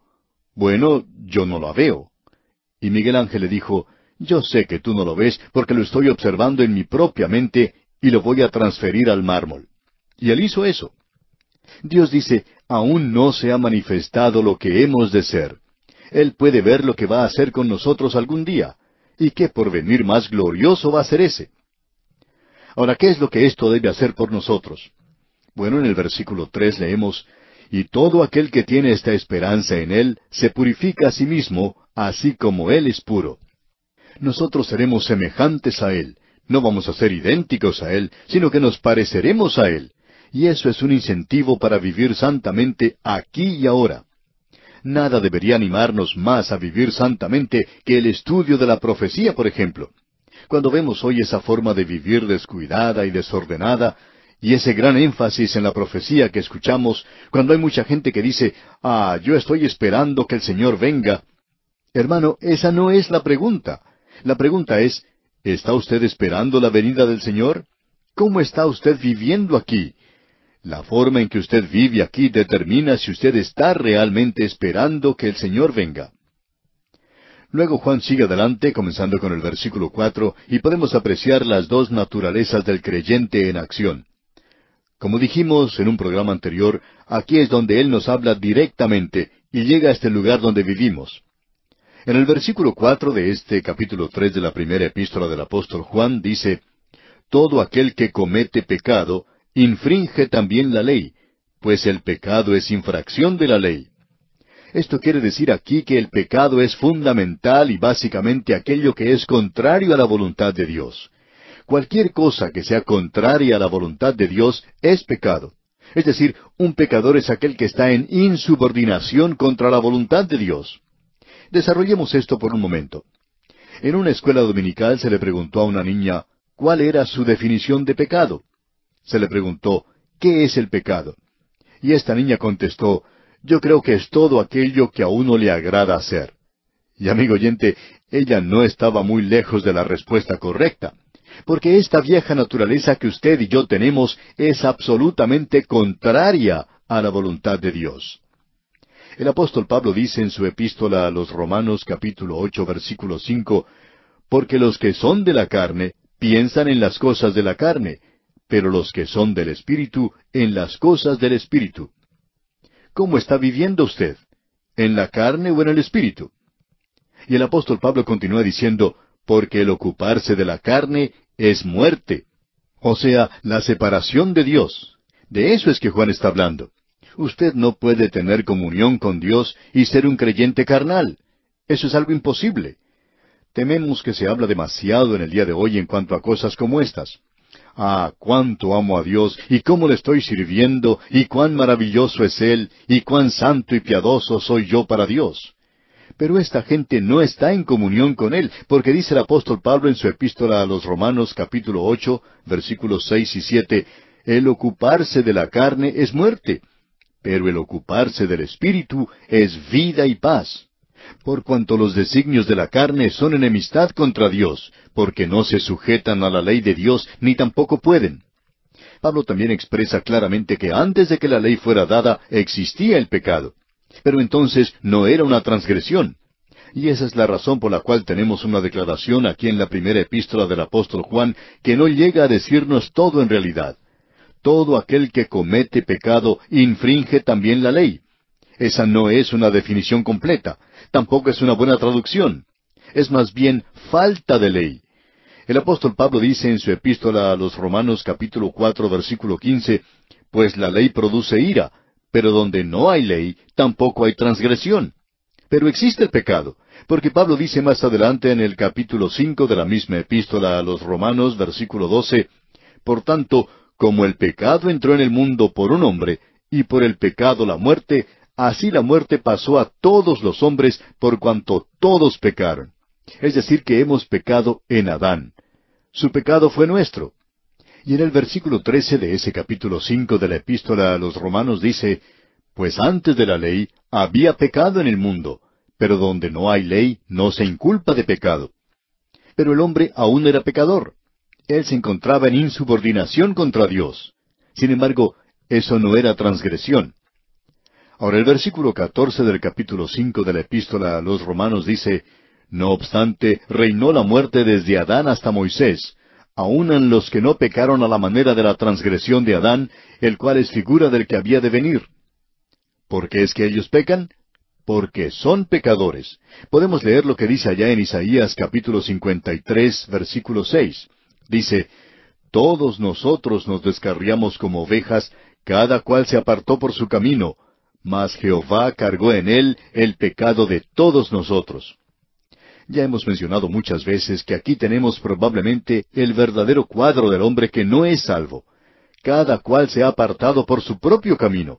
Bueno, yo no la veo. Y Miguel Ángel le dijo, Yo sé que tú no lo ves porque lo estoy observando en mi propia mente y lo voy a transferir al mármol. Y él hizo eso. Dios dice, aún no se ha manifestado lo que hemos de ser. Él puede ver lo que va a hacer con nosotros algún día. ¿Y qué porvenir más glorioso va a ser ese? Ahora, ¿qué es lo que esto debe hacer por nosotros? Bueno, en el versículo tres leemos, Y todo aquel que tiene esta esperanza en Él se purifica a sí mismo, así como Él es puro. Nosotros seremos semejantes a Él, no vamos a ser idénticos a Él, sino que nos pareceremos a Él. Y eso es un incentivo para vivir santamente aquí y ahora. Nada debería animarnos más a vivir santamente que el estudio de la profecía, por ejemplo. Cuando vemos hoy esa forma de vivir descuidada y desordenada, y ese gran énfasis en la profecía que escuchamos cuando hay mucha gente que dice, ah, yo estoy esperando que el Señor venga. Hermano, esa no es la pregunta. La pregunta es, ¿está usted esperando la venida del Señor? ¿Cómo está usted viviendo aquí? La forma en que usted vive aquí determina si usted está realmente esperando que el Señor venga. Luego Juan sigue adelante, comenzando con el versículo cuatro, y podemos apreciar las dos naturalezas del creyente en acción. Como dijimos en un programa anterior, aquí es donde Él nos habla directamente y llega a este lugar donde vivimos. En el versículo cuatro de este capítulo tres de la primera epístola del apóstol Juan dice Todo aquel que comete pecado infringe también la ley, pues el pecado es infracción de la ley. Esto quiere decir aquí que el pecado es fundamental y básicamente aquello que es contrario a la voluntad de Dios. Cualquier cosa que sea contraria a la voluntad de Dios es pecado. Es decir, un pecador es aquel que está en insubordinación contra la voluntad de Dios. Desarrollemos esto por un momento. En una escuela dominical se le preguntó a una niña cuál era su definición de pecado. Se le preguntó, ¿qué es el pecado? Y esta niña contestó, yo creo que es todo aquello que a uno le agrada hacer. Y amigo oyente, ella no estaba muy lejos de la respuesta correcta. Porque esta vieja naturaleza que usted y yo tenemos es absolutamente contraria a la voluntad de Dios. El apóstol Pablo dice en su epístola a los Romanos capítulo ocho versículo cinco Porque los que son de la carne piensan en las cosas de la carne, pero los que son del Espíritu en las cosas del Espíritu. ¿Cómo está viviendo usted? ¿En la carne o en el Espíritu? Y el apóstol Pablo continúa diciendo, porque el ocuparse de la carne es muerte, o sea, la separación de Dios. De eso es que Juan está hablando. Usted no puede tener comunión con Dios y ser un creyente carnal. Eso es algo imposible. Tememos que se habla demasiado en el día de hoy en cuanto a cosas como estas. Ah, cuánto amo a Dios y cómo le estoy sirviendo y cuán maravilloso es Él y cuán santo y piadoso soy yo para Dios. Pero esta gente no está en comunión con Él, porque dice el apóstol Pablo en su epístola a los Romanos capítulo ocho, versículos seis y siete, el ocuparse de la carne es muerte, pero el ocuparse del Espíritu es vida y paz. Por cuanto los designios de la carne son enemistad contra Dios, porque no se sujetan a la ley de Dios, ni tampoco pueden. Pablo también expresa claramente que antes de que la ley fuera dada existía el pecado pero entonces no era una transgresión. Y esa es la razón por la cual tenemos una declaración aquí en la primera epístola del apóstol Juan que no llega a decirnos todo en realidad. Todo aquel que comete pecado infringe también la ley. Esa no es una definición completa, tampoco es una buena traducción. Es más bien falta de ley. El apóstol Pablo dice en su epístola a los Romanos capítulo cuatro versículo quince, Pues la ley produce ira, pero donde no hay ley, tampoco hay transgresión. Pero existe el pecado, porque Pablo dice más adelante en el capítulo cinco de la misma epístola a los Romanos, versículo doce, Por tanto, como el pecado entró en el mundo por un hombre, y por el pecado la muerte, así la muerte pasó a todos los hombres por cuanto todos pecaron. Es decir, que hemos pecado en Adán. Su pecado fue nuestro. Y en el versículo trece de ese capítulo cinco de la Epístola a los Romanos dice Pues antes de la ley había pecado en el mundo, pero donde no hay ley no se inculpa de pecado. Pero el hombre aún era pecador. Él se encontraba en insubordinación contra Dios. Sin embargo, eso no era transgresión. Ahora el versículo catorce del capítulo cinco de la Epístola a los Romanos dice No obstante, reinó la muerte desde Adán hasta Moisés, aunan los que no pecaron a la manera de la transgresión de Adán, el cual es figura del que había de venir. ¿Por qué es que ellos pecan? Porque son pecadores. Podemos leer lo que dice allá en Isaías capítulo 53, versículo 6. Dice, Todos nosotros nos descarriamos como ovejas, cada cual se apartó por su camino, mas Jehová cargó en él el pecado de todos nosotros. Ya hemos mencionado muchas veces que aquí tenemos probablemente el verdadero cuadro del hombre que no es salvo. Cada cual se ha apartado por su propio camino.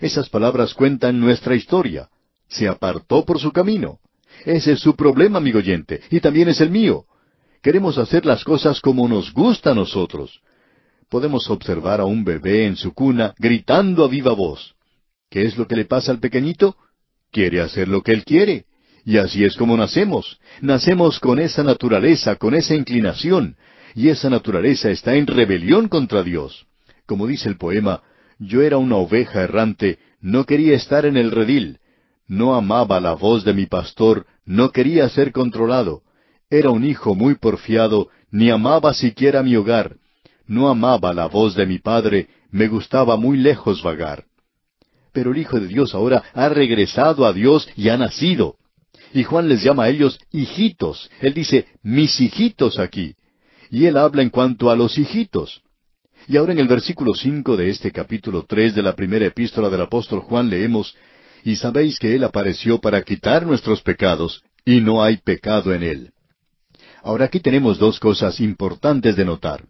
Esas palabras cuentan nuestra historia. Se apartó por su camino. Ese es su problema, amigo oyente, y también es el mío. Queremos hacer las cosas como nos gusta a nosotros. Podemos observar a un bebé en su cuna gritando a viva voz. ¿Qué es lo que le pasa al pequeñito? Quiere hacer lo que él quiere. Y así es como nacemos. Nacemos con esa naturaleza, con esa inclinación. Y esa naturaleza está en rebelión contra Dios. Como dice el poema, yo era una oveja errante, no quería estar en el redil. No amaba la voz de mi pastor, no quería ser controlado. Era un hijo muy porfiado, ni amaba siquiera mi hogar. No amaba la voz de mi padre, me gustaba muy lejos vagar. Pero el Hijo de Dios ahora ha regresado a Dios y ha nacido y Juan les llama a ellos hijitos. Él dice, mis hijitos aquí. Y él habla en cuanto a los hijitos. Y ahora en el versículo cinco de este capítulo tres de la primera epístola del apóstol Juan leemos, Y sabéis que él apareció para quitar nuestros pecados, y no hay pecado en él. Ahora aquí tenemos dos cosas importantes de notar.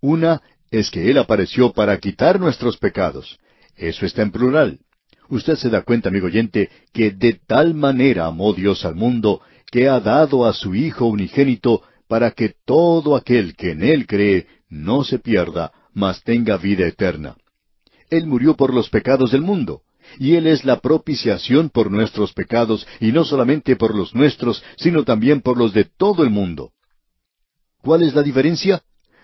Una es que él apareció para quitar nuestros pecados. Eso está en plural. Usted se da cuenta, amigo oyente, que de tal manera amó Dios al mundo que ha dado a su Hijo unigénito para que todo aquel que en Él cree no se pierda, mas tenga vida eterna. Él murió por los pecados del mundo, y Él es la propiciación por nuestros pecados, y no solamente por los nuestros, sino también por los de todo el mundo. ¿Cuál es la diferencia?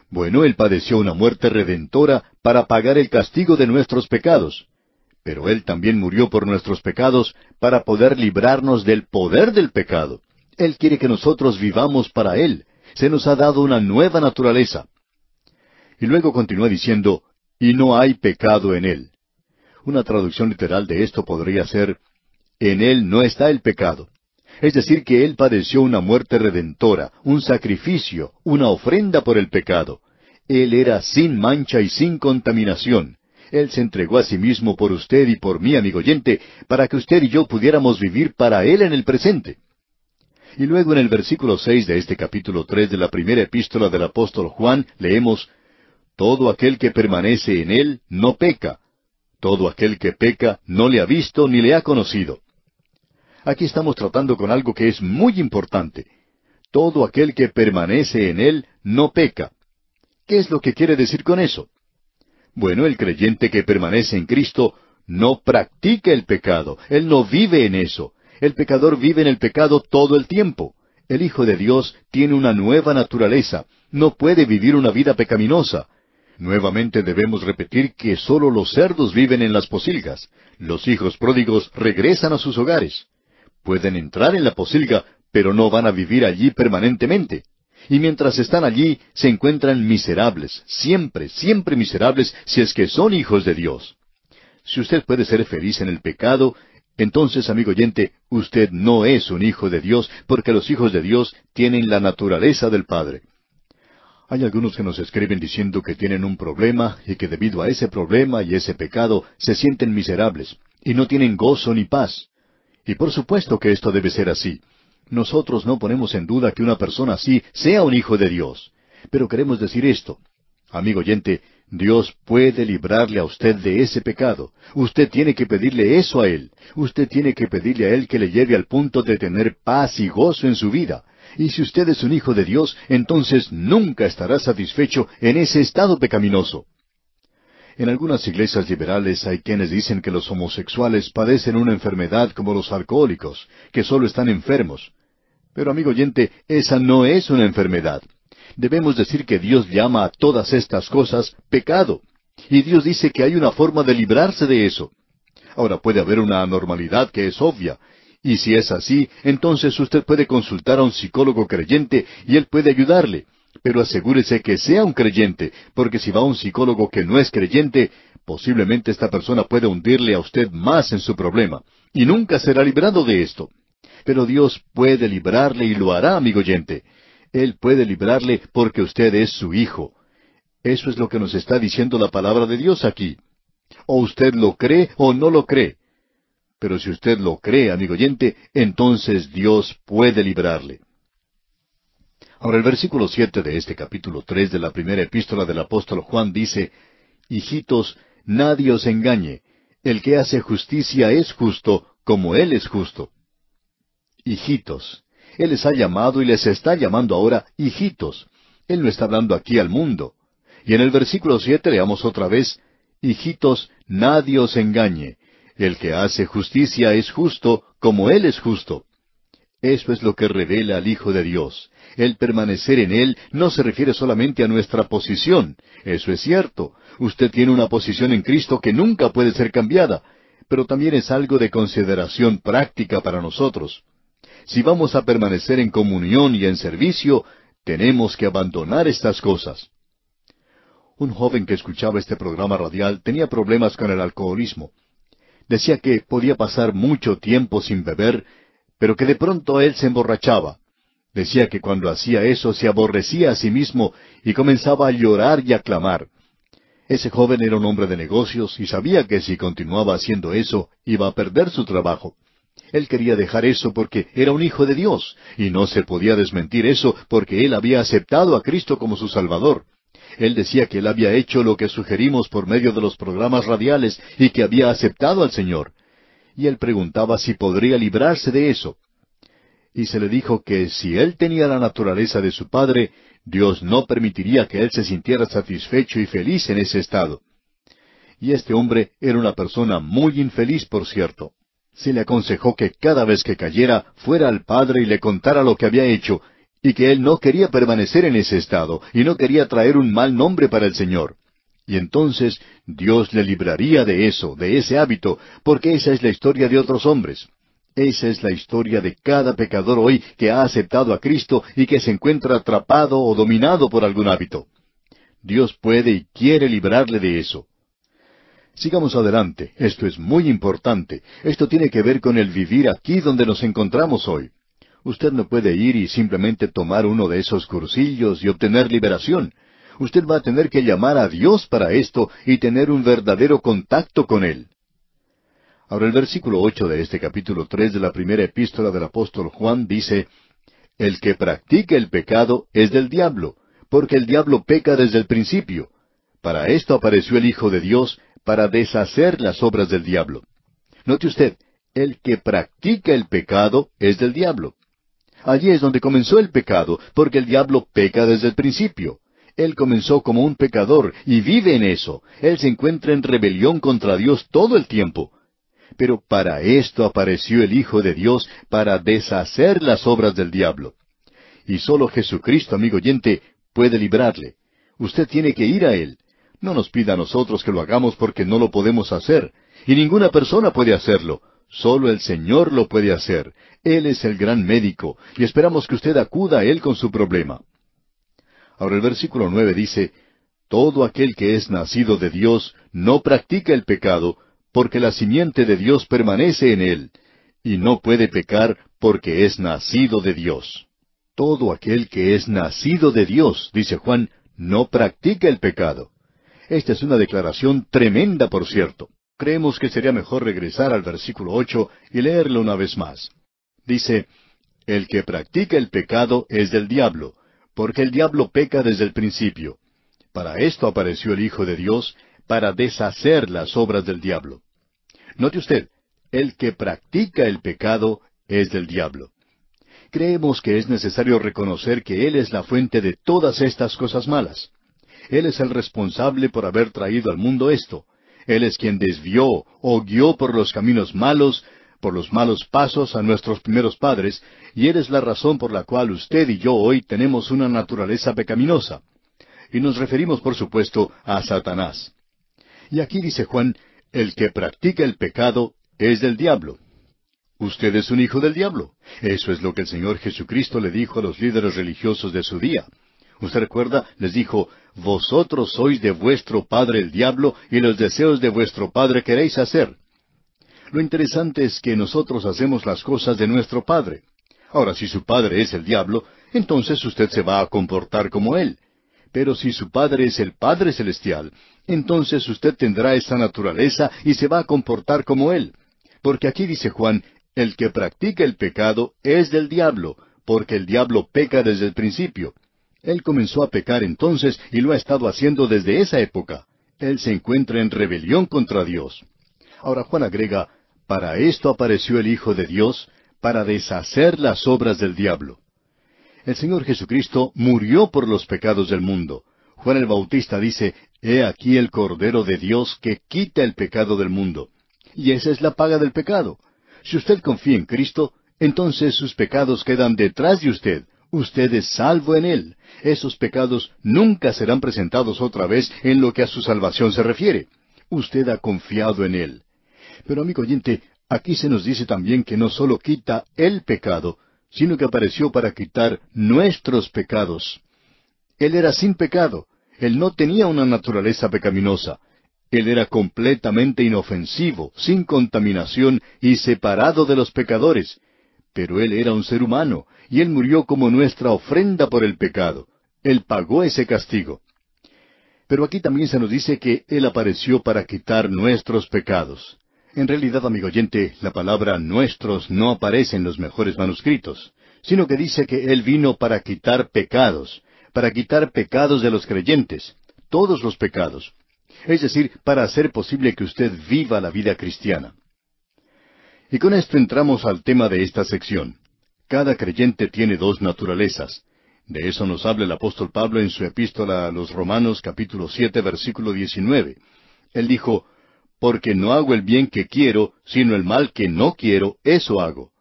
Bueno, Él padeció una muerte redentora para pagar el castigo de nuestros pecados pero Él también murió por nuestros pecados para poder librarnos del poder del pecado. Él quiere que nosotros vivamos para Él. Se nos ha dado una nueva naturaleza. Y luego continúa diciendo, y no hay pecado en Él. Una traducción literal de esto podría ser, en Él no está el pecado. Es decir, que Él padeció una muerte redentora, un sacrificio, una ofrenda por el pecado. Él era sin mancha y sin contaminación. Él se entregó a sí mismo por usted y por mí, amigo oyente, para que usted y yo pudiéramos vivir para Él en el presente. Y luego en el versículo seis de este capítulo tres de la primera epístola del apóstol Juan leemos Todo aquel que permanece en Él no peca. Todo aquel que peca no le ha visto ni le ha conocido. Aquí estamos tratando con algo que es muy importante. Todo aquel que permanece en Él no peca. ¿Qué es lo que quiere decir con eso? Bueno, el creyente que permanece en Cristo no practica el pecado, él no vive en eso. El pecador vive en el pecado todo el tiempo. El Hijo de Dios tiene una nueva naturaleza, no puede vivir una vida pecaminosa. Nuevamente debemos repetir que sólo los cerdos viven en las posilgas. Los hijos pródigos regresan a sus hogares. Pueden entrar en la posilga, pero no van a vivir allí permanentemente y mientras están allí se encuentran miserables, siempre, siempre miserables si es que son hijos de Dios. Si usted puede ser feliz en el pecado, entonces, amigo oyente, usted no es un hijo de Dios, porque los hijos de Dios tienen la naturaleza del Padre. Hay algunos que nos escriben diciendo que tienen un problema y que debido a ese problema y ese pecado se sienten miserables y no tienen gozo ni paz. Y por supuesto que esto debe ser así. Nosotros no ponemos en duda que una persona así sea un hijo de Dios. Pero queremos decir esto. Amigo oyente, Dios puede librarle a usted de ese pecado. Usted tiene que pedirle eso a Él. Usted tiene que pedirle a Él que le lleve al punto de tener paz y gozo en su vida. Y si usted es un hijo de Dios, entonces nunca estará satisfecho en ese estado pecaminoso. En algunas iglesias liberales hay quienes dicen que los homosexuales padecen una enfermedad como los alcohólicos, que solo están enfermos. Pero amigo oyente, esa no es una enfermedad. Debemos decir que Dios llama a todas estas cosas pecado. Y Dios dice que hay una forma de librarse de eso. Ahora puede haber una anormalidad que es obvia. Y si es así, entonces usted puede consultar a un psicólogo creyente y él puede ayudarle. Pero asegúrese que sea un creyente, porque si va a un psicólogo que no es creyente, posiblemente esta persona puede hundirle a usted más en su problema. Y nunca será librado de esto pero Dios puede librarle y lo hará, amigo oyente. Él puede librarle porque usted es su hijo. Eso es lo que nos está diciendo la palabra de Dios aquí. O usted lo cree o no lo cree. Pero si usted lo cree, amigo oyente, entonces Dios puede librarle. Ahora el versículo siete de este capítulo tres de la primera epístola del apóstol Juan dice Hijitos, nadie os engañe. El que hace justicia es justo, como él es justo hijitos. Él les ha llamado y les está llamando ahora hijitos. Él no está hablando aquí al mundo. Y en el versículo siete leamos otra vez, Hijitos, nadie os engañe. El que hace justicia es justo como Él es justo. Eso es lo que revela al Hijo de Dios. El permanecer en Él no se refiere solamente a nuestra posición. Eso es cierto. Usted tiene una posición en Cristo que nunca puede ser cambiada, pero también es algo de consideración práctica para nosotros si vamos a permanecer en comunión y en servicio, tenemos que abandonar estas cosas. Un joven que escuchaba este programa radial tenía problemas con el alcoholismo. Decía que podía pasar mucho tiempo sin beber, pero que de pronto él se emborrachaba. Decía que cuando hacía eso se aborrecía a sí mismo y comenzaba a llorar y a clamar. Ese joven era un hombre de negocios y sabía que si continuaba haciendo eso iba a perder su trabajo. Él quería dejar eso porque era un hijo de Dios, y no se podía desmentir eso porque él había aceptado a Cristo como su Salvador. Él decía que él había hecho lo que sugerimos por medio de los programas radiales y que había aceptado al Señor. Y él preguntaba si podría librarse de eso. Y se le dijo que si él tenía la naturaleza de su padre, Dios no permitiría que él se sintiera satisfecho y feliz en ese estado. Y este hombre era una persona muy infeliz, por cierto se le aconsejó que cada vez que cayera fuera al padre y le contara lo que había hecho, y que él no quería permanecer en ese estado, y no quería traer un mal nombre para el Señor. Y entonces Dios le libraría de eso, de ese hábito, porque esa es la historia de otros hombres. Esa es la historia de cada pecador hoy que ha aceptado a Cristo y que se encuentra atrapado o dominado por algún hábito. Dios puede y quiere librarle de eso. Sigamos adelante. Esto es muy importante. Esto tiene que ver con el vivir aquí donde nos encontramos hoy. Usted no puede ir y simplemente tomar uno de esos cursillos y obtener liberación. Usted va a tener que llamar a Dios para esto y tener un verdadero contacto con Él. Ahora el versículo ocho de este capítulo tres de la primera epístola del apóstol Juan dice El que practique el pecado es del diablo, porque el diablo peca desde el principio. Para esto apareció el Hijo de Dios, para deshacer las obras del diablo. Note usted, el que practica el pecado es del diablo. Allí es donde comenzó el pecado, porque el diablo peca desde el principio. Él comenzó como un pecador y vive en eso. Él se encuentra en rebelión contra Dios todo el tiempo. Pero para esto apareció el Hijo de Dios, para deshacer las obras del diablo. Y solo Jesucristo, amigo oyente, puede librarle. Usted tiene que ir a Él. No nos pida a nosotros que lo hagamos porque no lo podemos hacer, y ninguna persona puede hacerlo. Solo el Señor lo puede hacer. Él es el gran médico, y esperamos que usted acuda a Él con su problema. Ahora el versículo nueve dice, Todo aquel que es nacido de Dios no practica el pecado, porque la simiente de Dios permanece en él, y no puede pecar porque es nacido de Dios. Todo aquel que es nacido de Dios, dice Juan, no practica el pecado. Esta es una declaración tremenda, por cierto. Creemos que sería mejor regresar al versículo ocho y leerlo una vez más. Dice, El que practica el pecado es del diablo, porque el diablo peca desde el principio. Para esto apareció el Hijo de Dios, para deshacer las obras del diablo. Note usted, el que practica el pecado es del diablo. Creemos que es necesario reconocer que Él es la fuente de todas estas cosas malas. Él es el responsable por haber traído al mundo esto. Él es quien desvió o guió por los caminos malos, por los malos pasos a nuestros primeros padres, y Él es la razón por la cual usted y yo hoy tenemos una naturaleza pecaminosa. Y nos referimos, por supuesto, a Satanás. Y aquí dice Juan, el que practica el pecado es del diablo. Usted es un hijo del diablo. Eso es lo que el Señor Jesucristo le dijo a los líderes religiosos de su día. Usted recuerda, les dijo, Vosotros sois de vuestro padre el diablo y los deseos de vuestro padre queréis hacer. Lo interesante es que nosotros hacemos las cosas de nuestro padre. Ahora, si su padre es el diablo, entonces usted se va a comportar como él. Pero si su padre es el Padre Celestial, entonces usted tendrá esa naturaleza y se va a comportar como él. Porque aquí dice Juan, el que practica el pecado es del diablo, porque el diablo peca desde el principio. Él comenzó a pecar entonces y lo ha estado haciendo desde esa época. Él se encuentra en rebelión contra Dios. Ahora Juan agrega, para esto apareció el Hijo de Dios, para deshacer las obras del diablo. El Señor Jesucristo murió por los pecados del mundo. Juan el Bautista dice, He aquí el Cordero de Dios que quita el pecado del mundo. Y esa es la paga del pecado. Si usted confía en Cristo, entonces sus pecados quedan detrás de usted usted es salvo en Él. Esos pecados nunca serán presentados otra vez en lo que a su salvación se refiere. Usted ha confiado en Él. Pero amigo oyente, aquí se nos dice también que no solo quita el pecado, sino que apareció para quitar nuestros pecados. Él era sin pecado, él no tenía una naturaleza pecaminosa, él era completamente inofensivo, sin contaminación y separado de los pecadores, pero Él era un ser humano, y Él murió como nuestra ofrenda por el pecado. Él pagó ese castigo. Pero aquí también se nos dice que Él apareció para quitar nuestros pecados. En realidad, amigo oyente, la palabra nuestros no aparece en los mejores manuscritos, sino que dice que Él vino para quitar pecados, para quitar pecados de los creyentes, todos los pecados. Es decir, para hacer posible que usted viva la vida cristiana. Y con esto entramos al tema de esta sección. Cada creyente tiene dos naturalezas. De eso nos habla el apóstol Pablo en su epístola a los Romanos capítulo 7, versículo 19. Él dijo, Porque no hago el bien que quiero, sino el mal que no quiero, eso hago.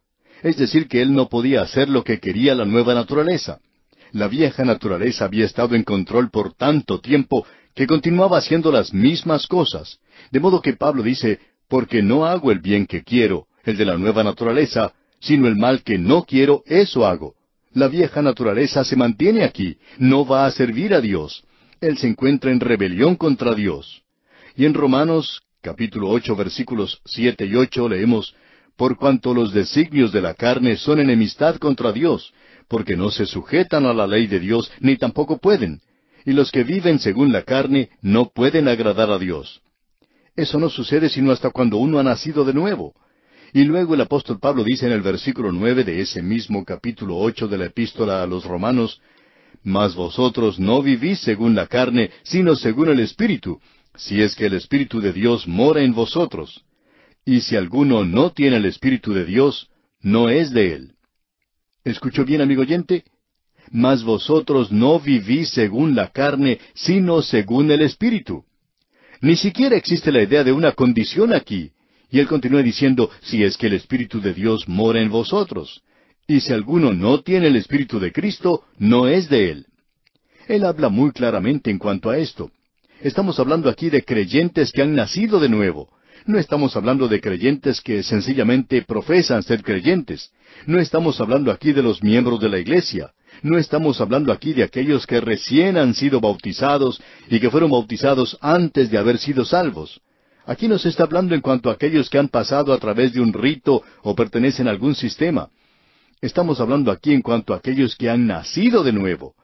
Es decir, que él no podía hacer lo que quería la nueva naturaleza. La vieja naturaleza había estado en control por tanto tiempo que continuaba haciendo las mismas cosas. De modo que Pablo dice, Porque no hago el bien que quiero, el de la nueva naturaleza, sino el mal que no quiero, eso hago. La vieja naturaleza se mantiene aquí, no va a servir a Dios. Él se encuentra en rebelión contra Dios. Y en Romanos capítulo ocho versículos siete y ocho leemos Por cuanto los designios de la carne son enemistad contra Dios, porque no se sujetan a la ley de Dios, ni tampoco pueden. Y los que viven según la carne no pueden agradar a Dios. Eso no sucede sino hasta cuando uno ha nacido de nuevo. Y luego el apóstol Pablo dice en el versículo nueve de ese mismo capítulo ocho de la Epístola a los Romanos Mas vosotros no vivís según la carne, sino según el Espíritu, si es que el Espíritu de Dios mora en vosotros. Y si alguno no tiene el Espíritu de Dios, no es de él. ¿Escuchó bien, amigo oyente? Mas vosotros no vivís según la carne, sino según el Espíritu. Ni siquiera existe la idea de una condición aquí. Y él continúa diciendo, si es que el Espíritu de Dios mora en vosotros. Y si alguno no tiene el Espíritu de Cristo, no es de él. Él habla muy claramente en cuanto a esto. Estamos hablando aquí de creyentes que han nacido de nuevo. No estamos hablando de creyentes que sencillamente profesan ser creyentes. No estamos hablando aquí de los miembros de la iglesia. No estamos hablando aquí de aquellos que recién han sido bautizados y que fueron bautizados antes de haber sido salvos. Aquí nos está hablando en cuanto a aquellos que han pasado a través de un rito o pertenecen a algún sistema. Estamos hablando aquí en cuanto a aquellos que han nacido de nuevo.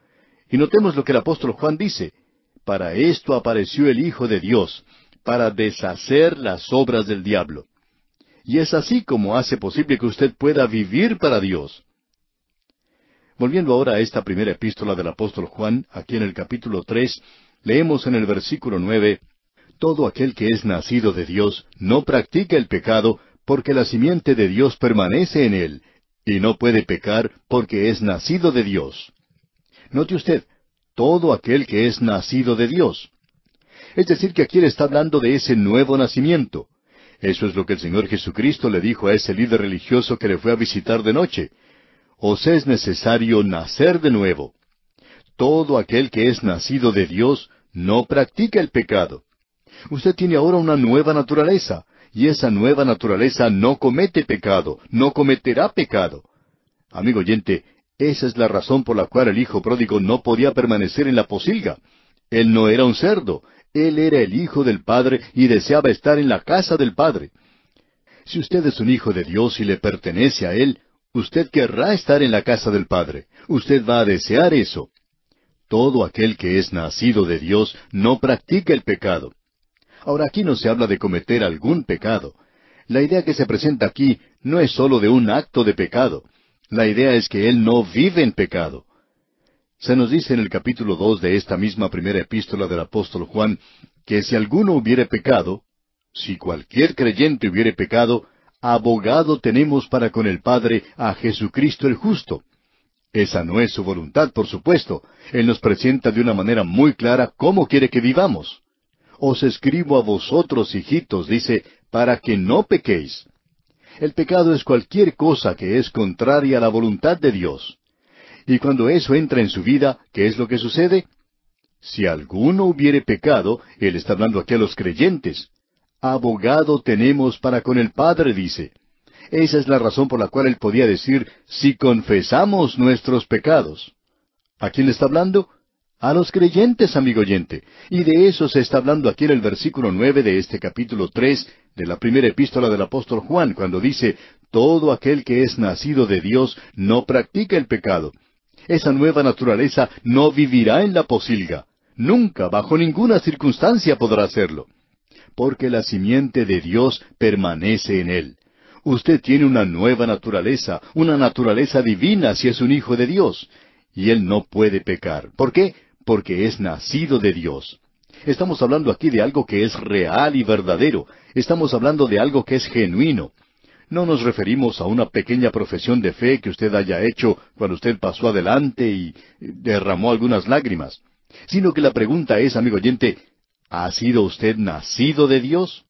Y notemos lo que el apóstol Juan dice. Para esto apareció el Hijo de Dios, para deshacer las obras del diablo. Y es así como hace posible que usted pueda vivir para Dios. Volviendo ahora a esta primera epístola del apóstol Juan, aquí en el capítulo tres, leemos en el versículo nueve todo aquel que es nacido de Dios no practica el pecado, porque la simiente de Dios permanece en él, y no puede pecar porque es nacido de Dios. Note usted, todo aquel que es nacido de Dios. Es decir, que aquí le está hablando de ese nuevo nacimiento. Eso es lo que el Señor Jesucristo le dijo a ese líder religioso que le fue a visitar de noche. Os es necesario nacer de nuevo. Todo aquel que es nacido de Dios no practica el pecado. Usted tiene ahora una nueva naturaleza, y esa nueva naturaleza no comete pecado, no cometerá pecado. Amigo oyente, esa es la razón por la cual el hijo pródigo no podía permanecer en la posilga. Él no era un cerdo, él era el hijo del Padre y deseaba estar en la casa del Padre. Si usted es un hijo de Dios y le pertenece a Él, usted querrá estar en la casa del Padre. Usted va a desear eso. Todo aquel que es nacido de Dios no practica el pecado. Ahora aquí no se habla de cometer algún pecado. La idea que se presenta aquí no es sólo de un acto de pecado. La idea es que él no vive en pecado. Se nos dice en el capítulo dos de esta misma primera epístola del apóstol Juan que si alguno hubiere pecado, si cualquier creyente hubiere pecado, abogado tenemos para con el Padre a Jesucristo el justo. Esa no es su voluntad, por supuesto. Él nos presenta de una manera muy clara cómo quiere que vivamos. Os escribo a vosotros, hijitos, dice, para que no pequéis. El pecado es cualquier cosa que es contraria a la voluntad de Dios. Y cuando eso entra en su vida, ¿qué es lo que sucede? Si alguno hubiere pecado, él está hablando aquí a los creyentes. Abogado tenemos para con el Padre, dice. Esa es la razón por la cual él podía decir, si confesamos nuestros pecados. ¿A quién le está hablando? A los creyentes, amigo oyente. Y de eso se está hablando aquí en el versículo nueve de este capítulo tres de la primera epístola del apóstol Juan, cuando dice Todo aquel que es nacido de Dios no practica el pecado. Esa nueva naturaleza no vivirá en la posilga. Nunca, bajo ninguna circunstancia podrá hacerlo. Porque la simiente de Dios permanece en él. Usted tiene una nueva naturaleza, una naturaleza divina si es un hijo de Dios. Y él no puede pecar. ¿Por qué? porque es nacido de Dios. Estamos hablando aquí de algo que es real y verdadero. Estamos hablando de algo que es genuino. No nos referimos a una pequeña profesión de fe que usted haya hecho cuando usted pasó adelante y derramó algunas lágrimas, sino que la pregunta es, amigo oyente, ¿ha sido usted nacido de Dios?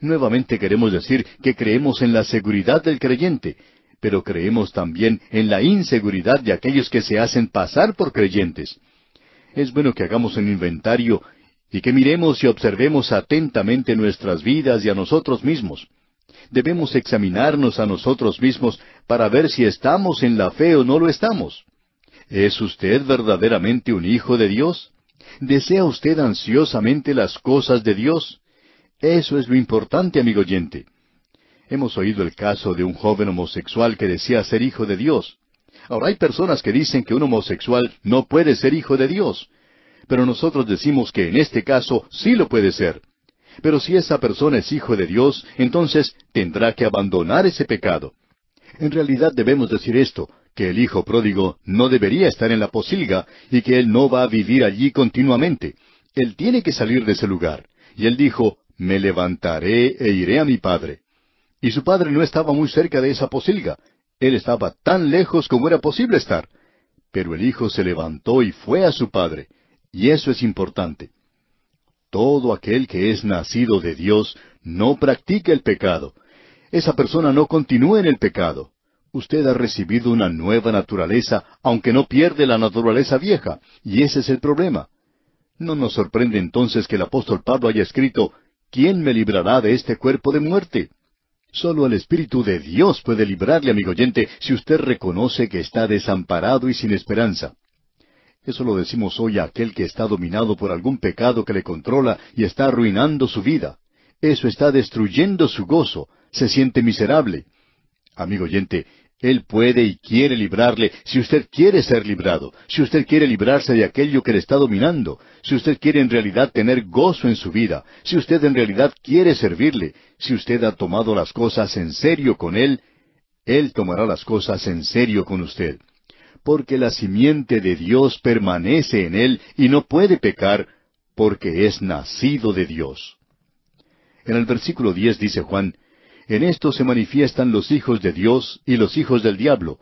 Nuevamente queremos decir que creemos en la seguridad del creyente, pero creemos también en la inseguridad de aquellos que se hacen pasar por creyentes es bueno que hagamos un inventario y que miremos y observemos atentamente nuestras vidas y a nosotros mismos. Debemos examinarnos a nosotros mismos para ver si estamos en la fe o no lo estamos. ¿Es usted verdaderamente un hijo de Dios? ¿Desea usted ansiosamente las cosas de Dios? Eso es lo importante, amigo oyente. Hemos oído el caso de un joven homosexual que decía ser hijo de Dios. Ahora, hay personas que dicen que un homosexual no puede ser hijo de Dios, pero nosotros decimos que en este caso sí lo puede ser. Pero si esa persona es hijo de Dios, entonces tendrá que abandonar ese pecado. En realidad debemos decir esto, que el hijo pródigo no debería estar en la posilga y que él no va a vivir allí continuamente. Él tiene que salir de ese lugar. Y él dijo, me levantaré e iré a mi padre. Y su padre no estaba muy cerca de esa posilga, él estaba tan lejos como era posible estar. Pero el hijo se levantó y fue a su padre. Y eso es importante. Todo aquel que es nacido de Dios no practica el pecado. Esa persona no continúa en el pecado. Usted ha recibido una nueva naturaleza, aunque no pierde la naturaleza vieja. Y ese es el problema. No nos sorprende entonces que el apóstol Pablo haya escrito, ¿quién me librará de este cuerpo de muerte? Solo el Espíritu de Dios puede librarle, amigo oyente, si usted reconoce que está desamparado y sin esperanza. Eso lo decimos hoy a aquel que está dominado por algún pecado que le controla y está arruinando su vida. Eso está destruyendo su gozo, se siente miserable. Amigo oyente, él puede y quiere librarle si usted quiere ser librado, si usted quiere librarse de aquello que le está dominando, si usted quiere en realidad tener gozo en su vida, si usted en realidad quiere servirle, si usted ha tomado las cosas en serio con Él, Él tomará las cosas en serio con usted. Porque la simiente de Dios permanece en Él y no puede pecar porque es nacido de Dios. En el versículo diez dice Juan, en esto se manifiestan los hijos de Dios y los hijos del diablo.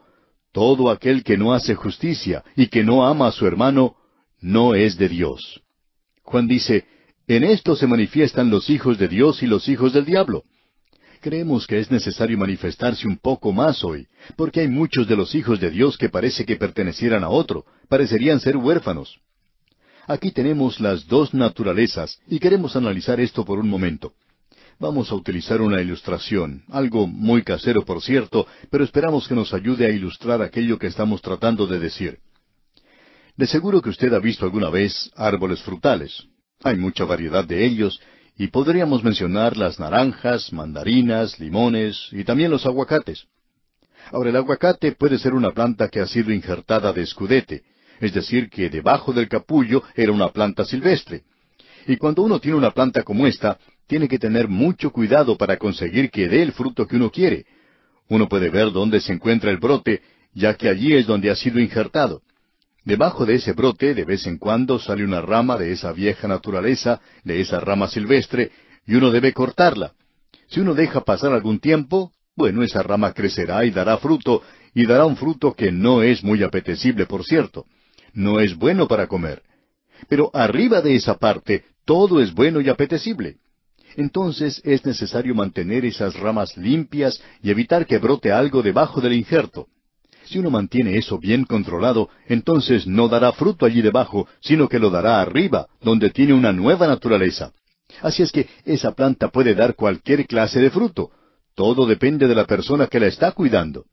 Todo aquel que no hace justicia y que no ama a su hermano, no es de Dios. Juan dice, en esto se manifiestan los hijos de Dios y los hijos del diablo. Creemos que es necesario manifestarse un poco más hoy, porque hay muchos de los hijos de Dios que parece que pertenecieran a otro, parecerían ser huérfanos. Aquí tenemos las dos naturalezas y queremos analizar esto por un momento. Vamos a utilizar una ilustración, algo muy casero por cierto, pero esperamos que nos ayude a ilustrar aquello que estamos tratando de decir. De seguro que usted ha visto alguna vez árboles frutales. Hay mucha variedad de ellos, y podríamos mencionar las naranjas, mandarinas, limones y también los aguacates. Ahora, el aguacate puede ser una planta que ha sido injertada de escudete, es decir, que debajo del capullo era una planta silvestre. Y cuando uno tiene una planta como esta, tiene que tener mucho cuidado para conseguir que dé el fruto que uno quiere. Uno puede ver dónde se encuentra el brote, ya que allí es donde ha sido injertado. Debajo de ese brote, de vez en cuando, sale una rama de esa vieja naturaleza, de esa rama silvestre, y uno debe cortarla. Si uno deja pasar algún tiempo, bueno, esa rama crecerá y dará fruto, y dará un fruto que no es muy apetecible, por cierto. No es bueno para comer. Pero arriba de esa parte, todo es bueno y apetecible entonces es necesario mantener esas ramas limpias y evitar que brote algo debajo del injerto. Si uno mantiene eso bien controlado, entonces no dará fruto allí debajo, sino que lo dará arriba, donde tiene una nueva naturaleza. Así es que esa planta puede dar cualquier clase de fruto. Todo depende de la persona que la está cuidando.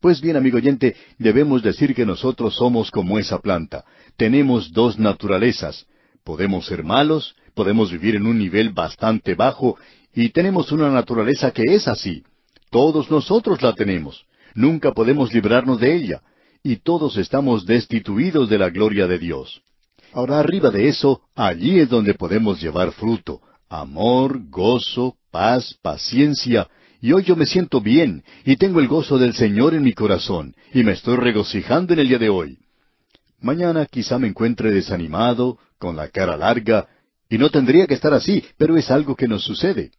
Pues bien, amigo oyente, debemos decir que nosotros somos como esa planta. Tenemos dos naturalezas, podemos ser malos, podemos vivir en un nivel bastante bajo y tenemos una naturaleza que es así. Todos nosotros la tenemos. Nunca podemos librarnos de ella. Y todos estamos destituidos de la gloria de Dios. Ahora arriba de eso, allí es donde podemos llevar fruto. Amor, gozo, paz, paciencia. Y hoy yo me siento bien y tengo el gozo del Señor en mi corazón y me estoy regocijando en el día de hoy. Mañana quizá me encuentre desanimado, con la cara larga, y no tendría que estar así, pero es algo que nos sucede.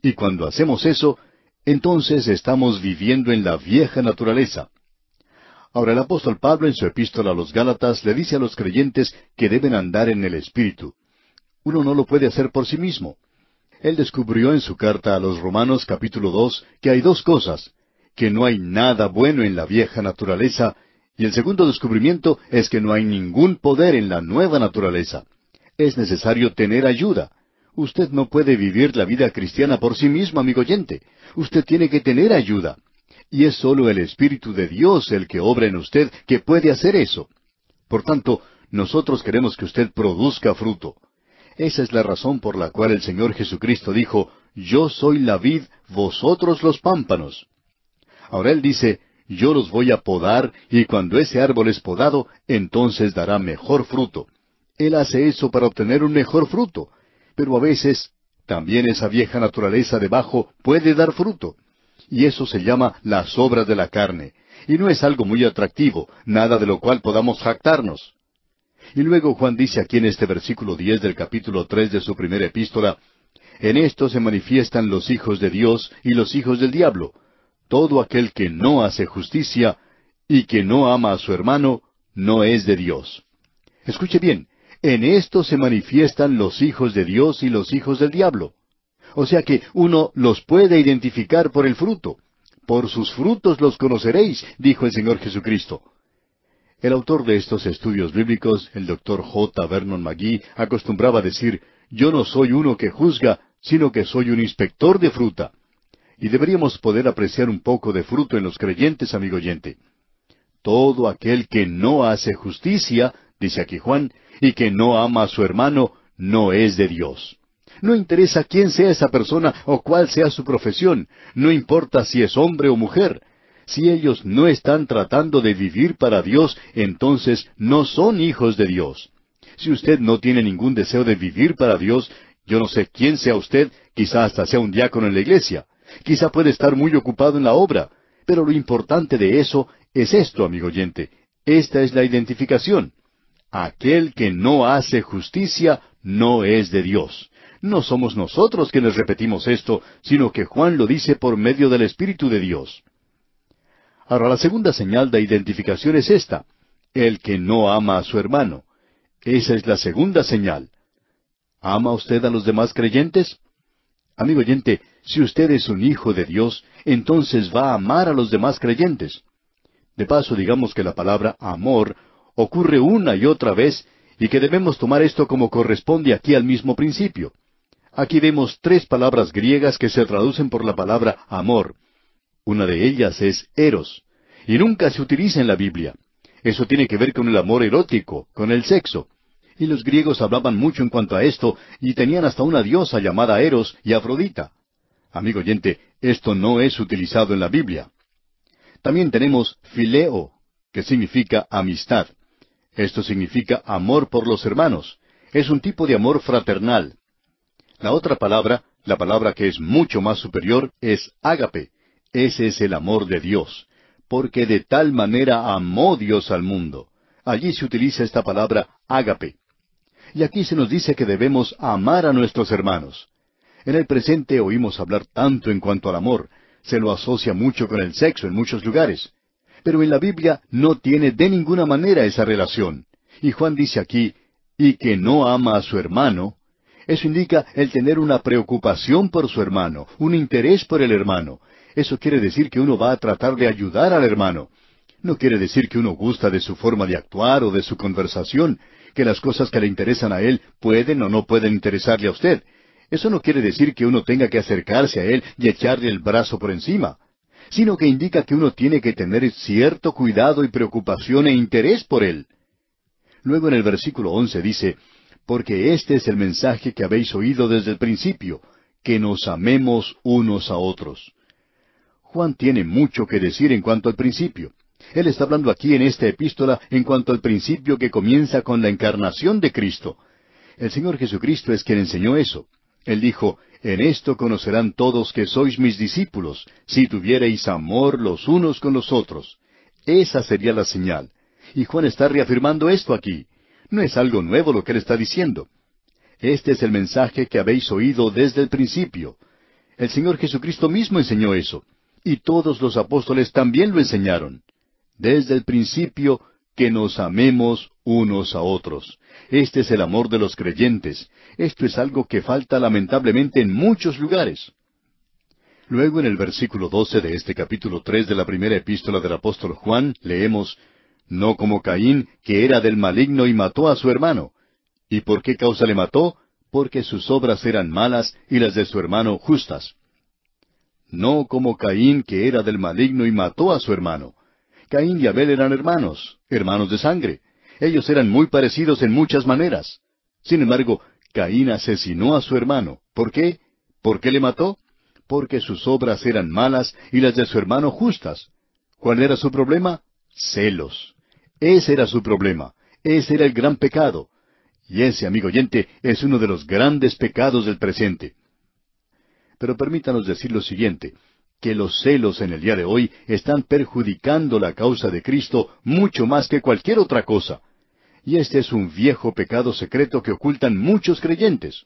Y cuando hacemos eso, entonces estamos viviendo en la vieja naturaleza. Ahora el apóstol Pablo en su epístola a los Gálatas le dice a los creyentes que deben andar en el Espíritu. Uno no lo puede hacer por sí mismo. Él descubrió en su carta a los Romanos capítulo dos que hay dos cosas, que no hay nada bueno en la vieja naturaleza y el segundo descubrimiento es que no hay ningún poder en la nueva naturaleza. Es necesario tener ayuda. Usted no puede vivir la vida cristiana por sí mismo, amigo oyente. Usted tiene que tener ayuda. Y es solo el Espíritu de Dios el que obra en usted que puede hacer eso. Por tanto, nosotros queremos que usted produzca fruto. Esa es la razón por la cual el Señor Jesucristo dijo, Yo soy la vid, vosotros los pámpanos. Ahora Él dice, yo los voy a podar, y cuando ese árbol es podado, entonces dará mejor fruto. Él hace eso para obtener un mejor fruto. Pero a veces también esa vieja naturaleza debajo puede dar fruto. Y eso se llama las obras de la carne. Y no es algo muy atractivo, nada de lo cual podamos jactarnos. Y luego Juan dice aquí en este versículo diez del capítulo tres de su primera epístola, En esto se manifiestan los hijos de Dios y los hijos del diablo todo aquel que no hace justicia y que no ama a su hermano, no es de Dios. Escuche bien, en esto se manifiestan los hijos de Dios y los hijos del diablo. O sea que uno los puede identificar por el fruto. Por sus frutos los conoceréis, dijo el Señor Jesucristo. El autor de estos estudios bíblicos, el doctor J. Vernon McGee, acostumbraba decir, yo no soy uno que juzga, sino que soy un inspector de fruta y deberíamos poder apreciar un poco de fruto en los creyentes, amigo oyente. Todo aquel que no hace justicia, dice aquí Juan, y que no ama a su hermano, no es de Dios. No interesa quién sea esa persona o cuál sea su profesión, no importa si es hombre o mujer. Si ellos no están tratando de vivir para Dios, entonces no son hijos de Dios. Si usted no tiene ningún deseo de vivir para Dios, yo no sé quién sea usted, quizá hasta sea un diácono en la iglesia. Quizá puede estar muy ocupado en la obra, pero lo importante de eso es esto, amigo oyente. Esta es la identificación. Aquel que no hace justicia no es de Dios. No somos nosotros quienes repetimos esto, sino que Juan lo dice por medio del Espíritu de Dios. Ahora, la segunda señal de identificación es esta, el que no ama a su hermano. Esa es la segunda señal. ¿Ama usted a los demás creyentes? Amigo oyente, si usted es un hijo de Dios, entonces va a amar a los demás creyentes. De paso, digamos que la palabra amor ocurre una y otra vez y que debemos tomar esto como corresponde aquí al mismo principio. Aquí vemos tres palabras griegas que se traducen por la palabra amor. Una de ellas es eros, y nunca se utiliza en la Biblia. Eso tiene que ver con el amor erótico, con el sexo y los griegos hablaban mucho en cuanto a esto, y tenían hasta una diosa llamada Eros y Afrodita. Amigo oyente, esto no es utilizado en la Biblia. También tenemos fileo, que significa amistad. Esto significa amor por los hermanos. Es un tipo de amor fraternal. La otra palabra, la palabra que es mucho más superior, es ágape. Ese es el amor de Dios, porque de tal manera amó Dios al mundo. Allí se utiliza esta palabra ágape. Y aquí se nos dice que debemos amar a nuestros hermanos. En el presente oímos hablar tanto en cuanto al amor, se lo asocia mucho con el sexo en muchos lugares. Pero en la Biblia no tiene de ninguna manera esa relación. Y Juan dice aquí, y que no ama a su hermano, eso indica el tener una preocupación por su hermano, un interés por el hermano. Eso quiere decir que uno va a tratar de ayudar al hermano. No quiere decir que uno gusta de su forma de actuar o de su conversación, que las cosas que le interesan a él pueden o no pueden interesarle a usted. Eso no quiere decir que uno tenga que acercarse a él y echarle el brazo por encima, sino que indica que uno tiene que tener cierto cuidado y preocupación e interés por él. Luego en el versículo once dice, Porque este es el mensaje que habéis oído desde el principio, que nos amemos unos a otros. Juan tiene mucho que decir en cuanto al principio. Él está hablando aquí en esta epístola en cuanto al principio que comienza con la encarnación de Cristo. El Señor Jesucristo es quien enseñó eso. Él dijo, En esto conocerán todos que sois mis discípulos, si tuviereis amor los unos con los otros. Esa sería la señal. Y Juan está reafirmando esto aquí. No es algo nuevo lo que él está diciendo. Este es el mensaje que habéis oído desde el principio. El Señor Jesucristo mismo enseñó eso. Y todos los apóstoles también lo enseñaron desde el principio que nos amemos unos a otros. Este es el amor de los creyentes. Esto es algo que falta lamentablemente en muchos lugares. Luego en el versículo doce de este capítulo tres de la primera epístola del apóstol Juan leemos No como Caín, que era del maligno y mató a su hermano. ¿Y por qué causa le mató? Porque sus obras eran malas y las de su hermano justas. No como Caín, que era del maligno y mató a su hermano. Caín y Abel eran hermanos, hermanos de sangre. Ellos eran muy parecidos en muchas maneras. Sin embargo, Caín asesinó a su hermano. ¿Por qué? ¿Por qué le mató? Porque sus obras eran malas y las de su hermano justas. ¿Cuál era su problema? Celos. Ese era su problema. Ese era el gran pecado. Y ese, amigo oyente, es uno de los grandes pecados del presente. Pero permítanos decir lo siguiente que los celos en el día de hoy están perjudicando la causa de Cristo mucho más que cualquier otra cosa. Y este es un viejo pecado secreto que ocultan muchos creyentes.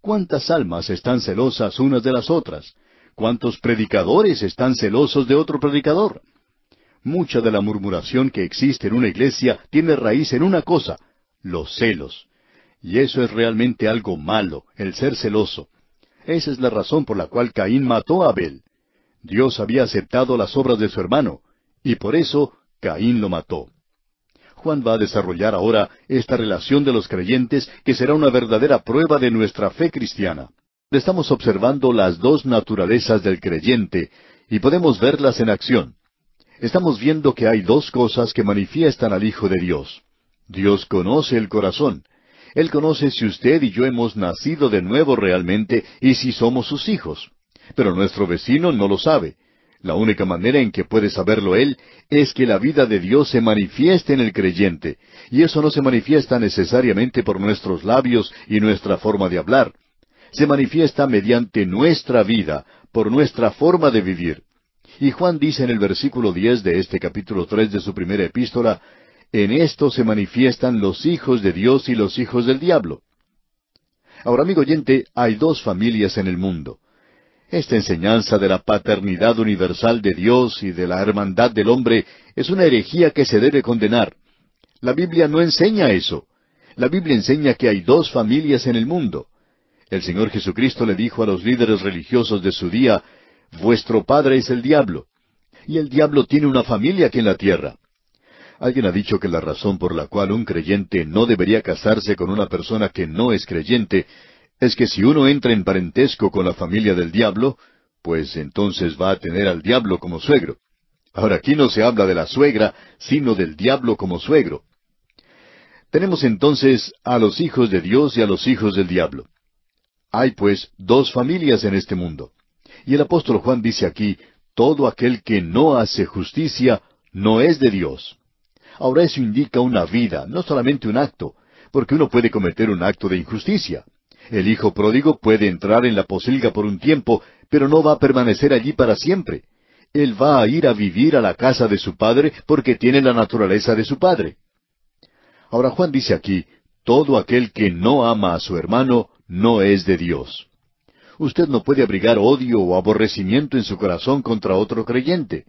¿Cuántas almas están celosas unas de las otras? ¿Cuántos predicadores están celosos de otro predicador? Mucha de la murmuración que existe en una iglesia tiene raíz en una cosa, los celos. Y eso es realmente algo malo, el ser celoso. Esa es la razón por la cual Caín mató a Abel. Dios había aceptado las obras de su hermano, y por eso Caín lo mató. Juan va a desarrollar ahora esta relación de los creyentes que será una verdadera prueba de nuestra fe cristiana. Estamos observando las dos naturalezas del creyente y podemos verlas en acción. Estamos viendo que hay dos cosas que manifiestan al Hijo de Dios. Dios conoce el corazón. Él conoce si usted y yo hemos nacido de nuevo realmente y si somos sus hijos. Pero nuestro vecino no lo sabe. La única manera en que puede saberlo él es que la vida de Dios se manifieste en el creyente, y eso no se manifiesta necesariamente por nuestros labios y nuestra forma de hablar, se manifiesta mediante nuestra vida, por nuestra forma de vivir. Y Juan dice en el versículo diez de este capítulo tres de su primera epístola, En esto se manifiestan los hijos de Dios y los hijos del diablo. Ahora, amigo oyente, hay dos familias en el mundo. Esta enseñanza de la paternidad universal de Dios y de la hermandad del hombre es una herejía que se debe condenar. La Biblia no enseña eso. La Biblia enseña que hay dos familias en el mundo. El Señor Jesucristo le dijo a los líderes religiosos de su día, Vuestro padre es el diablo. Y el diablo tiene una familia aquí en la tierra. Alguien ha dicho que la razón por la cual un creyente no debería casarse con una persona que no es creyente es que si uno entra en parentesco con la familia del diablo, pues entonces va a tener al diablo como suegro. Ahora aquí no se habla de la suegra, sino del diablo como suegro. Tenemos entonces a los hijos de Dios y a los hijos del diablo. Hay pues dos familias en este mundo. Y el apóstol Juan dice aquí, todo aquel que no hace justicia no es de Dios. Ahora eso indica una vida, no solamente un acto, porque uno puede cometer un acto de injusticia, el hijo pródigo puede entrar en la posilga por un tiempo, pero no va a permanecer allí para siempre. Él va a ir a vivir a la casa de su padre porque tiene la naturaleza de su padre. Ahora Juan dice aquí, todo aquel que no ama a su hermano no es de Dios. Usted no puede abrigar odio o aborrecimiento en su corazón contra otro creyente.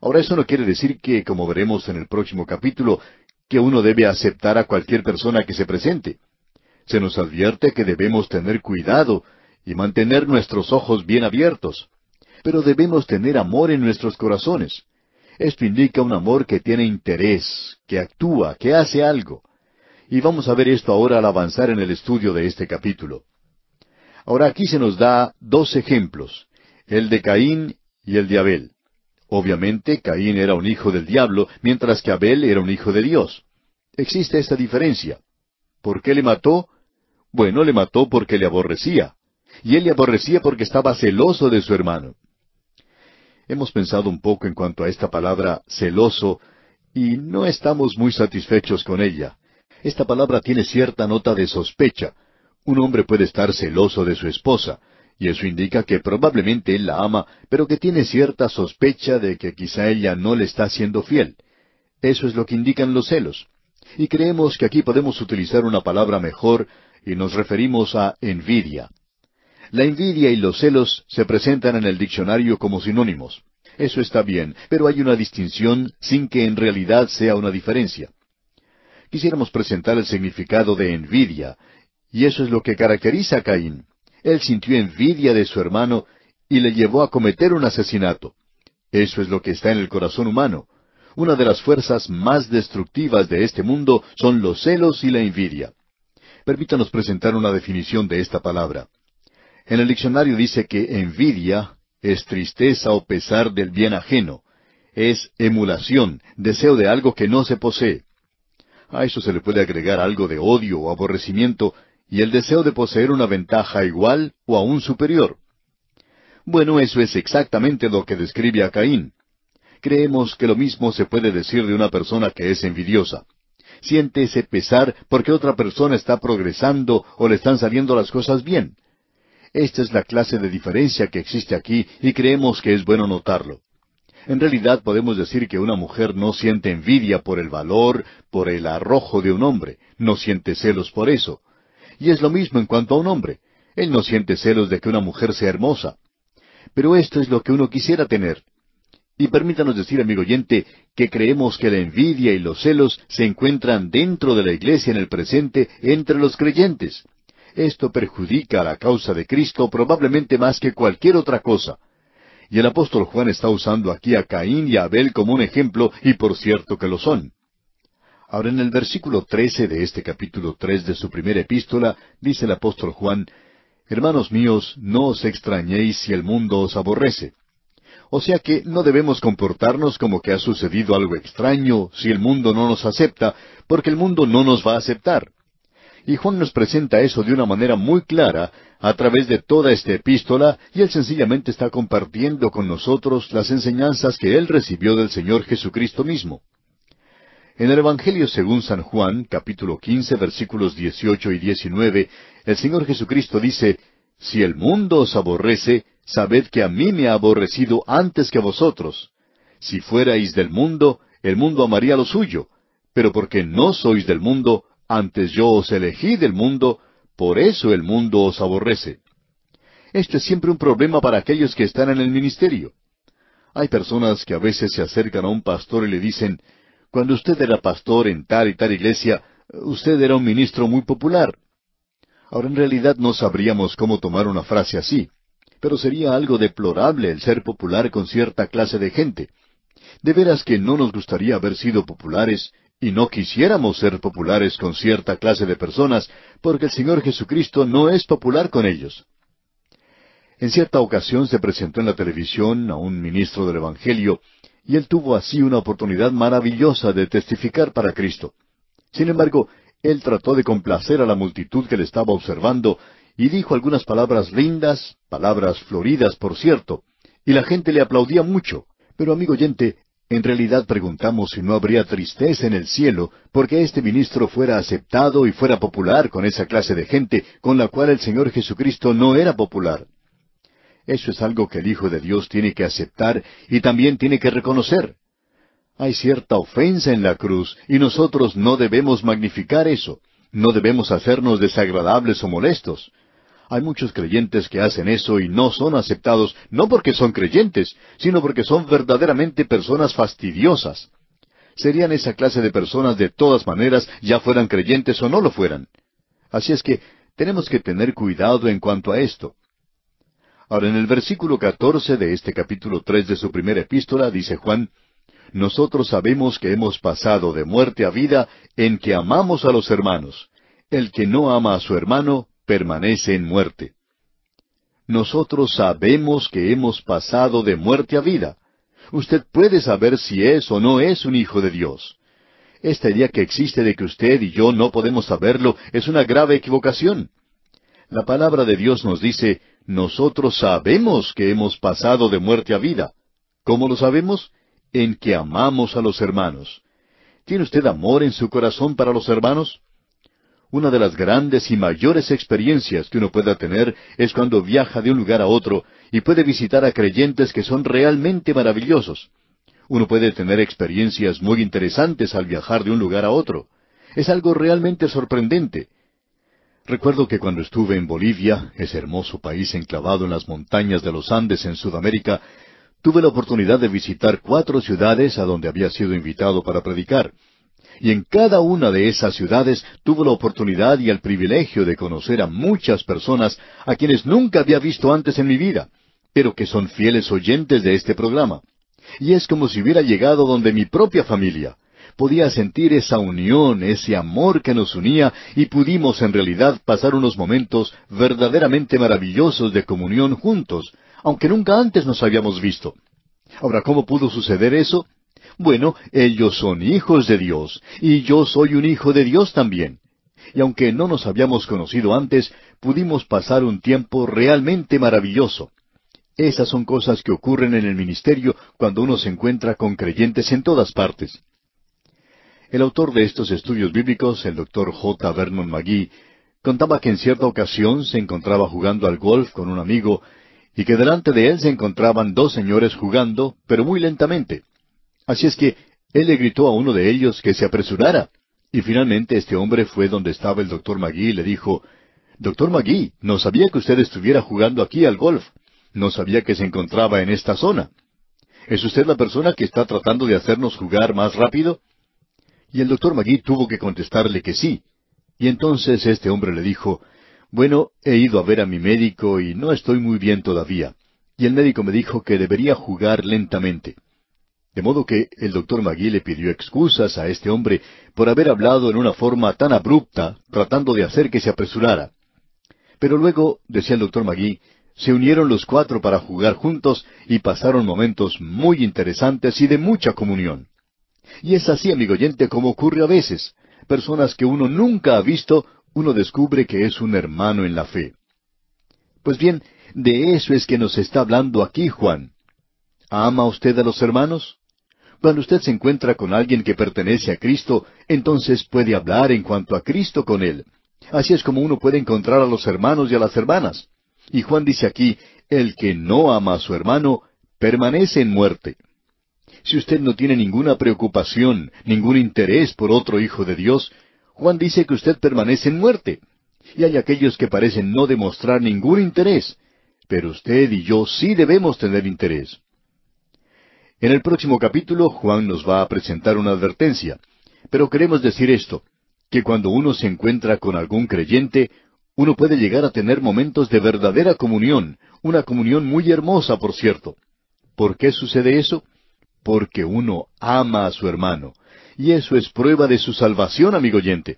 Ahora eso no quiere decir que, como veremos en el próximo capítulo, que uno debe aceptar a cualquier persona que se presente. Se nos advierte que debemos tener cuidado y mantener nuestros ojos bien abiertos. Pero debemos tener amor en nuestros corazones. Esto indica un amor que tiene interés, que actúa, que hace algo. Y vamos a ver esto ahora al avanzar en el estudio de este capítulo. Ahora aquí se nos da dos ejemplos, el de Caín y el de Abel. Obviamente, Caín era un hijo del diablo, mientras que Abel era un hijo de Dios. Existe esta diferencia. ¿Por qué le mató? Bueno, le mató porque le aborrecía. Y él le aborrecía porque estaba celoso de su hermano. Hemos pensado un poco en cuanto a esta palabra celoso y no estamos muy satisfechos con ella. Esta palabra tiene cierta nota de sospecha. Un hombre puede estar celoso de su esposa, y eso indica que probablemente él la ama, pero que tiene cierta sospecha de que quizá ella no le está siendo fiel. Eso es lo que indican los celos. Y creemos que aquí podemos utilizar una palabra mejor y nos referimos a envidia. La envidia y los celos se presentan en el diccionario como sinónimos. Eso está bien, pero hay una distinción sin que en realidad sea una diferencia. Quisiéramos presentar el significado de envidia, y eso es lo que caracteriza a Caín. Él sintió envidia de su hermano y le llevó a cometer un asesinato. Eso es lo que está en el corazón humano. Una de las fuerzas más destructivas de este mundo son los celos y la envidia. Permítanos presentar una definición de esta palabra. En el diccionario dice que envidia es tristeza o pesar del bien ajeno, es emulación, deseo de algo que no se posee. A eso se le puede agregar algo de odio o aborrecimiento y el deseo de poseer una ventaja igual o aún superior. Bueno, eso es exactamente lo que describe a Caín. Creemos que lo mismo se puede decir de una persona que es envidiosa siente ese pesar porque otra persona está progresando o le están saliendo las cosas bien. Esta es la clase de diferencia que existe aquí y creemos que es bueno notarlo. En realidad podemos decir que una mujer no siente envidia por el valor, por el arrojo de un hombre, no siente celos por eso. Y es lo mismo en cuanto a un hombre. Él no siente celos de que una mujer sea hermosa. Pero esto es lo que uno quisiera tener, y permítanos decir, amigo oyente, que creemos que la envidia y los celos se encuentran dentro de la iglesia en el presente entre los creyentes. Esto perjudica a la causa de Cristo probablemente más que cualquier otra cosa. Y el apóstol Juan está usando aquí a Caín y a Abel como un ejemplo, y por cierto que lo son. Ahora en el versículo 13 de este capítulo 3 de su primera epístola, dice el apóstol Juan, Hermanos míos, no os extrañéis si el mundo os aborrece. O sea que no debemos comportarnos como que ha sucedido algo extraño si el mundo no nos acepta, porque el mundo no nos va a aceptar. Y Juan nos presenta eso de una manera muy clara a través de toda esta epístola y él sencillamente está compartiendo con nosotros las enseñanzas que él recibió del Señor Jesucristo mismo. En el Evangelio según San Juan, capítulo 15, versículos 18 y 19, el Señor Jesucristo dice, Si el mundo os aborrece, sabed que a mí me ha aborrecido antes que a vosotros. Si fuerais del mundo, el mundo amaría lo suyo, pero porque no sois del mundo, antes yo os elegí del mundo, por eso el mundo os aborrece. Esto es siempre un problema para aquellos que están en el ministerio. Hay personas que a veces se acercan a un pastor y le dicen, cuando usted era pastor en tal y tal iglesia, usted era un ministro muy popular. Ahora en realidad no sabríamos cómo tomar una frase así. Pero sería algo deplorable el ser popular con cierta clase de gente. De veras que no nos gustaría haber sido populares y no quisiéramos ser populares con cierta clase de personas, porque el Señor Jesucristo no es popular con ellos. En cierta ocasión se presentó en la televisión a un ministro del Evangelio, y él tuvo así una oportunidad maravillosa de testificar para Cristo. Sin embargo, él trató de complacer a la multitud que le estaba observando, y dijo algunas palabras lindas, palabras floridas, por cierto, y la gente le aplaudía mucho. Pero, amigo oyente, en realidad preguntamos si no habría tristeza en el cielo porque este ministro fuera aceptado y fuera popular con esa clase de gente con la cual el Señor Jesucristo no era popular. Eso es algo que el Hijo de Dios tiene que aceptar y también tiene que reconocer. Hay cierta ofensa en la cruz y nosotros no debemos magnificar eso, no debemos hacernos desagradables o molestos. Hay muchos creyentes que hacen eso y no son aceptados, no porque son creyentes, sino porque son verdaderamente personas fastidiosas. Serían esa clase de personas de todas maneras, ya fueran creyentes o no lo fueran. Así es que tenemos que tener cuidado en cuanto a esto. Ahora, en el versículo catorce de este capítulo tres de su primera epístola, dice Juan, Nosotros sabemos que hemos pasado de muerte a vida en que amamos a los hermanos. El que no ama a su hermano permanece en muerte. Nosotros sabemos que hemos pasado de muerte a vida. Usted puede saber si es o no es un hijo de Dios. Esta idea que existe de que usted y yo no podemos saberlo es una grave equivocación. La palabra de Dios nos dice, nosotros sabemos que hemos pasado de muerte a vida. ¿Cómo lo sabemos? En que amamos a los hermanos. ¿Tiene usted amor en su corazón para los hermanos? Una de las grandes y mayores experiencias que uno pueda tener es cuando viaja de un lugar a otro y puede visitar a creyentes que son realmente maravillosos. Uno puede tener experiencias muy interesantes al viajar de un lugar a otro. Es algo realmente sorprendente. Recuerdo que cuando estuve en Bolivia, ese hermoso país enclavado en las montañas de los Andes en Sudamérica, tuve la oportunidad de visitar cuatro ciudades a donde había sido invitado para predicar y en cada una de esas ciudades tuve la oportunidad y el privilegio de conocer a muchas personas a quienes nunca había visto antes en mi vida, pero que son fieles oyentes de este programa. Y es como si hubiera llegado donde mi propia familia. Podía sentir esa unión, ese amor que nos unía y pudimos en realidad pasar unos momentos verdaderamente maravillosos de comunión juntos, aunque nunca antes nos habíamos visto. Ahora, ¿cómo pudo suceder eso? Bueno, ellos son hijos de Dios, y yo soy un hijo de Dios también. Y aunque no nos habíamos conocido antes, pudimos pasar un tiempo realmente maravilloso. Esas son cosas que ocurren en el ministerio cuando uno se encuentra con creyentes en todas partes. El autor de estos estudios bíblicos, el doctor J. Vernon McGee, contaba que en cierta ocasión se encontraba jugando al golf con un amigo y que delante de él se encontraban dos señores jugando, pero muy lentamente. Así es que él le gritó a uno de ellos que se apresurara. Y finalmente este hombre fue donde estaba el doctor Magui y le dijo, Doctor Magui, no sabía que usted estuviera jugando aquí al golf. No sabía que se encontraba en esta zona. ¿Es usted la persona que está tratando de hacernos jugar más rápido? Y el doctor Magui tuvo que contestarle que sí. Y entonces este hombre le dijo, Bueno, he ido a ver a mi médico y no estoy muy bien todavía. Y el médico me dijo que debería jugar lentamente. De modo que el doctor Magui le pidió excusas a este hombre por haber hablado en una forma tan abrupta, tratando de hacer que se apresurara. Pero luego, decía el doctor Magui, se unieron los cuatro para jugar juntos y pasaron momentos muy interesantes y de mucha comunión. Y es así, amigo oyente, como ocurre a veces. Personas que uno nunca ha visto, uno descubre que es un hermano en la fe. Pues bien, de eso es que nos está hablando aquí Juan. ¿Ama usted a los hermanos? Cuando usted se encuentra con alguien que pertenece a Cristo, entonces puede hablar en cuanto a Cristo con él. Así es como uno puede encontrar a los hermanos y a las hermanas. Y Juan dice aquí, el que no ama a su hermano, permanece en muerte. Si usted no tiene ninguna preocupación, ningún interés por otro hijo de Dios, Juan dice que usted permanece en muerte. Y hay aquellos que parecen no demostrar ningún interés, pero usted y yo sí debemos tener interés. En el próximo capítulo Juan nos va a presentar una advertencia, pero queremos decir esto, que cuando uno se encuentra con algún creyente, uno puede llegar a tener momentos de verdadera comunión, una comunión muy hermosa, por cierto. ¿Por qué sucede eso? Porque uno ama a su hermano, y eso es prueba de su salvación, amigo oyente.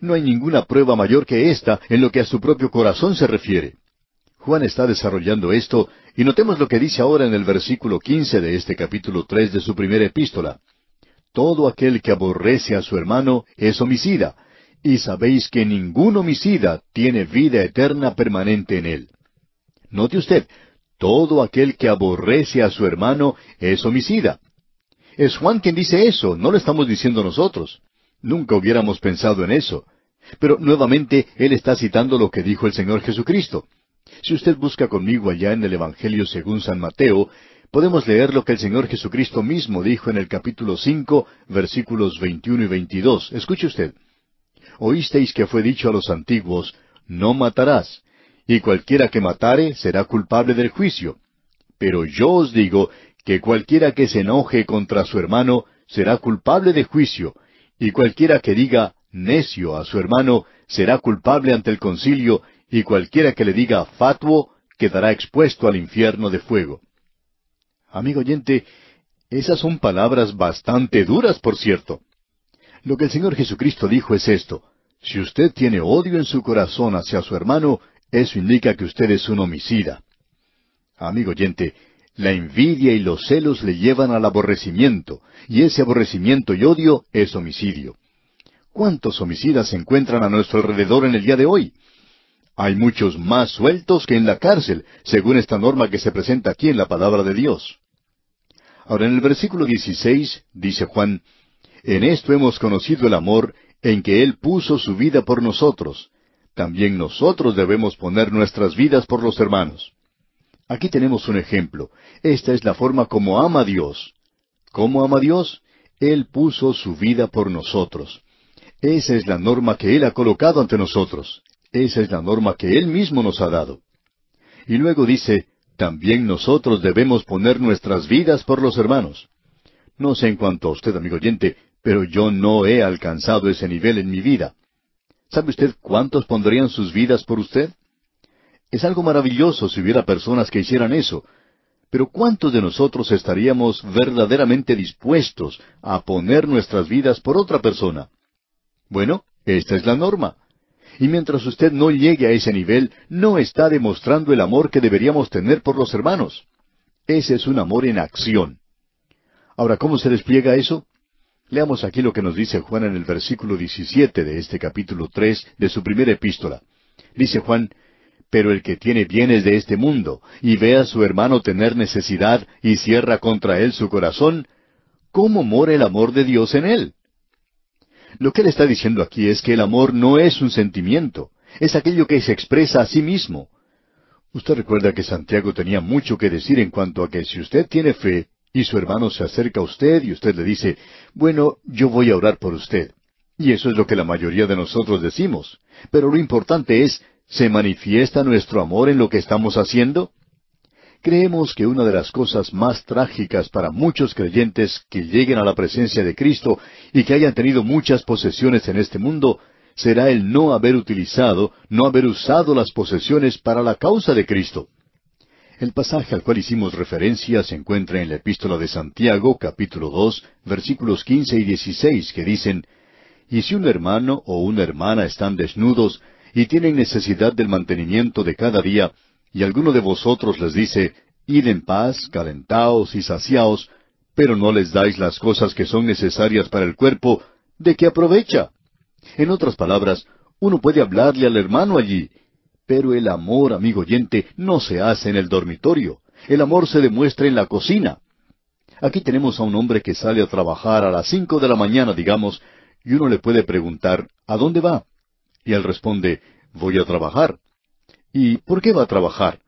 No hay ninguna prueba mayor que esta en lo que a su propio corazón se refiere. Juan está desarrollando esto y notemos lo que dice ahora en el versículo quince de este capítulo tres de su primera epístola. Todo aquel que aborrece a su hermano es homicida, y sabéis que ningún homicida tiene vida eterna permanente en él. Note usted, todo aquel que aborrece a su hermano es homicida. Es Juan quien dice eso, no lo estamos diciendo nosotros. Nunca hubiéramos pensado en eso. Pero nuevamente él está citando lo que dijo el Señor Jesucristo. Si usted busca conmigo allá en el Evangelio según San Mateo, podemos leer lo que el Señor Jesucristo mismo dijo en el capítulo cinco, versículos veintiuno y veintidós. Escuche usted. Oísteis que fue dicho a los antiguos, no matarás, y cualquiera que matare será culpable del juicio. Pero yo os digo que cualquiera que se enoje contra su hermano será culpable de juicio, y cualquiera que diga necio a su hermano será culpable ante el concilio y cualquiera que le diga fatuo quedará expuesto al infierno de fuego. Amigo oyente, esas son palabras bastante duras, por cierto. Lo que el Señor Jesucristo dijo es esto, si usted tiene odio en su corazón hacia su hermano, eso indica que usted es un homicida. Amigo oyente, la envidia y los celos le llevan al aborrecimiento, y ese aborrecimiento y odio es homicidio. ¿Cuántos homicidas se encuentran a nuestro alrededor en el día de hoy? Hay muchos más sueltos que en la cárcel, según esta norma que se presenta aquí en la palabra de Dios. Ahora en el versículo 16 dice Juan, En esto hemos conocido el amor en que Él puso su vida por nosotros. También nosotros debemos poner nuestras vidas por los hermanos. Aquí tenemos un ejemplo. Esta es la forma como ama Dios. ¿Cómo ama Dios? Él puso su vida por nosotros. Esa es la norma que Él ha colocado ante nosotros. Esa es la norma que Él mismo nos ha dado. Y luego dice, también nosotros debemos poner nuestras vidas por los hermanos. No sé en cuanto a usted, amigo oyente, pero yo no he alcanzado ese nivel en mi vida. ¿Sabe usted cuántos pondrían sus vidas por usted? Es algo maravilloso si hubiera personas que hicieran eso, pero ¿cuántos de nosotros estaríamos verdaderamente dispuestos a poner nuestras vidas por otra persona? Bueno, esta es la norma. Y mientras usted no llegue a ese nivel, no está demostrando el amor que deberíamos tener por los hermanos. Ese es un amor en acción. Ahora, ¿cómo se despliega eso? Leamos aquí lo que nos dice Juan en el versículo 17 de este capítulo 3 de su primera epístola. Dice Juan, Pero el que tiene bienes de este mundo y ve a su hermano tener necesidad y cierra contra él su corazón, ¿cómo mora el amor de Dios en él? Lo que él está diciendo aquí es que el amor no es un sentimiento, es aquello que se expresa a sí mismo. Usted recuerda que Santiago tenía mucho que decir en cuanto a que si usted tiene fe y su hermano se acerca a usted y usted le dice, bueno, yo voy a orar por usted. Y eso es lo que la mayoría de nosotros decimos. Pero lo importante es, ¿se manifiesta nuestro amor en lo que estamos haciendo? Creemos que una de las cosas más trágicas para muchos creyentes que lleguen a la presencia de Cristo y que hayan tenido muchas posesiones en este mundo será el no haber utilizado, no haber usado las posesiones para la causa de Cristo. El pasaje al cual hicimos referencia se encuentra en la epístola de Santiago, capítulo 2, versículos 15 y 16, que dicen, Y si un hermano o una hermana están desnudos y tienen necesidad del mantenimiento de cada día, y alguno de vosotros les dice, Id en paz, calentaos y saciaos, pero no les dais las cosas que son necesarias para el cuerpo, ¿de qué aprovecha? En otras palabras, uno puede hablarle al hermano allí, pero el amor, amigo oyente, no se hace en el dormitorio. El amor se demuestra en la cocina. Aquí tenemos a un hombre que sale a trabajar a las cinco de la mañana, digamos, y uno le puede preguntar, ¿a dónde va? Y él responde, voy a trabajar. ¿Y por qué va a trabajar?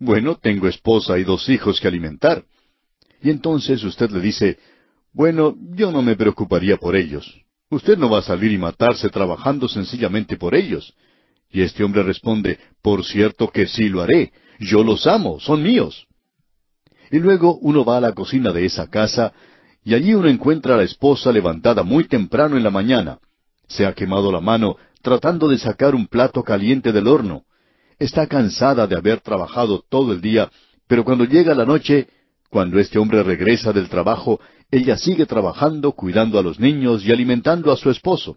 Bueno, tengo esposa y dos hijos que alimentar. Y entonces usted le dice, bueno, yo no me preocuparía por ellos. Usted no va a salir y matarse trabajando sencillamente por ellos. Y este hombre responde, por cierto que sí lo haré. Yo los amo, son míos. Y luego uno va a la cocina de esa casa y allí uno encuentra a la esposa levantada muy temprano en la mañana. Se ha quemado la mano tratando de sacar un plato caliente del horno está cansada de haber trabajado todo el día, pero cuando llega la noche, cuando este hombre regresa del trabajo, ella sigue trabajando, cuidando a los niños y alimentando a su esposo.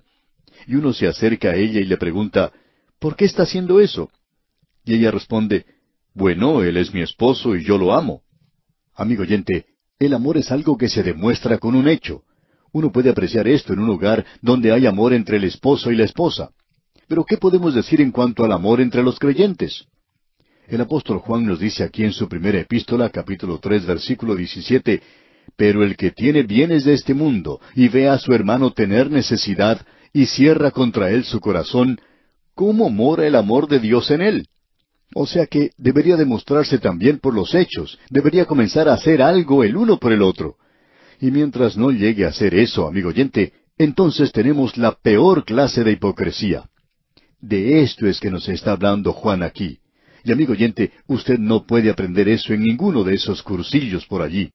Y uno se acerca a ella y le pregunta, ¿por qué está haciendo eso? Y ella responde, bueno, él es mi esposo y yo lo amo. Amigo oyente, el amor es algo que se demuestra con un hecho. Uno puede apreciar esto en un hogar donde hay amor entre el esposo y la esposa. Pero ¿qué podemos decir en cuanto al amor entre los creyentes? El apóstol Juan nos dice aquí en su primera epístola, capítulo tres, versículo diecisiete, Pero el que tiene bienes de este mundo y ve a su hermano tener necesidad y cierra contra él su corazón, ¿cómo mora el amor de Dios en él? O sea que debería demostrarse también por los hechos, debería comenzar a hacer algo el uno por el otro. Y mientras no llegue a hacer eso, amigo oyente, entonces tenemos la peor clase de hipocresía. De esto es que nos está hablando Juan aquí. Y amigo oyente, usted no puede aprender eso en ninguno de esos cursillos por allí.